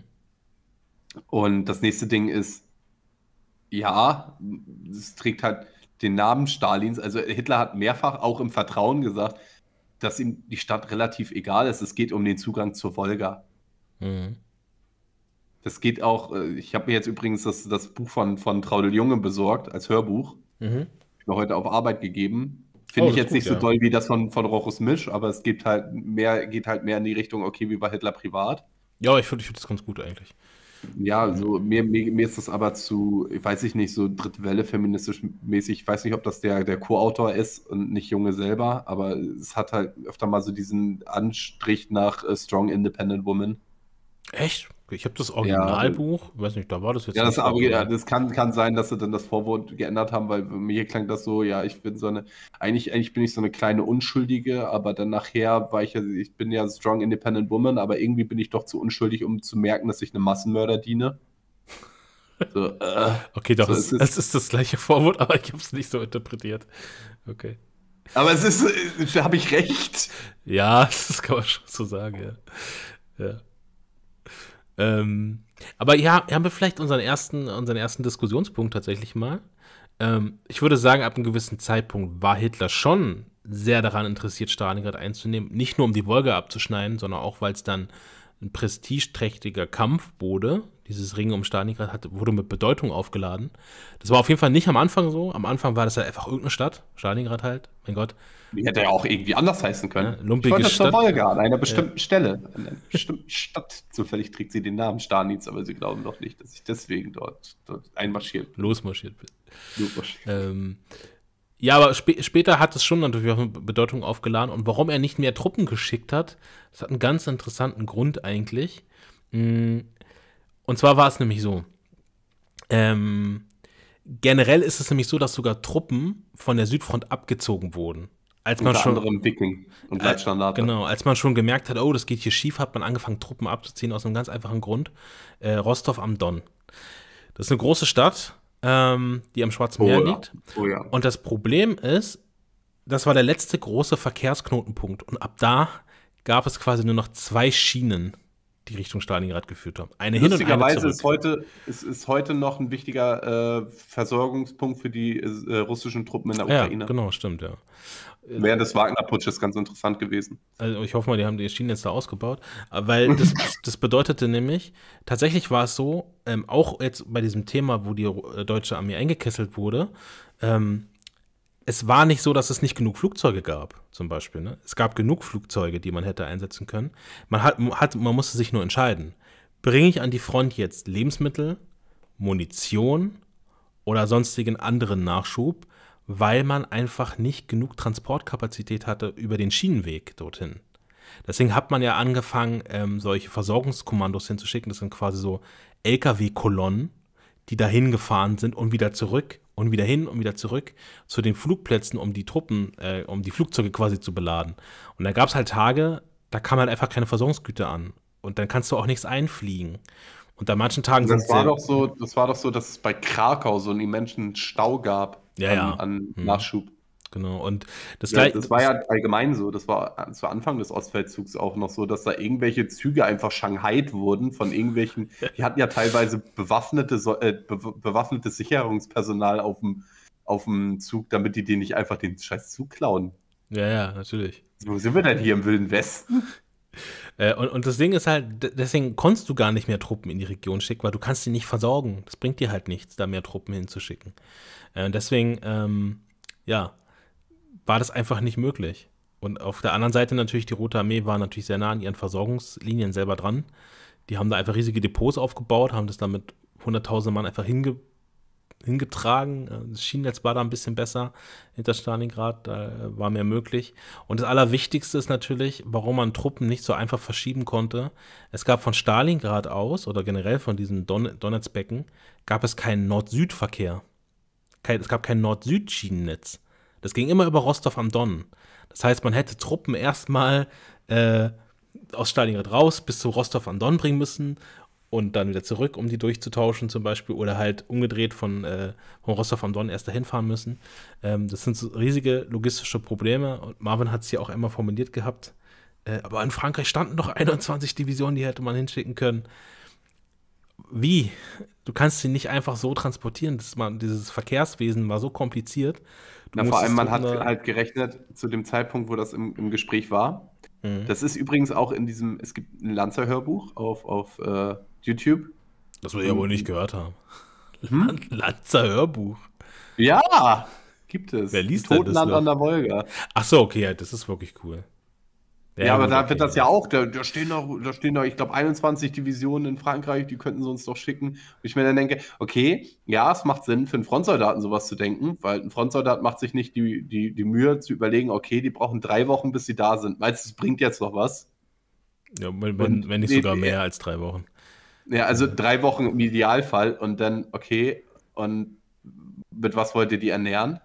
Und das nächste Ding ist, ja, es trägt halt den Namen Stalins. Also Hitler hat mehrfach auch im Vertrauen gesagt, dass ihm die Stadt relativ egal ist. Es geht um den Zugang zur Wolga. Mhm. Das geht auch, äh, ich habe mir jetzt übrigens das, das Buch von, von Traudel Junge besorgt, als Hörbuch. Mhm. Mir heute auf Arbeit gegeben. Finde oh, ich jetzt gut, nicht so ja. toll wie das von, von Rochus Misch, aber es gibt halt mehr, geht halt mehr in die Richtung, okay, wie bei Hitler privat. Ja, ich finde ich find das ganz gut eigentlich. Ja, so mir, mir, mir, ist das aber zu, weiß ich nicht, so dritte Welle feministisch mäßig. Ich weiß nicht, ob das der, der Co-Autor ist und nicht Junge selber, aber es hat halt öfter mal so diesen Anstrich nach äh, Strong Independent Woman. Echt? Ich habe das Originalbuch, ja, weiß nicht, da war das jetzt. Ja, das, aber, ja, das kann, kann sein, dass sie dann das Vorwort geändert haben, weil mir klang das so, ja, ich bin so eine, eigentlich, eigentlich bin ich so eine kleine Unschuldige, aber dann nachher war ich ja, ich bin ja Strong Independent Woman, aber irgendwie bin ich doch zu unschuldig, um zu merken, dass ich einem Massenmörder diene. [laughs] So, äh, okay, doch, so es, ist, es ist das gleiche Vorwort, [laughs] aber ich habe es nicht so interpretiert. Okay. Aber es ist, äh, habe ich recht? Ja, [laughs] das kann man schon so sagen, ja. ja. Ähm, aber ja, haben wir vielleicht unseren ersten, unseren ersten Diskussionspunkt tatsächlich mal. Ähm, ich würde sagen, ab einem gewissen Zeitpunkt war Hitler schon sehr daran interessiert, Stalingrad einzunehmen. Nicht nur, um die Wolga abzuschneiden, sondern auch, weil es dann ein prestigeträchtiger Kampf wurde, dieses Ring um Stalingrad hat, wurde mit Bedeutung aufgeladen. Das war auf jeden Fall nicht am Anfang so. Am Anfang war das halt einfach irgendeine Stadt, Stalingrad halt, mein Gott. Die hätte ja auch irgendwie anders heißen können. Ja, lumpige ich wollte Stadt. Wolga, an einer bestimmten ja. Stelle, an einer bestimmten Stadt. Zufällig trägt sie den Namen Stanitz, aber sie glauben doch nicht, dass ich deswegen dort, dort einmarschiert bin. Losmarschiert bin. Losmarschiert. Ähm, ja, aber sp später hat es schon natürlich auch eine Bedeutung aufgeladen. Und warum er nicht mehr Truppen geschickt hat, das hat einen ganz interessanten Grund eigentlich. Hm und zwar war es nämlich so. Ähm, generell ist es nämlich so, dass sogar Truppen von der Südfront abgezogen wurden. Als man Unter schon, und Leitstandarte. Genau, als man schon gemerkt hat, oh, das geht hier schief, hat man angefangen, Truppen abzuziehen aus einem ganz einfachen Grund. Äh, Rostov am Don. Das ist eine große Stadt, ähm, die am Schwarzen oh, Meer ja. liegt. Oh, ja. Und das Problem ist, das war der letzte große Verkehrsknotenpunkt. Und ab da gab es quasi nur noch zwei Schienen die Richtung Stalingrad geführt haben. Eine hin Lustigerweise eine ist, heute, ist, ist heute noch ein wichtiger äh, Versorgungspunkt für die äh, russischen Truppen in der ja, Ukraine. Genau, stimmt, ja. Äh, Während des Wagner-Putsches ganz interessant gewesen. Also ich hoffe mal, die haben die Schienen jetzt da ausgebaut. Äh, weil [laughs] das, das bedeutete nämlich, tatsächlich war es so, ähm, auch jetzt bei diesem Thema, wo die äh, deutsche Armee eingekesselt wurde, ähm, es war nicht so, dass es nicht genug Flugzeuge gab, zum Beispiel. Ne? Es gab genug Flugzeuge, die man hätte einsetzen können. Man, hat, hat, man musste sich nur entscheiden. Bringe ich an die Front jetzt Lebensmittel, Munition oder sonstigen anderen Nachschub, weil man einfach nicht genug Transportkapazität hatte über den Schienenweg dorthin. Deswegen hat man ja angefangen, ähm, solche Versorgungskommandos hinzuschicken. Das sind quasi so LKW-Kolonnen, die dahin gefahren sind und wieder zurück und wieder hin und wieder zurück zu den Flugplätzen, um die Truppen, äh, um die Flugzeuge quasi zu beladen. Und da gab es halt Tage, da kam halt einfach keine Versorgungsgüter an. Und dann kannst du auch nichts einfliegen. Und an manchen Tagen sind es. so, Das war doch so, dass es bei Krakau so einen immensen Stau gab ja, an, ja. an mhm. Nachschub. Hm genau. Und das, ja, das war ja allgemein so, das war äh, zu Anfang des Ostfeldzugs auch noch so, dass da irgendwelche Züge einfach shanghait wurden von irgendwelchen, die hatten ja teilweise bewaffnete, äh, be Sicherungspersonal auf dem, auf dem Zug, damit die denen nicht einfach den scheiß Zug klauen. Ja, ja, natürlich. Wo sind wir denn hier im Wilden Westen? [laughs] Äh, und, und das Ding ist halt, deswegen konntest du gar nicht mehr Truppen in die Region schicken, weil du kannst die nicht versorgen. Das bringt dir halt nichts, da mehr Truppen hinzuschicken. Äh, und deswegen, ähm, ja, war das einfach nicht möglich. Und auf der anderen Seite natürlich, die Rote Armee war natürlich sehr nah an ihren Versorgungslinien selber dran. Die haben da einfach riesige Depots aufgebaut, haben das damit mit 100.000 Mann einfach hinge hingetragen. Äh, das Schienennetz war da ein bisschen besser hinter Stalingrad, da war mehr möglich. Und das Allerwichtigste ist natürlich, warum man Truppen nicht so einfach verschieben konnte. Es gab von Stalingrad aus oder generell von diesem Don Donetsbecken, gab es keinen Nord-Süd-Verkehr. es gab kein Nord-Süd-Schienennetz. Das ging immer über Rostov am Don. Das heißt, man hätte Truppen erstmal äh, aus Stalingrad raus bis zu Rostov am Don bringen müssen und dann wieder zurück, um die durchzutauschen zum Beispiel oder halt umgedreht von, äh, von Rostov am Don erst dahin fahren müssen. Ähm, das sind so riesige logistische Probleme und Marvin hat es ja auch immer formuliert gehabt. Äh, aber in Frankreich standen noch 21 [laughs] Divisionen, die hätte man hinschicken können. Wie? Du kannst sie nicht einfach so transportieren. Das, man, dieses Verkehrswesen war so kompliziert, na, vor allem, man hat halt gerechnet zu dem Zeitpunkt, wo das im, im Gespräch war. Mhm. Das ist übrigens auch in diesem, es gibt ein Lanzer-Hörbuch auf, auf uh, YouTube. Das wir ja wohl nicht gehört haben. [laughs] Hm? Lanzer-Hörbuch. Ja, gibt es. Wer liest denn das? Noch? an der Wolga. Ach so, okay, das ist wirklich cool. Ja, aber da wird das ja auch, da, da stehen noch, da stehen noch, ich glaube, 21 Divisionen in Frankreich, die könnten sie uns doch schicken. Und ich mir dann denke, okay, ja, es macht Sinn, für einen Frontsoldaten sowas zu denken, weil ein Frontsoldat macht sich nicht die, die, die Mühe zu überlegen, okay, die brauchen drei Wochen, bis sie da sind. Meinst du, es bringt jetzt noch was? Ja, wenn, wenn, wenn nicht sogar mehr als drei Wochen. Ja, also drei Wochen im Idealfall und dann, okay, und mit was wollt ihr die ernähren?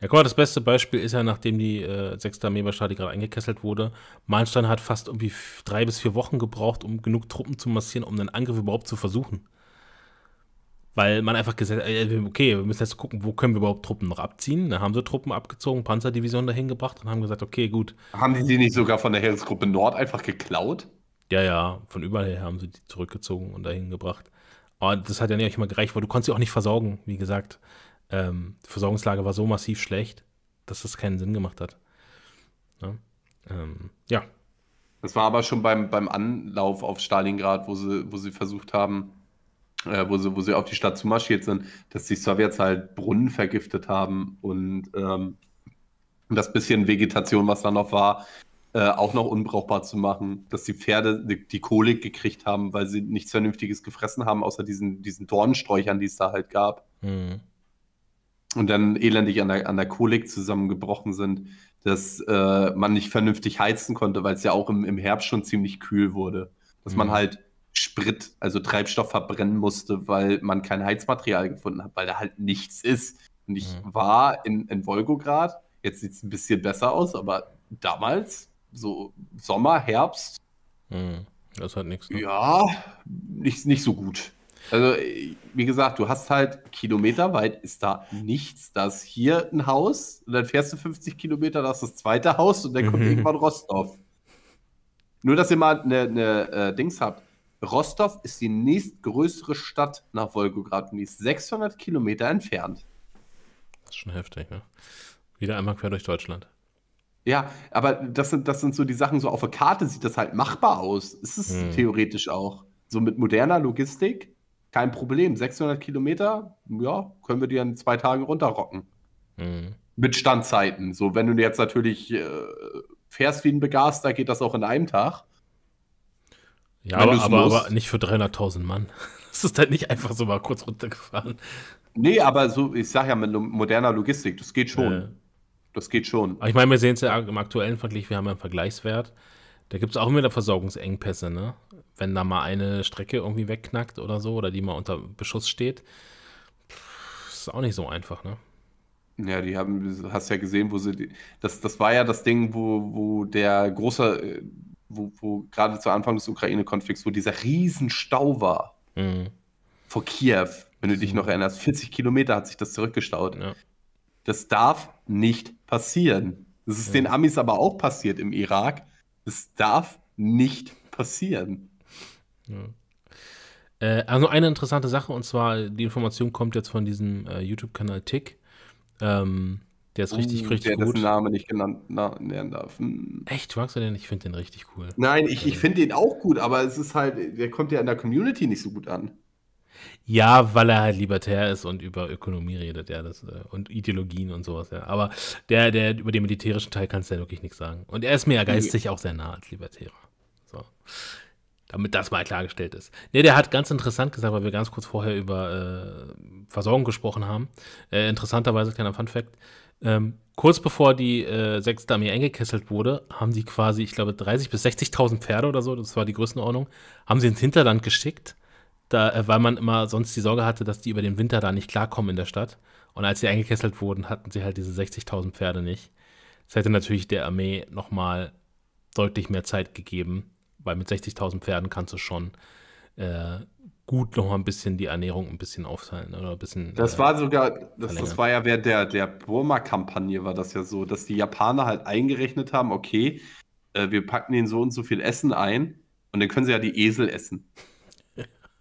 Ja, guck mal, das beste Beispiel ist ja, nachdem die äh, 6. Armee-Baschadi gerade eingekesselt wurde, Malenstein hat fast irgendwie drei bis vier Wochen gebraucht, um genug Truppen zu massieren, um den Angriff überhaupt zu versuchen. Weil man einfach gesagt hat, äh, äh, okay, wir müssen jetzt gucken, wo können wir überhaupt Truppen noch abziehen. Da haben sie Truppen abgezogen, Panzerdivision dahin gebracht und haben gesagt, okay, gut. Haben die die nicht sogar von der Heeresgruppe Nord einfach geklaut? Ja, ja, von überall her haben sie die zurückgezogen und dahin gebracht. Aber das hat ja nicht mal gereicht, weil du konntest sie auch nicht versorgen, wie gesagt ähm, die Versorgungslage war so massiv schlecht, dass das keinen Sinn gemacht hat. ja. Ähm, ja. Das war aber schon beim, beim Anlauf auf Stalingrad, wo sie, wo sie versucht haben, äh, wo, sie, wo sie auf die Stadt zumarschiert sind, dass die Sowjets halt Brunnen vergiftet haben und ähm, das bisschen Vegetation, was da noch war, äh, auch noch unbrauchbar zu machen, dass die Pferde die, die Kolik gekriegt haben, weil sie nichts Vernünftiges gefressen haben, außer diesen, diesen Dornsträuchern, die es da halt gab. Mhm und dann elendig an der, an der Kolik zusammengebrochen sind, dass äh, man nicht vernünftig heizen konnte, weil es ja auch im, im Herbst schon ziemlich kühl wurde. Dass mhm. man halt Sprit, also Treibstoff verbrennen musste, weil man kein Heizmaterial gefunden hat, weil da halt nichts ist. Und ich mhm. war in, in Volgograd, jetzt sieht es ein bisschen besser aus, aber damals, so Sommer, Herbst. Mhm. Das hat nichts. Ne? Ja, nicht, nicht so gut. Also, wie gesagt, du hast halt kilometerweit ist da nichts. Da ist hier ein Haus und dann fährst du 50 Kilometer, da ist das zweite Haus und dann kommt mhm. irgendwann Rostov. Nur, dass ihr mal eine, eine äh, Dings habt. Rostov ist die nächstgrößere Stadt nach Wolgograd und die ist 600 Kilometer entfernt. Das ist schon heftig, ne? Wieder einmal quer durch Deutschland. Ja, aber das sind, das sind so die Sachen, so auf der Karte sieht das halt machbar aus. Ist es hm. theoretisch auch. So mit moderner Logistik kein Problem. 600 Kilometer, ja, können wir dir in zwei Tagen runterrocken. Mhm. Mit Standzeiten. So, wenn du jetzt natürlich äh, fährst wie ein Begaster, geht das auch in einem Tag. Ja, aber, aber, aber, nicht für 300.000 Mann. [laughs] Das ist halt nicht einfach so mal kurz runtergefahren. Nee, aber so, ich sag ja, mit moderner Logistik, das geht schon. Äh. Das geht schon. Aber ich meine, wir sehen es ja im aktuellen Vergleich, wir haben ja einen Vergleichswert. Da gibt es auch wieder Versorgungsengpässe, ne? wenn da mal eine Strecke irgendwie wegknackt oder so oder die mal unter Beschuss steht, ist auch nicht so einfach, ne? Ja, die haben, hast ja gesehen, wo sie, die, das, das war ja das Ding, wo, wo der große, äh, wo, wo gerade zu Anfang des Ukraine-Konflikts, wo dieser Riesenstau war mhm. vor Kiew, wenn du dich mhm. noch erinnerst, 40 Kilometer hat sich das zurückgestaut. Ja. Das darf nicht passieren. Das ist ja. den Amis aber auch passiert im Irak. Das darf nicht passieren. Äh, also eine interessante Sache, und zwar, die Information kommt jetzt von diesem äh, YouTube-Kanal Tick. Ähm, der ist richtig, uh, richtig der gut. Der Namen nicht genannt werden darf. Hm. Echt, magst du den? Ich finde den richtig cool. Nein, ich, ich also finde den auch gut, aber es ist halt, der kommt ja in der Community nicht so gut an. Ja, weil er halt libertär ist und über Ökonomie redet, ja, das, äh, und Ideologien und sowas, ja. Aber der, der, über den militärischen Teil kannst du ja wirklich nichts sagen. Und er ist mir ja geistig nee. auch sehr nah als Libertärer. So. Damit das mal klargestellt ist. Ne, der hat ganz interessant gesagt, weil wir ganz kurz vorher über äh, Versorgung gesprochen haben. Äh, interessanterweise, kleiner Funfact, ähm, kurz bevor die äh, 6. Armee eingekesselt wurde, haben sie quasi, ich glaube, 30.000 bis 60.000 Pferde oder so, das war die Größenordnung, haben sie ins Hinterland geschickt, da, äh, weil man immer sonst die Sorge hatte, dass die über den Winter da nicht klarkommen in der Stadt. Und als sie eingekesselt wurden, hatten sie halt diese 60.000 Pferde nicht. Das hätte natürlich der Armee nochmal deutlich mehr Zeit gegeben, weil mit 60.000 Pferden kannst du schon äh, gut noch ein bisschen die Ernährung ein bisschen aufteilen oder ein bisschen. Das äh, war sogar, das, das, war ja während der, der Burma-Kampagne war das ja so, dass die Japaner halt eingerechnet haben, okay, äh, wir packen ihnen so und so viel Essen ein und dann können sie ja die Esel essen.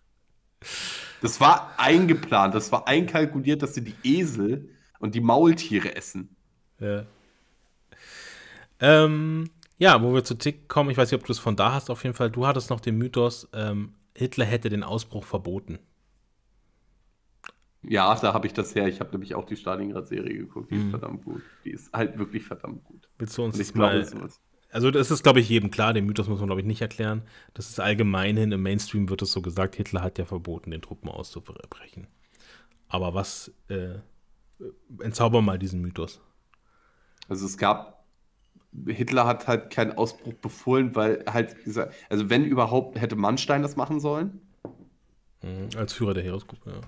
[laughs] das war eingeplant, das war einkalkuliert, dass sie die Esel und die Maultiere essen. Ja. Ähm, ja, wo wir zu Tick kommen, ich weiß nicht, ob du es von da hast, auf jeden Fall, du hattest noch den Mythos, ähm, Hitler hätte den Ausbruch verboten. Ja, da habe ich das her. Ich habe nämlich auch die Stalingrad-Serie geguckt. Die mhm. ist verdammt gut. Die ist halt wirklich verdammt gut. Willst du uns das mal... Glaube, also das ist, glaube ich, jedem klar. Den Mythos muss man, glaube ich, nicht erklären. Das ist allgemein hin. Im Mainstream wird es so gesagt, Hitler hat ja verboten, den Truppen auszubrechen. Aber was... Äh, äh entzaubern mal diesen Mythos. Also es gab Hitler hat halt keinen Ausbruch befohlen, weil halt, also wenn überhaupt, hätte Mannstein das machen sollen. Mhm, als Führer der Heeresgruppe, ja.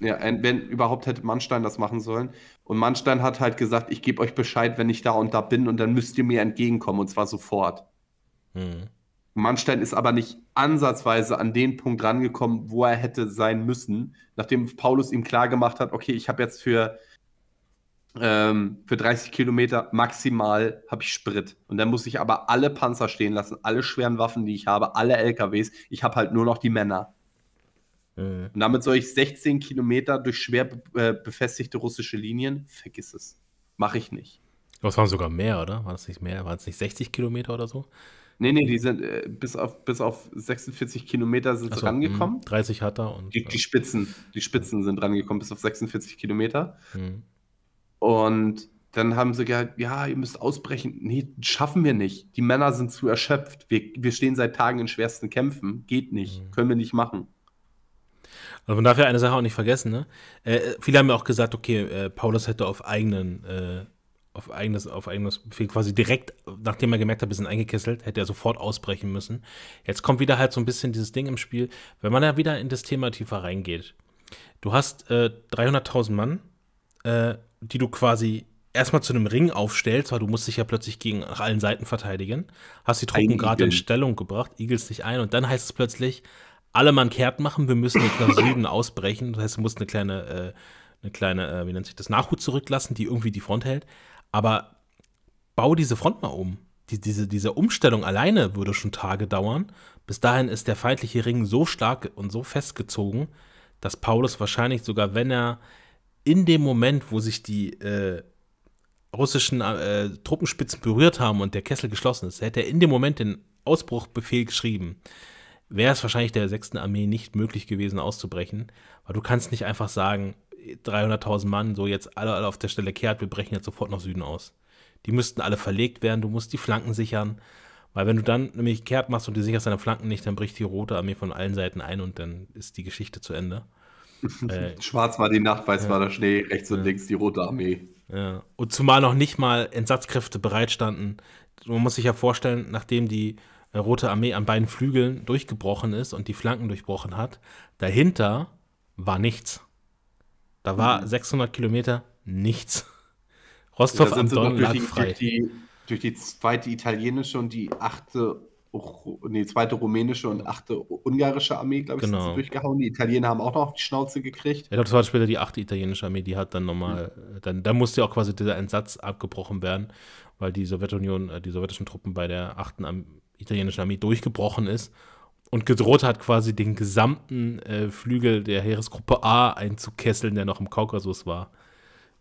Ja, wenn überhaupt hätte Mannstein das machen sollen. Und Mannstein hat halt gesagt, ich gebe euch Bescheid, wenn ich da und da bin und dann müsst ihr mir entgegenkommen und zwar sofort. Mhm. Mannstein ist aber nicht ansatzweise an den Punkt rangekommen, wo er hätte sein müssen, nachdem Paulus ihm klar gemacht hat, okay, ich habe jetzt für ähm, für 30 Kilometer maximal habe ich Sprit. Und dann muss ich aber alle Panzer stehen lassen, alle schweren Waffen, die ich habe, alle LKWs. Ich habe halt nur noch die Männer. Mhm. Und damit soll ich 16 Kilometer durch schwer be äh, befestigte russische Linien? Vergiss es. Mache ich nicht. Das waren sogar mehr, oder? War das nicht mehr? Waren es nicht 60 Kilometer oder so? Nee, nee, die sind äh, bis, auf, bis auf 46 Kilometer sind so, sie rangekommen. Mh, 30 hat er und. Die, die äh, Spitzen, die Spitzen sind rangekommen bis auf 46 Kilometer. Mhm. Und dann haben sie gesagt, ja, ihr müsst ausbrechen. Nee, schaffen wir nicht. Die Männer sind zu erschöpft. Wir, wir stehen seit Tagen in schwersten Kämpfen. Geht nicht. Mhm. Können wir nicht machen. Aber man darf ja eine Sache auch nicht vergessen, ne? Äh, äh, viele haben ja auch gesagt, okay, äh, Paulus hätte auf eigenen, äh, auf eigenes, auf eigenes Befehl quasi direkt, nachdem er gemerkt hat, wir sind eingekesselt, hätte er sofort ausbrechen müssen. Jetzt kommt wieder halt so ein bisschen dieses Ding im Spiel, wenn man ja wieder in das Thema tiefer reingeht. Du hast 300.000 äh, Mann, äh, die du quasi erstmal zu einem Ring aufstellst, weil du musst dich ja plötzlich gegen nach allen Seiten verteidigen, hast die Truppen gerade in Stellung gebracht, igelst dich ein und dann heißt es plötzlich, alle Mann kehrt machen, wir müssen jetzt nach [laughs] Süden ausbrechen. Das heißt, du musst eine kleine, äh, eine kleine, äh, wie nennt sich das, Nachhut zurücklassen, die irgendwie die Front hält. Aber bau diese Front mal um. Die, diese, diese Umstellung alleine würde schon Tage dauern. Bis dahin ist der feindliche Ring so stark und so festgezogen, dass Paulus wahrscheinlich sogar, wenn er in dem Moment, wo sich die äh, russischen äh, Truppenspitzen berührt haben und der Kessel geschlossen ist, hätte er in dem Moment den Ausbruchbefehl geschrieben, wäre es wahrscheinlich der 6. Armee nicht möglich gewesen auszubrechen, weil du kannst nicht einfach sagen, 300.000 Mann, so jetzt alle, alle auf der Stelle kehrt, wir brechen jetzt sofort nach Süden aus. Die müssten alle verlegt werden, du musst die Flanken sichern, weil wenn du dann nämlich kehrt machst und du sicherst deine Flanken nicht, dann bricht die Rote Armee von allen Seiten ein und dann ist die Geschichte zu Ende. [laughs] Äh, Schwarz war die Nacht, weiß ja. war der Schnee, rechts und links die Rote Armee. Ja. Und zumal noch nicht mal Entsatzkräfte bereitstanden. Man muss sich ja vorstellen, nachdem die äh, Rote Armee an beiden Flügeln durchgebrochen ist und die Flanken durchbrochen hat, dahinter war nichts. Da war mhm. 600 Kilometer nichts. Rostov ja, am Don lag frei. Durch die, durch die zweite italienische und die achte nee, zweite rumänische und achte ungarische Armee, glaube ich, genau. durchgehauen. Die Italiener haben auch noch auf die Schnauze gekriegt. Ich glaube, das war später die achte italienische Armee, die hat dann nochmal, mhm. Äh, dann, dann musste ja auch quasi dieser Entsatz abgebrochen werden, weil die Sowjetunion, äh, die sowjetischen Truppen bei der achten Armee, italienischen Armee durchgebrochen ist und gedroht hat, quasi den gesamten äh, Flügel der Heeresgruppe A einzukesseln, der noch im Kaukasus war.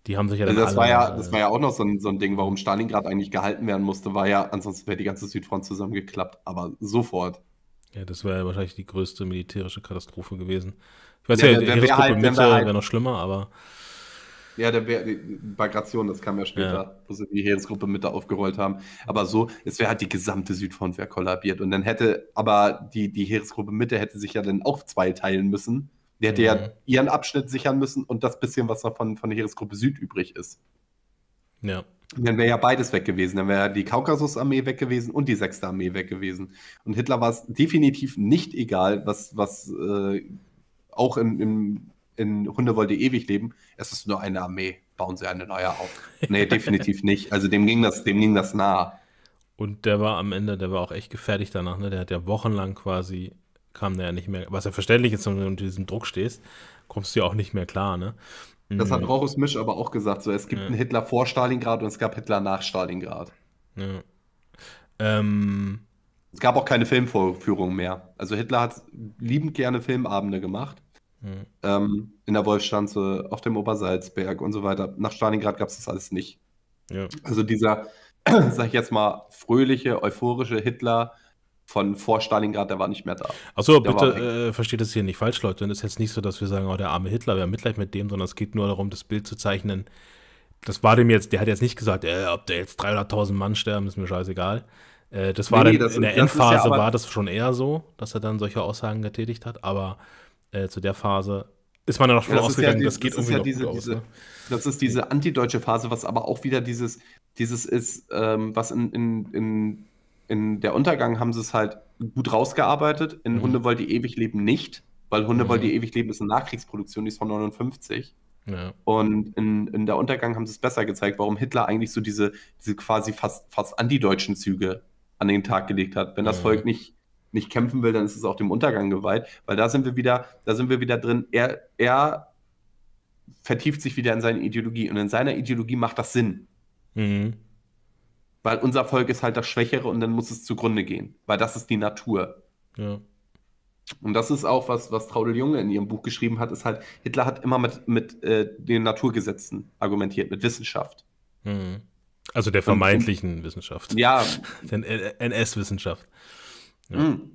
Die haben sich ja also dann das alle, war ja, äh, Das war ja auch noch so ein, so ein Ding, warum Stalingrad eigentlich gehalten werden musste, war ja, ansonsten wäre die ganze Südfront zusammengeklappt, aber sofort. Ja, das wäre wahrscheinlich die größte militärische Katastrophe gewesen. Ich weiß ja, ja wenn wir halt, Mitte wäre halt, wär noch schlimmer, aber. Ja, der wär, Bagration, das kam ja später, ja. wo sie die Heeresgruppe Mitte aufgerollt haben. Aber so, es wäre halt die gesamte Südfront wäre kollabiert. Und dann hätte, aber die, die Heeresgruppe Mitte hätte sich ja dann auch zweiteilen müssen. Der hätte mhm. ja ihren Abschnitt sichern müssen und das bisschen, was noch von, von der Heeresgruppe Süd übrig ist. Ja. Und dann wäre ja beides weg gewesen. Dann wäre die Kaukasus-Armee weg gewesen und die sechste Armee weg gewesen. Und Hitler war es definitiv nicht egal, was, was äh, auch in, in, in Hunde wollte ewig leben. Es ist nur eine Armee. Bauen Sie eine neue auf. Nee, [laughs] definitiv nicht. Also dem ging das, dem ging das nahe. Und der war am Ende, der war auch echt gefährlich danach. Ne? Der hat ja wochenlang quasi kam der ja nicht mehr, was ja verständlich ist, wenn du unter diesem Druck stehst, kommst du ja auch nicht mehr klar, ne? Das hat mhm. Rauchus Misch aber auch gesagt, so es gibt ja. einen Hitler vor Stalingrad und es gab Hitler nach Stalingrad. Ja. Ähm, es gab auch keine Filmvorführungen mehr. Also Hitler hat liebend gerne Filmabende gemacht. Mhm. Ähm, in der Wolfstanze, auf dem Obersalzberg und so weiter. Nach Stalingrad gab es das alles nicht. Ja. Also dieser, [clears throat] sag ich jetzt mal, fröhliche, euphorische Hitler von vor Stalingrad, der war nicht mehr da. Achso, bitte äh, versteht es hier nicht falsch, Leute. Und es ist jetzt nicht so, dass wir sagen, oh, der arme Hitler, wir haben Mitleid mit dem, sondern es geht nur darum, das Bild zu zeichnen. Das war dem jetzt, der hat jetzt nicht gesagt, äh, ob da jetzt 300.000 Mann sterben, ist mir scheißegal. Äh, das war nee, dann das in ist, der Endphase, ja war das schon eher so, dass er dann solche Aussagen getätigt hat, aber äh, zu der Phase ist man dann auch schon ja, ausgegangen, das, ja die, das, das irgendwie ja diese, gut diese, aus. Ne? Das ist diese antideutsche Phase, was aber auch wieder dieses, dieses ist, ähm, was in, in, in in der Untergang haben sie es halt gut rausgearbeitet. In mhm. Hunde wollt ihr ewig leben nicht, weil Hunde mhm. wollt ihr ewig leben ist eine Nachkriegsproduktion, die ist von 59. Ja. Und in, in der Untergang haben sie es besser gezeigt, warum Hitler eigentlich so diese, diese quasi fast, fast antideutschen Züge an den Tag gelegt hat. Wenn das ja. Volk nicht, nicht kämpfen will, dann ist es auch dem Untergang geweiht, weil da sind wir wieder, da sind wir wieder drin. Er, er vertieft sich wieder in seine Ideologie und in seiner Ideologie macht das Sinn. Mhm weil unser Volk ist halt das Schwächere und dann muss es zugrunde gehen, weil das ist die Natur. Ja. Und das ist auch was, was Traudel Junge in ihrem Buch geschrieben hat, ist halt, Hitler hat immer mit, mit äh, den Naturgesetzen argumentiert, mit Wissenschaft. Mhm. Also der vermeintlichen und, Wissenschaft. Ja. [laughs] Der NS-Wissenschaft. Ja. Mhm.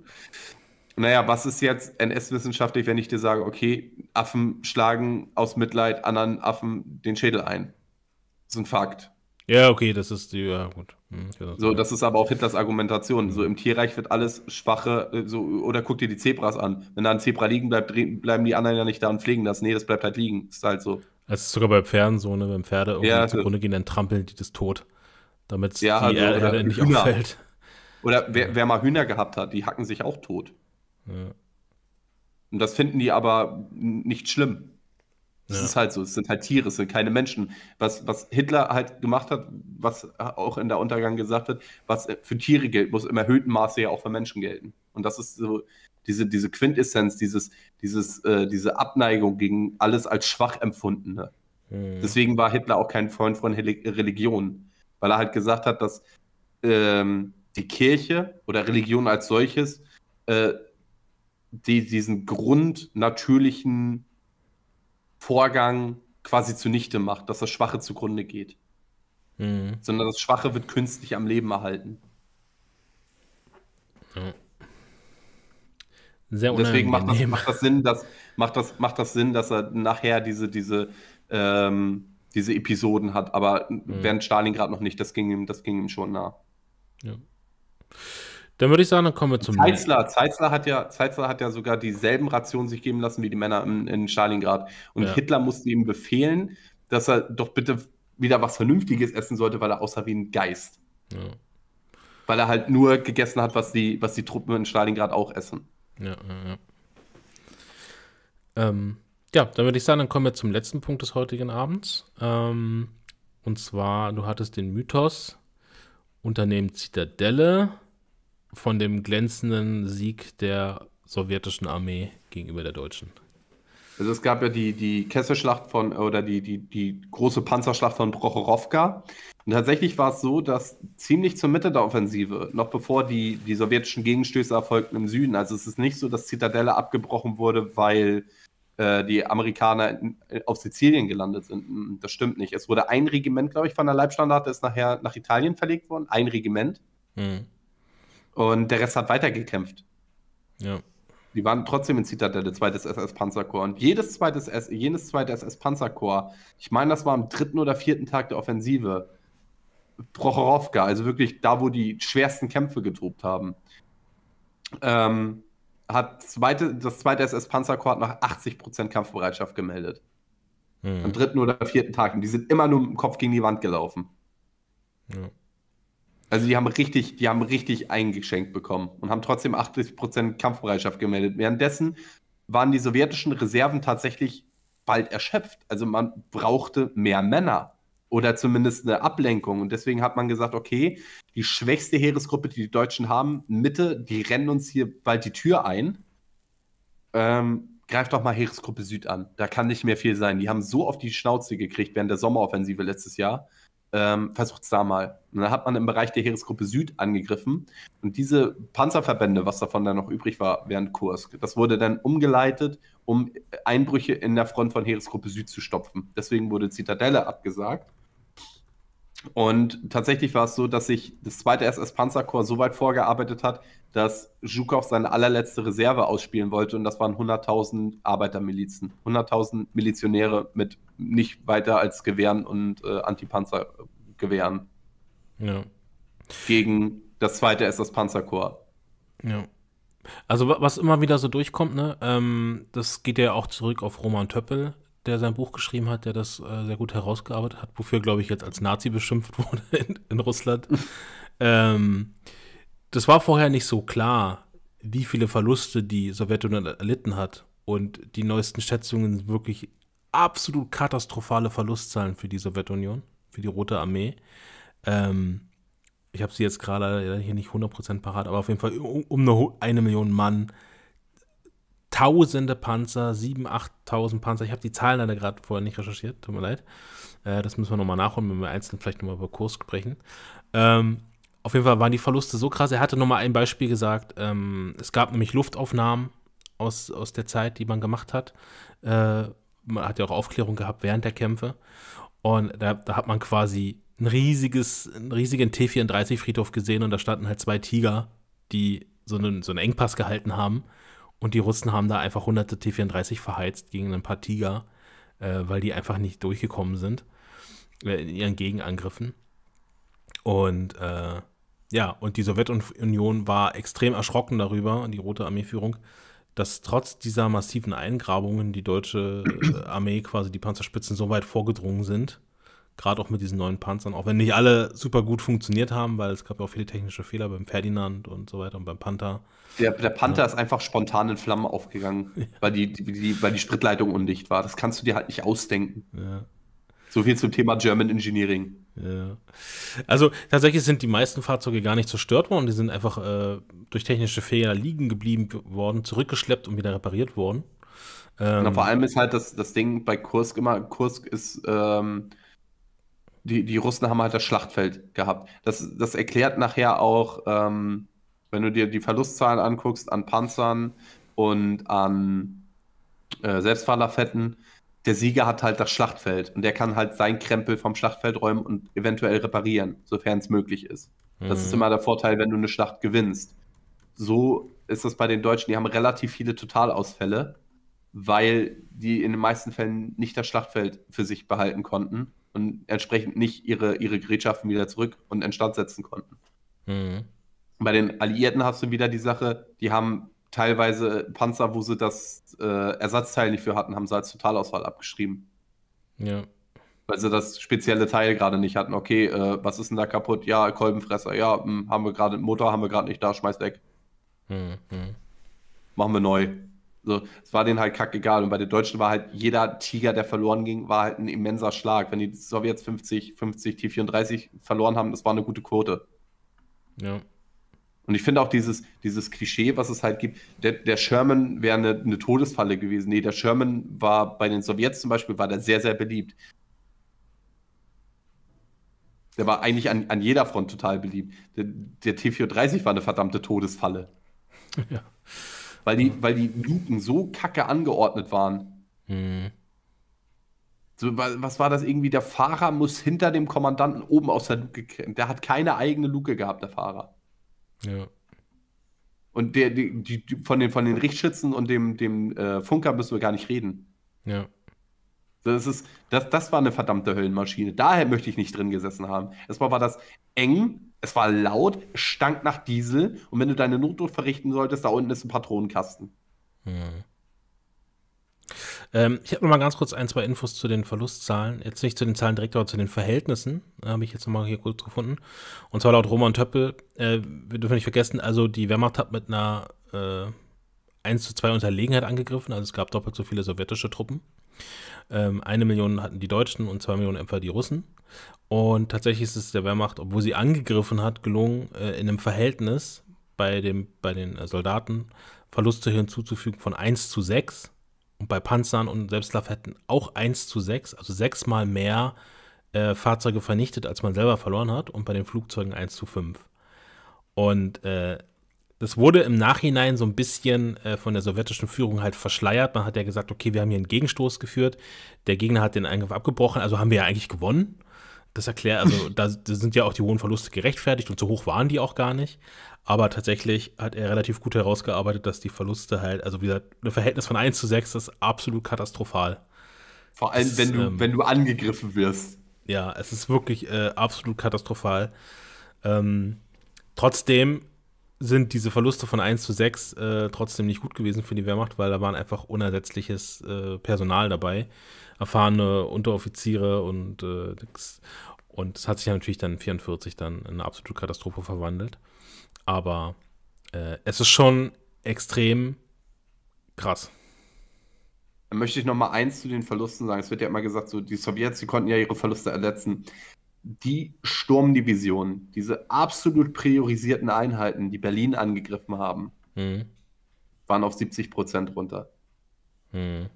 Naja, was ist jetzt NS-wissenschaftlich, wenn ich dir sage, okay, Affen schlagen aus Mitleid anderen Affen den Schädel ein? Das ist ein Fakt. Ja, okay, das ist die, ja gut. Hm, so, das ist aber auch Hitlers Argumentation. So im Tierreich wird alles schwache, äh, so, oder guck dir die Zebras an. Wenn da ein Zebra liegen bleibt, bleiben die anderen ja nicht da und pflegen das. Nee, das bleibt halt liegen. Ist halt so. Es ist sogar bei Pferden so, ne? Wenn Pferde irgendwie ja, zugrunde gehen, dann trampeln die das tot. Damit ja, die also, Erde er nicht Hühner. auffällt. Oder wer, wer, mal Hühner gehabt hat, die hacken sich auch tot. Ja. Und das finden die aber nicht schlimm. Es ja. ist halt so, es sind halt Tiere, es sind keine Menschen. Was, was Hitler halt gemacht hat, was auch in der Untergang gesagt wird, was für Tiere gilt, muss im erhöhten Maße ja auch für Menschen gelten. Und das ist so diese, diese Quintessenz, dieses, dieses, äh, diese Abneigung gegen alles als schwach empfundene. Mhm. Deswegen war Hitler auch kein Freund von Religion, weil er halt gesagt hat, dass ähm, die Kirche oder Religion als solches äh, die, diesen grundnatürlichen Vorgang quasi zunichte macht, dass das Schwache zugrunde geht. Mhm. Sondern das Schwache wird künstlich am Leben erhalten. Ja. Sehr unangenehm. Deswegen macht das, macht das, Sinn, dass, macht, das, macht das Sinn, dass er nachher diese, diese, ähm, diese Episoden hat, aber mhm. während Stalin gerade noch nicht, das ging ihm, das ging ihm schon nah. Ja. Dann würde ich sagen, dann kommen wir zum. Zeitzler, Zeitzler, hat ja, Zeitzler hat ja sogar dieselben Rationen sich geben lassen wie die Männer in, in Stalingrad. Und ja. Hitler musste ihm befehlen, dass er doch bitte wieder was Vernünftiges essen sollte, weil er aussah wie ein Geist. Ja. Weil er halt nur gegessen hat, was die, was die Truppen in Stalingrad auch essen. Ja, ja, ja. Ähm, ja, dann würde ich sagen, dann kommen wir zum letzten Punkt des heutigen Abends. Ähm, und zwar, du hattest den Mythos Unternehmen Zitadelle von dem glänzenden Sieg der sowjetischen Armee gegenüber der deutschen. Also es gab ja die, die Kesselschlacht von, oder die, die, die große Panzerschlacht von Prochorowka. Und tatsächlich war es so, dass ziemlich zur Mitte der Offensive, noch bevor die, die sowjetischen Gegenstöße erfolgten im Süden, also es ist nicht so, dass Zitadelle abgebrochen wurde, weil äh, die Amerikaner in, äh, auf Sizilien gelandet sind. Mm, mm, das stimmt nicht. Es wurde ein Regiment, glaube ich, von der Leibstandarte ist nachher nach Italien verlegt worden. Ein Regiment. Mhm. Und der Rest hat weitergekämpft. Ja. Die waren trotzdem in Zitadelle, zweites SS-Panzerkorps. Und jedes zweite SS, jenes zweite SS-Panzerkorps, ich meine, das war am dritten oder vierten Tag der Offensive, Prochorowka, also wirklich da, wo die schwersten Kämpfe getobt haben, ähm, hat zweite, das zweite SS-Panzerkorps noch 80% Kampfbereitschaft gemeldet. Mhm. Am dritten oder vierten Tag. Und die sind immer nur mit dem Kopf gegen die Wand gelaufen. Ja. Also die haben richtig, die haben richtig eingeschenkt bekommen und haben trotzdem 80% Kampfbereitschaft gemeldet. Währenddessen waren die sowjetischen Reserven tatsächlich bald erschöpft. Also man brauchte mehr Männer oder zumindest eine Ablenkung. Und deswegen hat man gesagt, okay, die schwächste Heeresgruppe, die die Deutschen haben, Mitte, die rennen uns hier bald die Tür ein. Ähm, greift doch mal Heeresgruppe Süd an. Da kann nicht mehr viel sein. Die haben so auf die Schnauze gekriegt während der Sommeroffensive letztes Jahr ähm, versucht es da mal. Und dann hat man im Bereich der Heeresgruppe Süd angegriffen und diese Panzerverbände, was davon dann noch übrig war während Kursk, das wurde dann umgeleitet, um Einbrüche in der Front von Heeresgruppe Süd zu stopfen. Deswegen wurde Zitadelle abgesagt und tatsächlich war es so, dass sich das zweite SS-Panzerkorps so weit vorgearbeitet hat, dass Zhukov seine allerletzte Reserve ausspielen wollte und das waren 100.000 Arbeitermilizen, 100.000 Milizionäre mit nicht weiter als Gewehren und äh, Antipanzergewehren. Ja. Gegen das zweite SS-Panzerkorps. Ja. Also was immer wieder so durchkommt, ne, ähm, das geht ja auch zurück auf Roman Töppel, der sein Buch geschrieben hat, der das äh, sehr gut herausgearbeitet hat, wofür, glaube ich, jetzt als Nazi beschimpft [laughs] wurde in, in Russland. ähm, das war vorher nicht so klar, wie viele Verluste die Sowjetunion erlitten hat. Und die neuesten Schätzungen sind wirklich absolut katastrophale Verlustzahlen für die Sowjetunion, für die Rote Armee. Ähm, ich habe sie jetzt gerade hier nicht 100% parat, aber auf jeden Fall um, eine, eine Million Mann tausende Panzer, 7.000, 8.000 Panzer. Ich habe die Zahlen leider gerade vorher nicht recherchiert, tut mir leid. Äh, das müssen wir nochmal nachholen, wenn wir einzeln vielleicht nochmal über Kurs sprechen. Ähm, auf jeden Fall waren die Verluste so krass. Er hatte nochmal ein Beispiel gesagt. Ähm, es gab nämlich Luftaufnahmen aus, aus der Zeit, die man gemacht hat. Äh, man hat ja auch Aufklärung gehabt während der Kämpfe. Und da, da hat man quasi ein riesiges, einen riesigen T-34-Friedhof gesehen und da standen halt zwei Tiger, die so einen, so einen Engpass gehalten haben. Und die Russen haben da einfach hunderte T-34 verheizt gegen ein paar Tiger, äh, weil die einfach nicht durchgekommen sind äh, in ihren Gegenangriffen. Und äh, ja, und die Sowjetunion war extrem erschrocken darüber, die Rote Armeeführung, dass trotz dieser massiven Eingrabungen die deutsche äh, Armee quasi die Panzerspitzen so weit vorgedrungen sind, Gerade auch mit diesen neuen Panzern, auch wenn nicht alle super gut funktioniert haben, weil es gab ja auch viele technische Fehler beim Ferdinand und so weiter und beim Panther. Der, der Panther ja. ist einfach spontan in Flammen aufgegangen, weil, die, die, die, weil die Spritleitung undicht war. Das kannst du dir halt nicht ausdenken. Ja. So viel zum Thema German Engineering. Ja. Also tatsächlich sind die meisten Fahrzeuge gar nicht zerstört worden, die sind einfach äh, durch technische Fehler liegen geblieben worden, zurückgeschleppt und wieder repariert worden. Genau, ähm, Na, vor allem ist halt das, das Ding bei Kursk immer, Kursk ist ähm, die, die Russen haben halt das Schlachtfeld gehabt. Das, das erklärt nachher auch, ähm, wenn du dir die Verlustzahlen anguckst an Panzern und an äh, Selbstfahrerfetten, der Sieger hat halt das Schlachtfeld und der kann halt sein Krempel vom Schlachtfeld räumen und eventuell reparieren, sofern es möglich ist. Mhm. Das ist mhm. immer der Vorteil, wenn du eine Schlacht gewinnst. So ist das bei den Deutschen, die haben relativ viele Totalausfälle, weil die in den meisten Fällen nicht das Schlachtfeld für sich behalten konnten und entsprechend nicht ihre, ihre Gerätschaften wieder zurück und instand setzen konnten. Mhm. Bei den Alliierten hast du wieder die Sache, die haben teilweise Panzer, wo sie das äh, Ersatzteil nicht für hatten, haben sie als Totalauswahl abgeschrieben. Ja. Weil sie das spezielle Teil gerade nicht hatten. Okay, äh, was ist denn da kaputt? Ja, Kolbenfresser. Ja, mh, hm, haben wir gerade Motor, haben wir gerade nicht da, schmeiß weg. Mhm. Machen wir neu. So, es war denen halt kackegal. Und bei den Deutschen war halt jeder Tiger, der verloren ging, war halt ein immenser Schlag. Wenn die Sowjets 50, 50, T34 verloren haben, das war eine gute Quote. Ja. Und ich finde auch dieses, dieses Klischee, was es halt gibt, der, der Sherman wäre eine, eine Todesfalle gewesen. Nee, der Sherman war bei den Sowjets zum Beispiel, war der sehr, sehr beliebt. Der war eigentlich an, an jeder Front total beliebt. Der, der T-34 war eine verdammte Todesfalle. Ja weil die, weil die Luken so kacke angeordnet waren. Mhm. So, was war das irgendwie? Der Fahrer muss hinter dem Kommandanten oben aus der Luke. Der hat keine eigene Luke gehabt, der Fahrer. Ja. Und der, die, die, von, den, von den Richtschützen und dem, dem äh, Funker müssen wir gar nicht reden. Ja. Das, ist, das, das war eine verdammte Höllenmaschine. Daher möchte ich nicht drin gesessen haben. Erstmal war das eng, es war laut, stank nach Diesel und wenn du deine Notdurft verrichten solltest, da unten ist ein Patronenkasten. Hm. Ähm, ich habe noch mal ganz kurz ein, zwei Infos zu den Verlustzahlen. Jetzt nicht zu den Zahlen direkt, aber zu den Verhältnissen äh, habe ich jetzt noch mal hier kurz gefunden. Und zwar laut Roman Töppel, äh, wir dürfen nicht vergessen, also die Wehrmacht hat mit einer äh, 1 zu 2 Unterlegenheit angegriffen, also es gab doppelt so viele sowjetische Truppen. Ähm, eine Million hatten die Deutschen und zwei Millionen etwa die Russen. Und tatsächlich ist es der Wehrmacht, obwohl sie angegriffen hat, gelungen, äh, in einem Verhältnis bei, dem, bei den äh, Soldaten Verluste hinzuzufügen von 1 zu 6. Und bei Panzern und Selbstlaffetten auch 1 zu 6, also sechsmal mehr äh, Fahrzeuge vernichtet, als man selber verloren hat. Und bei den Flugzeugen 1 zu 5. Und äh, das wurde im Nachhinein so ein bisschen äh, von der sowjetischen Führung halt verschleiert. Man hat ja gesagt, okay, wir haben hier einen Gegenstoß geführt. Der Gegner hat den Angriff abgebrochen, also haben wir ja eigentlich gewonnen. Das erklärt, also [laughs] da, da sind ja auch die hohen Verluste gerechtfertigt und so hoch waren die auch gar nicht. Aber tatsächlich hat er relativ gut herausgearbeitet, dass die Verluste halt, also wie gesagt, ein Verhältnis von 1 zu 6 ist absolut katastrophal. Vor allem, das, wenn, du, ähm, wenn du angegriffen wirst. Ja, es ist wirklich äh, absolut katastrophal. Ähm, trotzdem sind diese Verluste von 1 zu 6 äh, trotzdem nicht gut gewesen für die Wehrmacht, weil da waren einfach unersetzliches äh, Personal dabei, erfahrene Unteroffiziere und äh, und es hat sich ja natürlich dann 44 dann in eine absolute Katastrophe verwandelt. Aber äh, es ist schon extrem krass. Dann möchte ich noch mal eins zu den Verlusten sagen. Es wird ja immer gesagt, so die Sowjets, die konnten ja ihre Verluste ersetzen die Sturmdivisionen, diese absolut priorisierten Einheiten, die Berlin angegriffen haben, mhm. waren auf 70 Prozent runter. Mhm.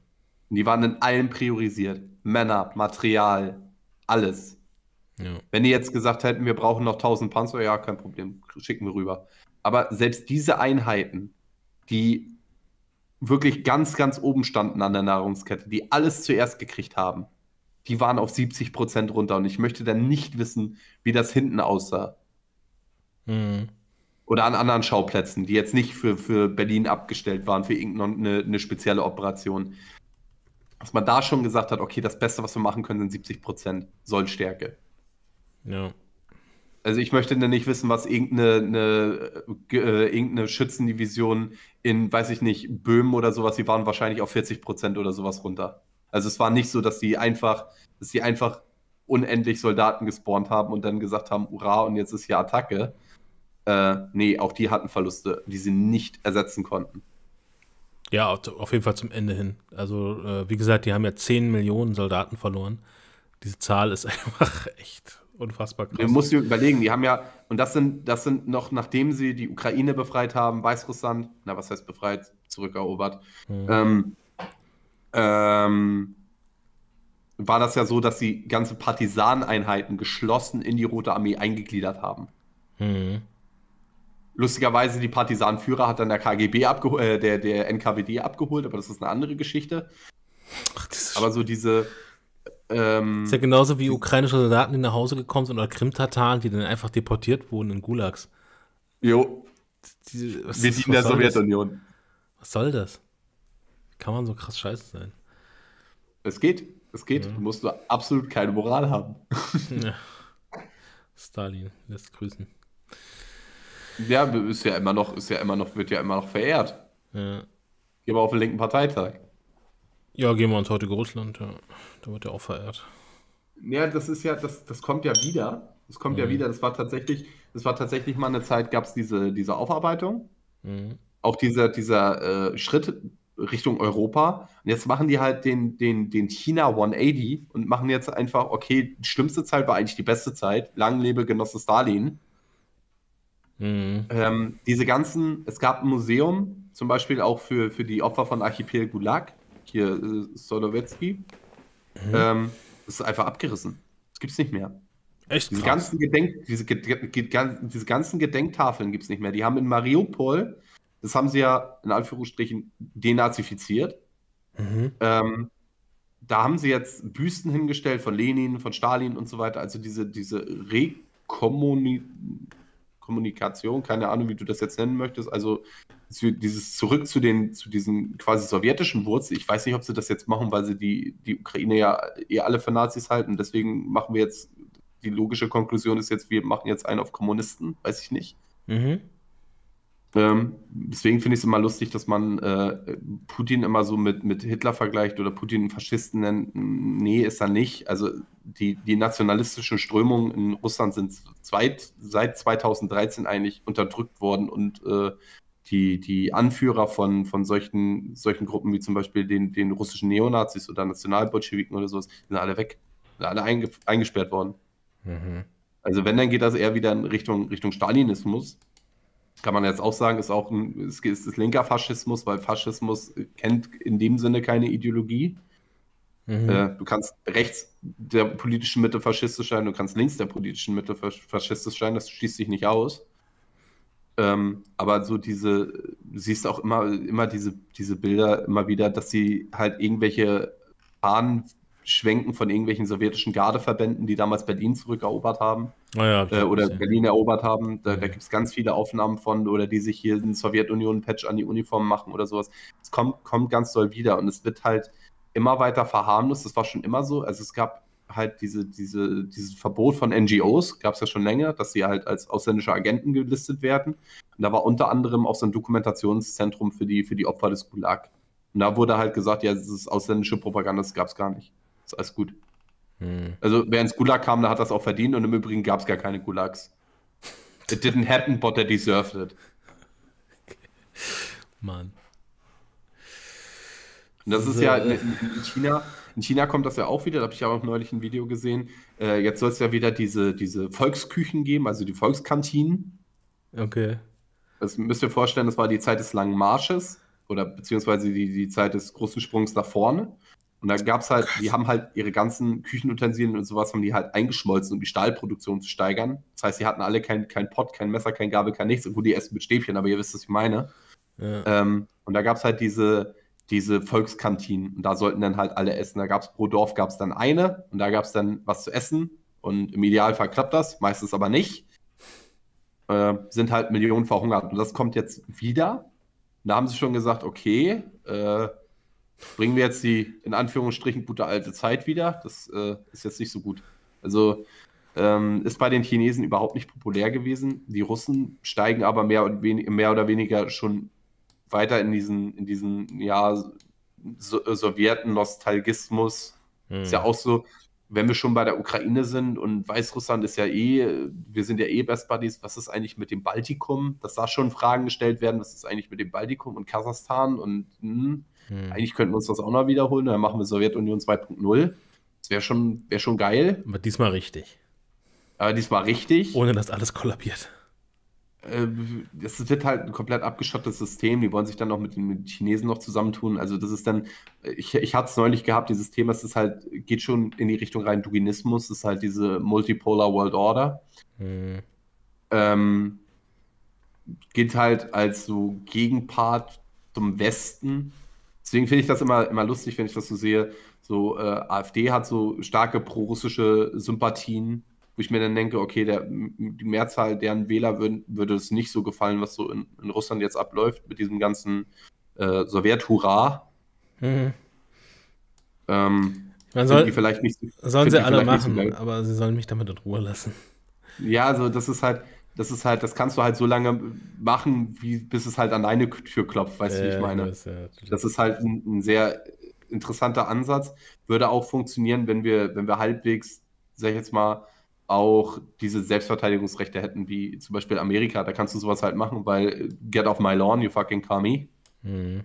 die waren in allem priorisiert. Männer, Material, alles. Ja. Wenn die jetzt gesagt hätten, wir brauchen noch 1000 Panzer, ja, kein Problem, schicken wir rüber. Aber selbst diese Einheiten, die wirklich ganz, ganz oben standen an der Nahrungskette, die alles zuerst gekriegt haben, die waren auf 70 Prozent runter und ich möchte dann nicht wissen, wie das hinten aussah. Mhm. Oder an anderen Schauplätzen, die jetzt nicht für, für Berlin abgestellt waren, für irgendeine eine spezielle Operation. Dass man da schon gesagt hat, okay, das Beste, was wir machen können, sind 70 Prozent Sollstärke. Ja. Also ich möchte dann nicht wissen, was irgendeine, eine, äh, irgendeine Schützendivision in, weiß ich nicht, Böhmen oder sowas, die waren wahrscheinlich auf 40 Prozent oder sowas runter. Also es war nicht so, dass sie einfach, dass sie einfach unendlich Soldaten gespawnt haben und dann gesagt haben, hurra, und jetzt ist hier Attacke. Äh, nee, auch die hatten Verluste, die sie nicht ersetzen konnten. Ja, auf jeden Fall zum Ende hin. Also, äh, wie gesagt, die haben ja 10 Millionen Soldaten verloren. Diese Zahl ist [laughs] einfach echt unfassbar krass. Man muss sich überlegen, die haben ja, und das sind, das sind noch, nachdem sie die Ukraine befreit haben, Weißrussland, na, was heißt befreit, zurückerobert, mhm. ähm, ähm, war das ja so, dass sie ganze Partisaneinheiten geschlossen in die Rote Armee eingegliedert haben. Mhm. Lustigerweise, die Partisanenführer hat dann der KGB abgeholt, äh, der, der NKWD abgeholt, aber das ist eine andere Geschichte. Ach, aber so diese. Ähm, ist ja genauso wie ukrainische Soldaten, die nach Hause gekommen sind, oder Krimtataren, die dann einfach deportiert wurden in Gulags. Jo. Die, die, was, Wir dienen der Sowjetunion. Das? Was soll das? Kann man so krass scheiße sein? Es geht, es geht. Ja. Du musst nur absolut keine Moral haben. [laughs] ja. Stalin lässt grüßen. Ja, ist ja immer noch, ist ja immer noch, wird ja immer noch verehrt. Ja. Geh mal auf den linken Parteitag. Ja, gehen wir ins heutige Russland, ja. Da wird ja auch verehrt. Ja, das ist ja, das, das kommt ja wieder. Das kommt mhm. ja wieder. Das war tatsächlich, das war tatsächlich mal eine Zeit, gab es diese, diese Aufarbeitung. Mhm. Auch dieser, dieser äh, Schritt, Richtung Europa. Und jetzt machen die halt den, den, den China 180 und machen jetzt einfach, okay, die schlimmste Zeit war eigentlich die beste Zeit. Lang lebe Genosse Stalin. Mhm. Ähm, diese ganzen, es gab ein Museum, zum Beispiel auch für, für die Opfer von Archipel Gulag, hier äh, Solowetsky. Mhm. Ähm, ist einfach abgerissen. Das gibt es nicht mehr. Echt? Diese ganzen, Gedenk, diese, diese ganzen Gedenktafeln gibt es nicht mehr. Die haben in Mariupol das haben sie ja in Anführungsstrichen denazifiziert. Mhm. Ähm, da haben sie jetzt Büsten hingestellt von Lenin, von Stalin und so weiter. Also diese, diese Rekommunikation, keine Ahnung, wie du das jetzt nennen möchtest. Also zu, dieses Zurück zu den, zu diesen quasi sowjetischen Wurzeln. Ich weiß nicht, ob sie das jetzt machen, weil sie die, die Ukraine ja eher alle für Nazis halten. Deswegen machen wir jetzt, die logische Konklusion ist jetzt, wir machen jetzt einen auf Kommunisten, weiß ich nicht. Mhm. Ähm, deswegen finde ich es immer lustig, dass man äh, Putin immer so mit, mit Hitler vergleicht oder Putin einen Faschisten nennt. Nee, ist er nicht. Also die, die nationalistischen Strömungen in Russland sind zweit, seit 2013 eigentlich unterdrückt worden und äh, die, die Anführer von, von solchen, solchen Gruppen wie zum Beispiel den, den russischen Neonazis oder Nationalbolschewiken oder sowas, sind alle weg, sind alle einge, eingesperrt worden. Mhm. Also wenn, dann geht das eher wieder in Richtung, Richtung Stalinismus kann man jetzt auch sagen, ist auch ein, ist, ist linker Faschismus, weil Faschismus kennt in dem Sinne keine Ideologie. Mhm. Äh, du kannst rechts der politischen Mitte faschistisch sein, du kannst links der politischen Mitte faschistisch sein, das schließt dich nicht aus. Ähm, aber so diese, siehst auch immer, immer diese, diese Bilder immer wieder, dass sie halt irgendwelche Fahnen Schwenken von irgendwelchen sowjetischen Gardeverbänden, die damals Berlin zurückerobert haben ah ja, äh, oder gesehen. Berlin erobert haben. Da, da gibt es ganz viele Aufnahmen von oder die sich hier in Sowjetunion-Patch an die Uniform machen oder sowas. Es kommt, kommt ganz doll wieder und es wird halt immer weiter verharmlost. Das war schon immer so. Also es gab halt diese, diese, dieses Verbot von NGOs, gab es ja schon länger, dass sie halt als ausländische Agenten gelistet werden. Und da war unter anderem auch so ein Dokumentationszentrum für die, für die Opfer des Gulag. Und da wurde halt gesagt, ja, das ist ausländische Propaganda, das gab es gar nicht. Ist alles gut. Hm. Also, wer ins Gulag kam, der hat das auch verdient und im Übrigen gab es gar keine Gulags. It didn't happen, but they deserved it. Mann. Und das ist ja in, in, China, in China kommt das ja auch wieder, da habe ich ja auch neulich ein Video gesehen. Äh, jetzt soll es ja wieder diese, diese Volksküchen geben, also die Volkskantinen. Okay. Das müsst ihr vorstellen, das war die Zeit des langen Marsches oder beziehungsweise die, die Zeit des großen Sprungs nach vorne. Und da gab es halt, die haben halt ihre ganzen Küchenutensilien und sowas, haben die halt eingeschmolzen, um die Stahlproduktion zu steigern. Das heißt, die hatten alle kein, kein Pott, kein Messer, kein Gabel, kein nichts. Und die essen mit Stäbchen, aber ihr wisst, was ich meine. Ja. Ähm, und da gab es halt diese, diese Volkskantinen. Und da sollten dann halt alle essen. Da gab es pro Dorf gab es dann eine und da gab es dann was zu essen. Und im Idealfall klappt das, meistens aber nicht. Äh, sind halt Millionen verhungert. Und das kommt jetzt wieder. Und da haben sie schon gesagt, okay, äh, bringen wir jetzt die in Anführungsstrichen gute alte Zeit wieder. Das äh, ist jetzt nicht so gut. Also ähm, ist bei den Chinesen überhaupt nicht populär gewesen. Die Russen steigen aber mehr, und mehr oder weniger schon weiter in diesen, in diesen ja, so äh, Sowjeten-Nostalgismus. Hm. Ist ja auch so, wenn wir schon bei der Ukraine sind und Weißrussland ist ja eh, wir sind ja eh Best Buddies, was ist eigentlich mit dem Baltikum? Dass da schon Fragen gestellt werden, was ist eigentlich mit dem Baltikum und Kasachstan und mh, hm, hm. Eigentlich könnten wir uns das auch noch wiederholen, dann machen wir Sowjetunion 2.0. Das wäre schon, wär schon geil. Aber diesmal richtig. Aber diesmal richtig. Ohne dass alles kollabiert. Ähm, es wird halt ein komplett abgeschottetes System. Die wollen sich dann noch mit den, mit den Chinesen noch zusammentun. Also, das ist dann, ich, ich hatte es neulich gehabt, dieses Thema, es ist halt, geht schon in die Richtung rein Duginismus, es ist halt diese Multipolar World Order. Hm. Ähm, geht halt als so Gegenpart zum Westen Deswegen finde ich das immer, immer lustig, wenn ich das so sehe. So, äh, AfD hat so starke prorussische Sympathien, wo ich mir dann denke, okay, der, die Mehrzahl deren Wähler würd, würde es nicht so gefallen, was so in, in Russland jetzt abläuft, mit diesem ganzen äh, Sowjet-Hurra. Mhm. Ähm, soll, vielleicht nicht, sollen sie alle machen, aber sie sollen mich damit in Ruhe lassen. Ja, also das ist halt, das ist halt, das kannst du halt so lange machen, wie, bis es halt an deine Tür klopft, weißt äh, du, wie ich meine? Das, ja, das ist halt ein, ein, sehr interessanter Ansatz. Würde auch funktionieren, wenn wir, wenn wir halbwegs, sag ich jetzt mal, auch diese Selbstverteidigungsrechte hätten, wie zum Beispiel Amerika. Da kannst du sowas halt machen, weil äh, get off my lawn, you fucking commie. Mhm.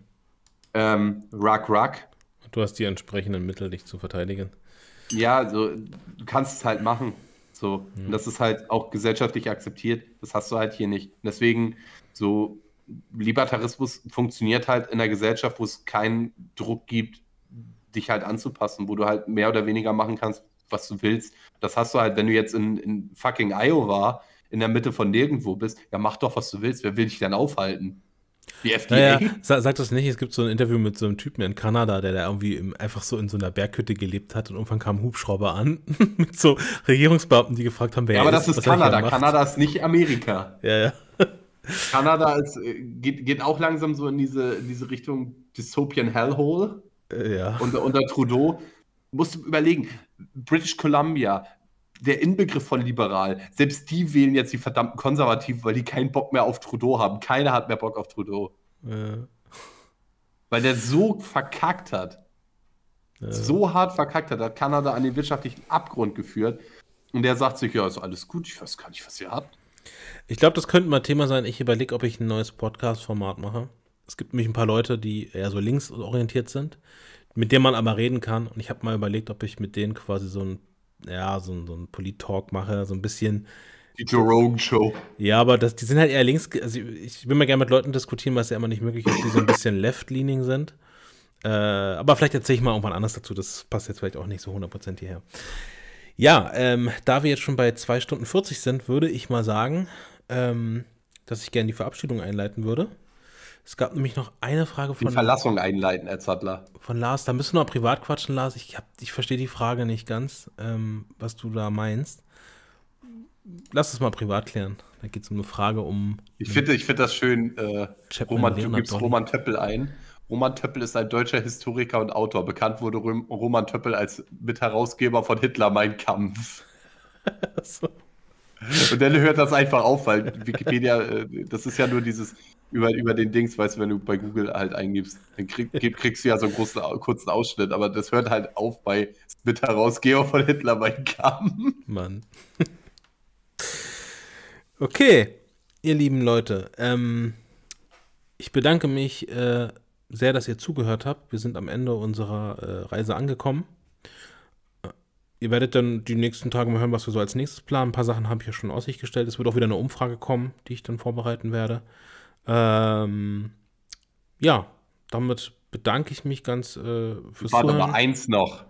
Ähm, rock, rock. Du hast die entsprechenden Mittel, dich zu verteidigen. Ja, also, du kannst es halt machen. So, mhm. und das ist halt auch gesellschaftlich akzeptiert. Das hast du halt hier nicht. Deswegen, so Libertarismus funktioniert halt in einer Gesellschaft, wo es keinen Druck gibt, dich halt anzupassen, wo du halt mehr oder weniger machen kannst, was du willst. Das hast du halt, wenn du jetzt in, in fucking Iowa in der Mitte von nirgendwo bist, ja, mach doch, was du willst. Wer will dich denn aufhalten? Die FDA? Naja, sag das nicht. Es gibt so ein Interview mit so einem Typen in Kanada, der da irgendwie im, einfach so in so einer Berghütte gelebt hat und irgendwann kam Hubschrauber an [laughs] mit so Regierungsbeamten, die gefragt haben, wer ja, er ist. Aber das ist Kanada. Kanada ist nicht Amerika. Ja, ja. Kanada ist, äh, geht, geht auch langsam so in diese, diese Richtung Dystopian Hellhole. Äh, ja. Unter, unter Trudeau. Musst du überlegen, British Columbia, der Inbegriff von liberal. Selbst die wählen jetzt die verdammten Konservativen, weil die keinen Bock mehr auf Trudeau haben. Keiner hat mehr Bock auf Trudeau. Ja. Weil der so verkackt hat. Ja. So hart verkackt hat, hat Kanada an den wirtschaftlichen Abgrund geführt. Und der sagt sich, ja, ist alles gut, ich weiß gar nicht, was ihr habt. Ich glaube, das könnte mal Thema sein. Ich überlege, ob ich ein neues Podcast-Format mache. Es gibt nämlich ein paar Leute, die eher so linksorientiert sind, mit denen man aber reden kann. Und ich habe mal überlegt, ob ich mit denen quasi so ein ja, so, ein, so ein Polit-Talk mache, so ein bisschen. Die Joe Rogan Show. Ja, aber das, die sind halt eher links. Also ich will mal gerne mit Leuten diskutieren, was ja immer nicht möglich ist, die so ein bisschen left-leaning sind. Äh, aber vielleicht erzähle ich mal irgendwann anders dazu. Das passt jetzt vielleicht auch nicht so 100% hierher. Ja, ähm, da wir jetzt schon bei 2 Stunden 40 sind, würde ich mal sagen, ähm, dass ich gerne die Verabschiedung einleiten würde. Es gab nämlich noch eine Frage von. Die Verlassung einleiten, Herr Zattler. Von Lars. Da müssen wir noch privat quatschen, Lars. Ich, ich verstehe die Frage nicht ganz, ähm, was du da meinst. Lass es mal privat klären. Da geht es um eine Frage um. Ich finde find das schön. Äh, Roman, du gibst Donny. Roman Töppel ein. Roman Töppel ist ein deutscher Historiker und Autor. Bekannt wurde Roman Töppel als Mitherausgeber von Hitler Mein Kampf. [laughs] so. Und dann hört das einfach auf, weil Wikipedia, äh, das ist ja nur dieses über, über den Dings, weißt du, wenn du bei Google halt eingibst, dann krieg, [laughs] kriegst du ja so einen großen, kurzen Ausschnitt, aber das hört halt auf bei Twitter raus, Georg von Hitler bei Kamm. Mann. [laughs] Okay, ihr lieben Leute, ähm, ich bedanke mich äh, sehr, dass ihr zugehört habt. Wir sind am Ende unserer äh, Reise angekommen. Äh, ihr werdet dann die nächsten Tage mal hören, was wir so als nächstes planen. Ein paar Sachen habe ich ja schon aus sich gestellt. Es wird auch wieder eine Umfrage kommen, die ich dann vorbereiten werde. Ähm, ja, damit bedanke ich mich ganz äh, fürs Warte Zuhören. aber eins noch.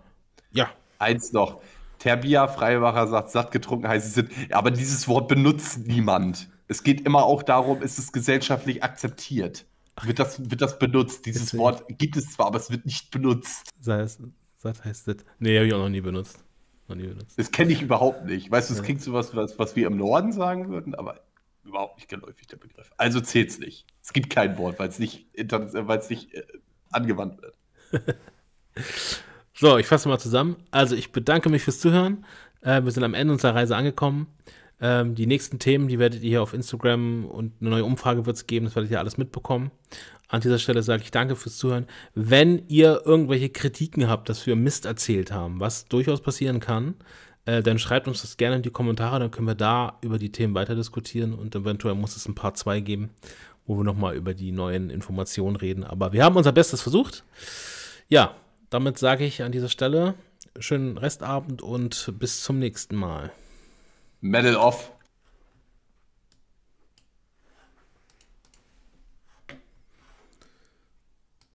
Ja. Eins noch. Terbia Freibacher sagt, satt getrunken heißt es sind. Aber dieses Wort benutzt niemand. Es geht immer auch darum, ist es gesellschaftlich akzeptiert. Wird das, wird das benutzt? Dieses Witzig. Wort gibt es zwar, aber es wird nicht benutzt. satt heißt es. Nee, habe ich auch noch nie benutzt. Noch nie benutzt. Das kenne ich überhaupt nicht. Weißt du, es ja. klingt so was, was wir im Norden sagen würden, aber überhaupt nicht geläufig, der Begriff. Also zählt es nicht. Es gibt kein Wort, weil es nicht, weil's nicht äh, angewandt wird. [laughs] so, ich fasse mal zusammen. Also ich bedanke mich fürs Zuhören. Äh, wir sind am Ende unserer Reise angekommen. Ähm, die nächsten Themen, die werdet ihr hier auf Instagram und eine neue Umfrage wird es geben, das werdet ihr alles mitbekommen. An dieser Stelle sage ich danke fürs Zuhören. Wenn ihr irgendwelche Kritiken habt, dass wir Mist erzählt haben, was durchaus passieren kann, äh, dann schreibt uns das gerne in die Kommentare, dann können wir da über die Themen weiter diskutieren und eventuell muss es ein Part 2 geben, wo wir nochmal über die neuen Informationen reden. Aber wir haben unser Bestes versucht. Ja, damit sage ich an dieser Stelle schönen Restabend und bis zum nächsten Mal. Medal off.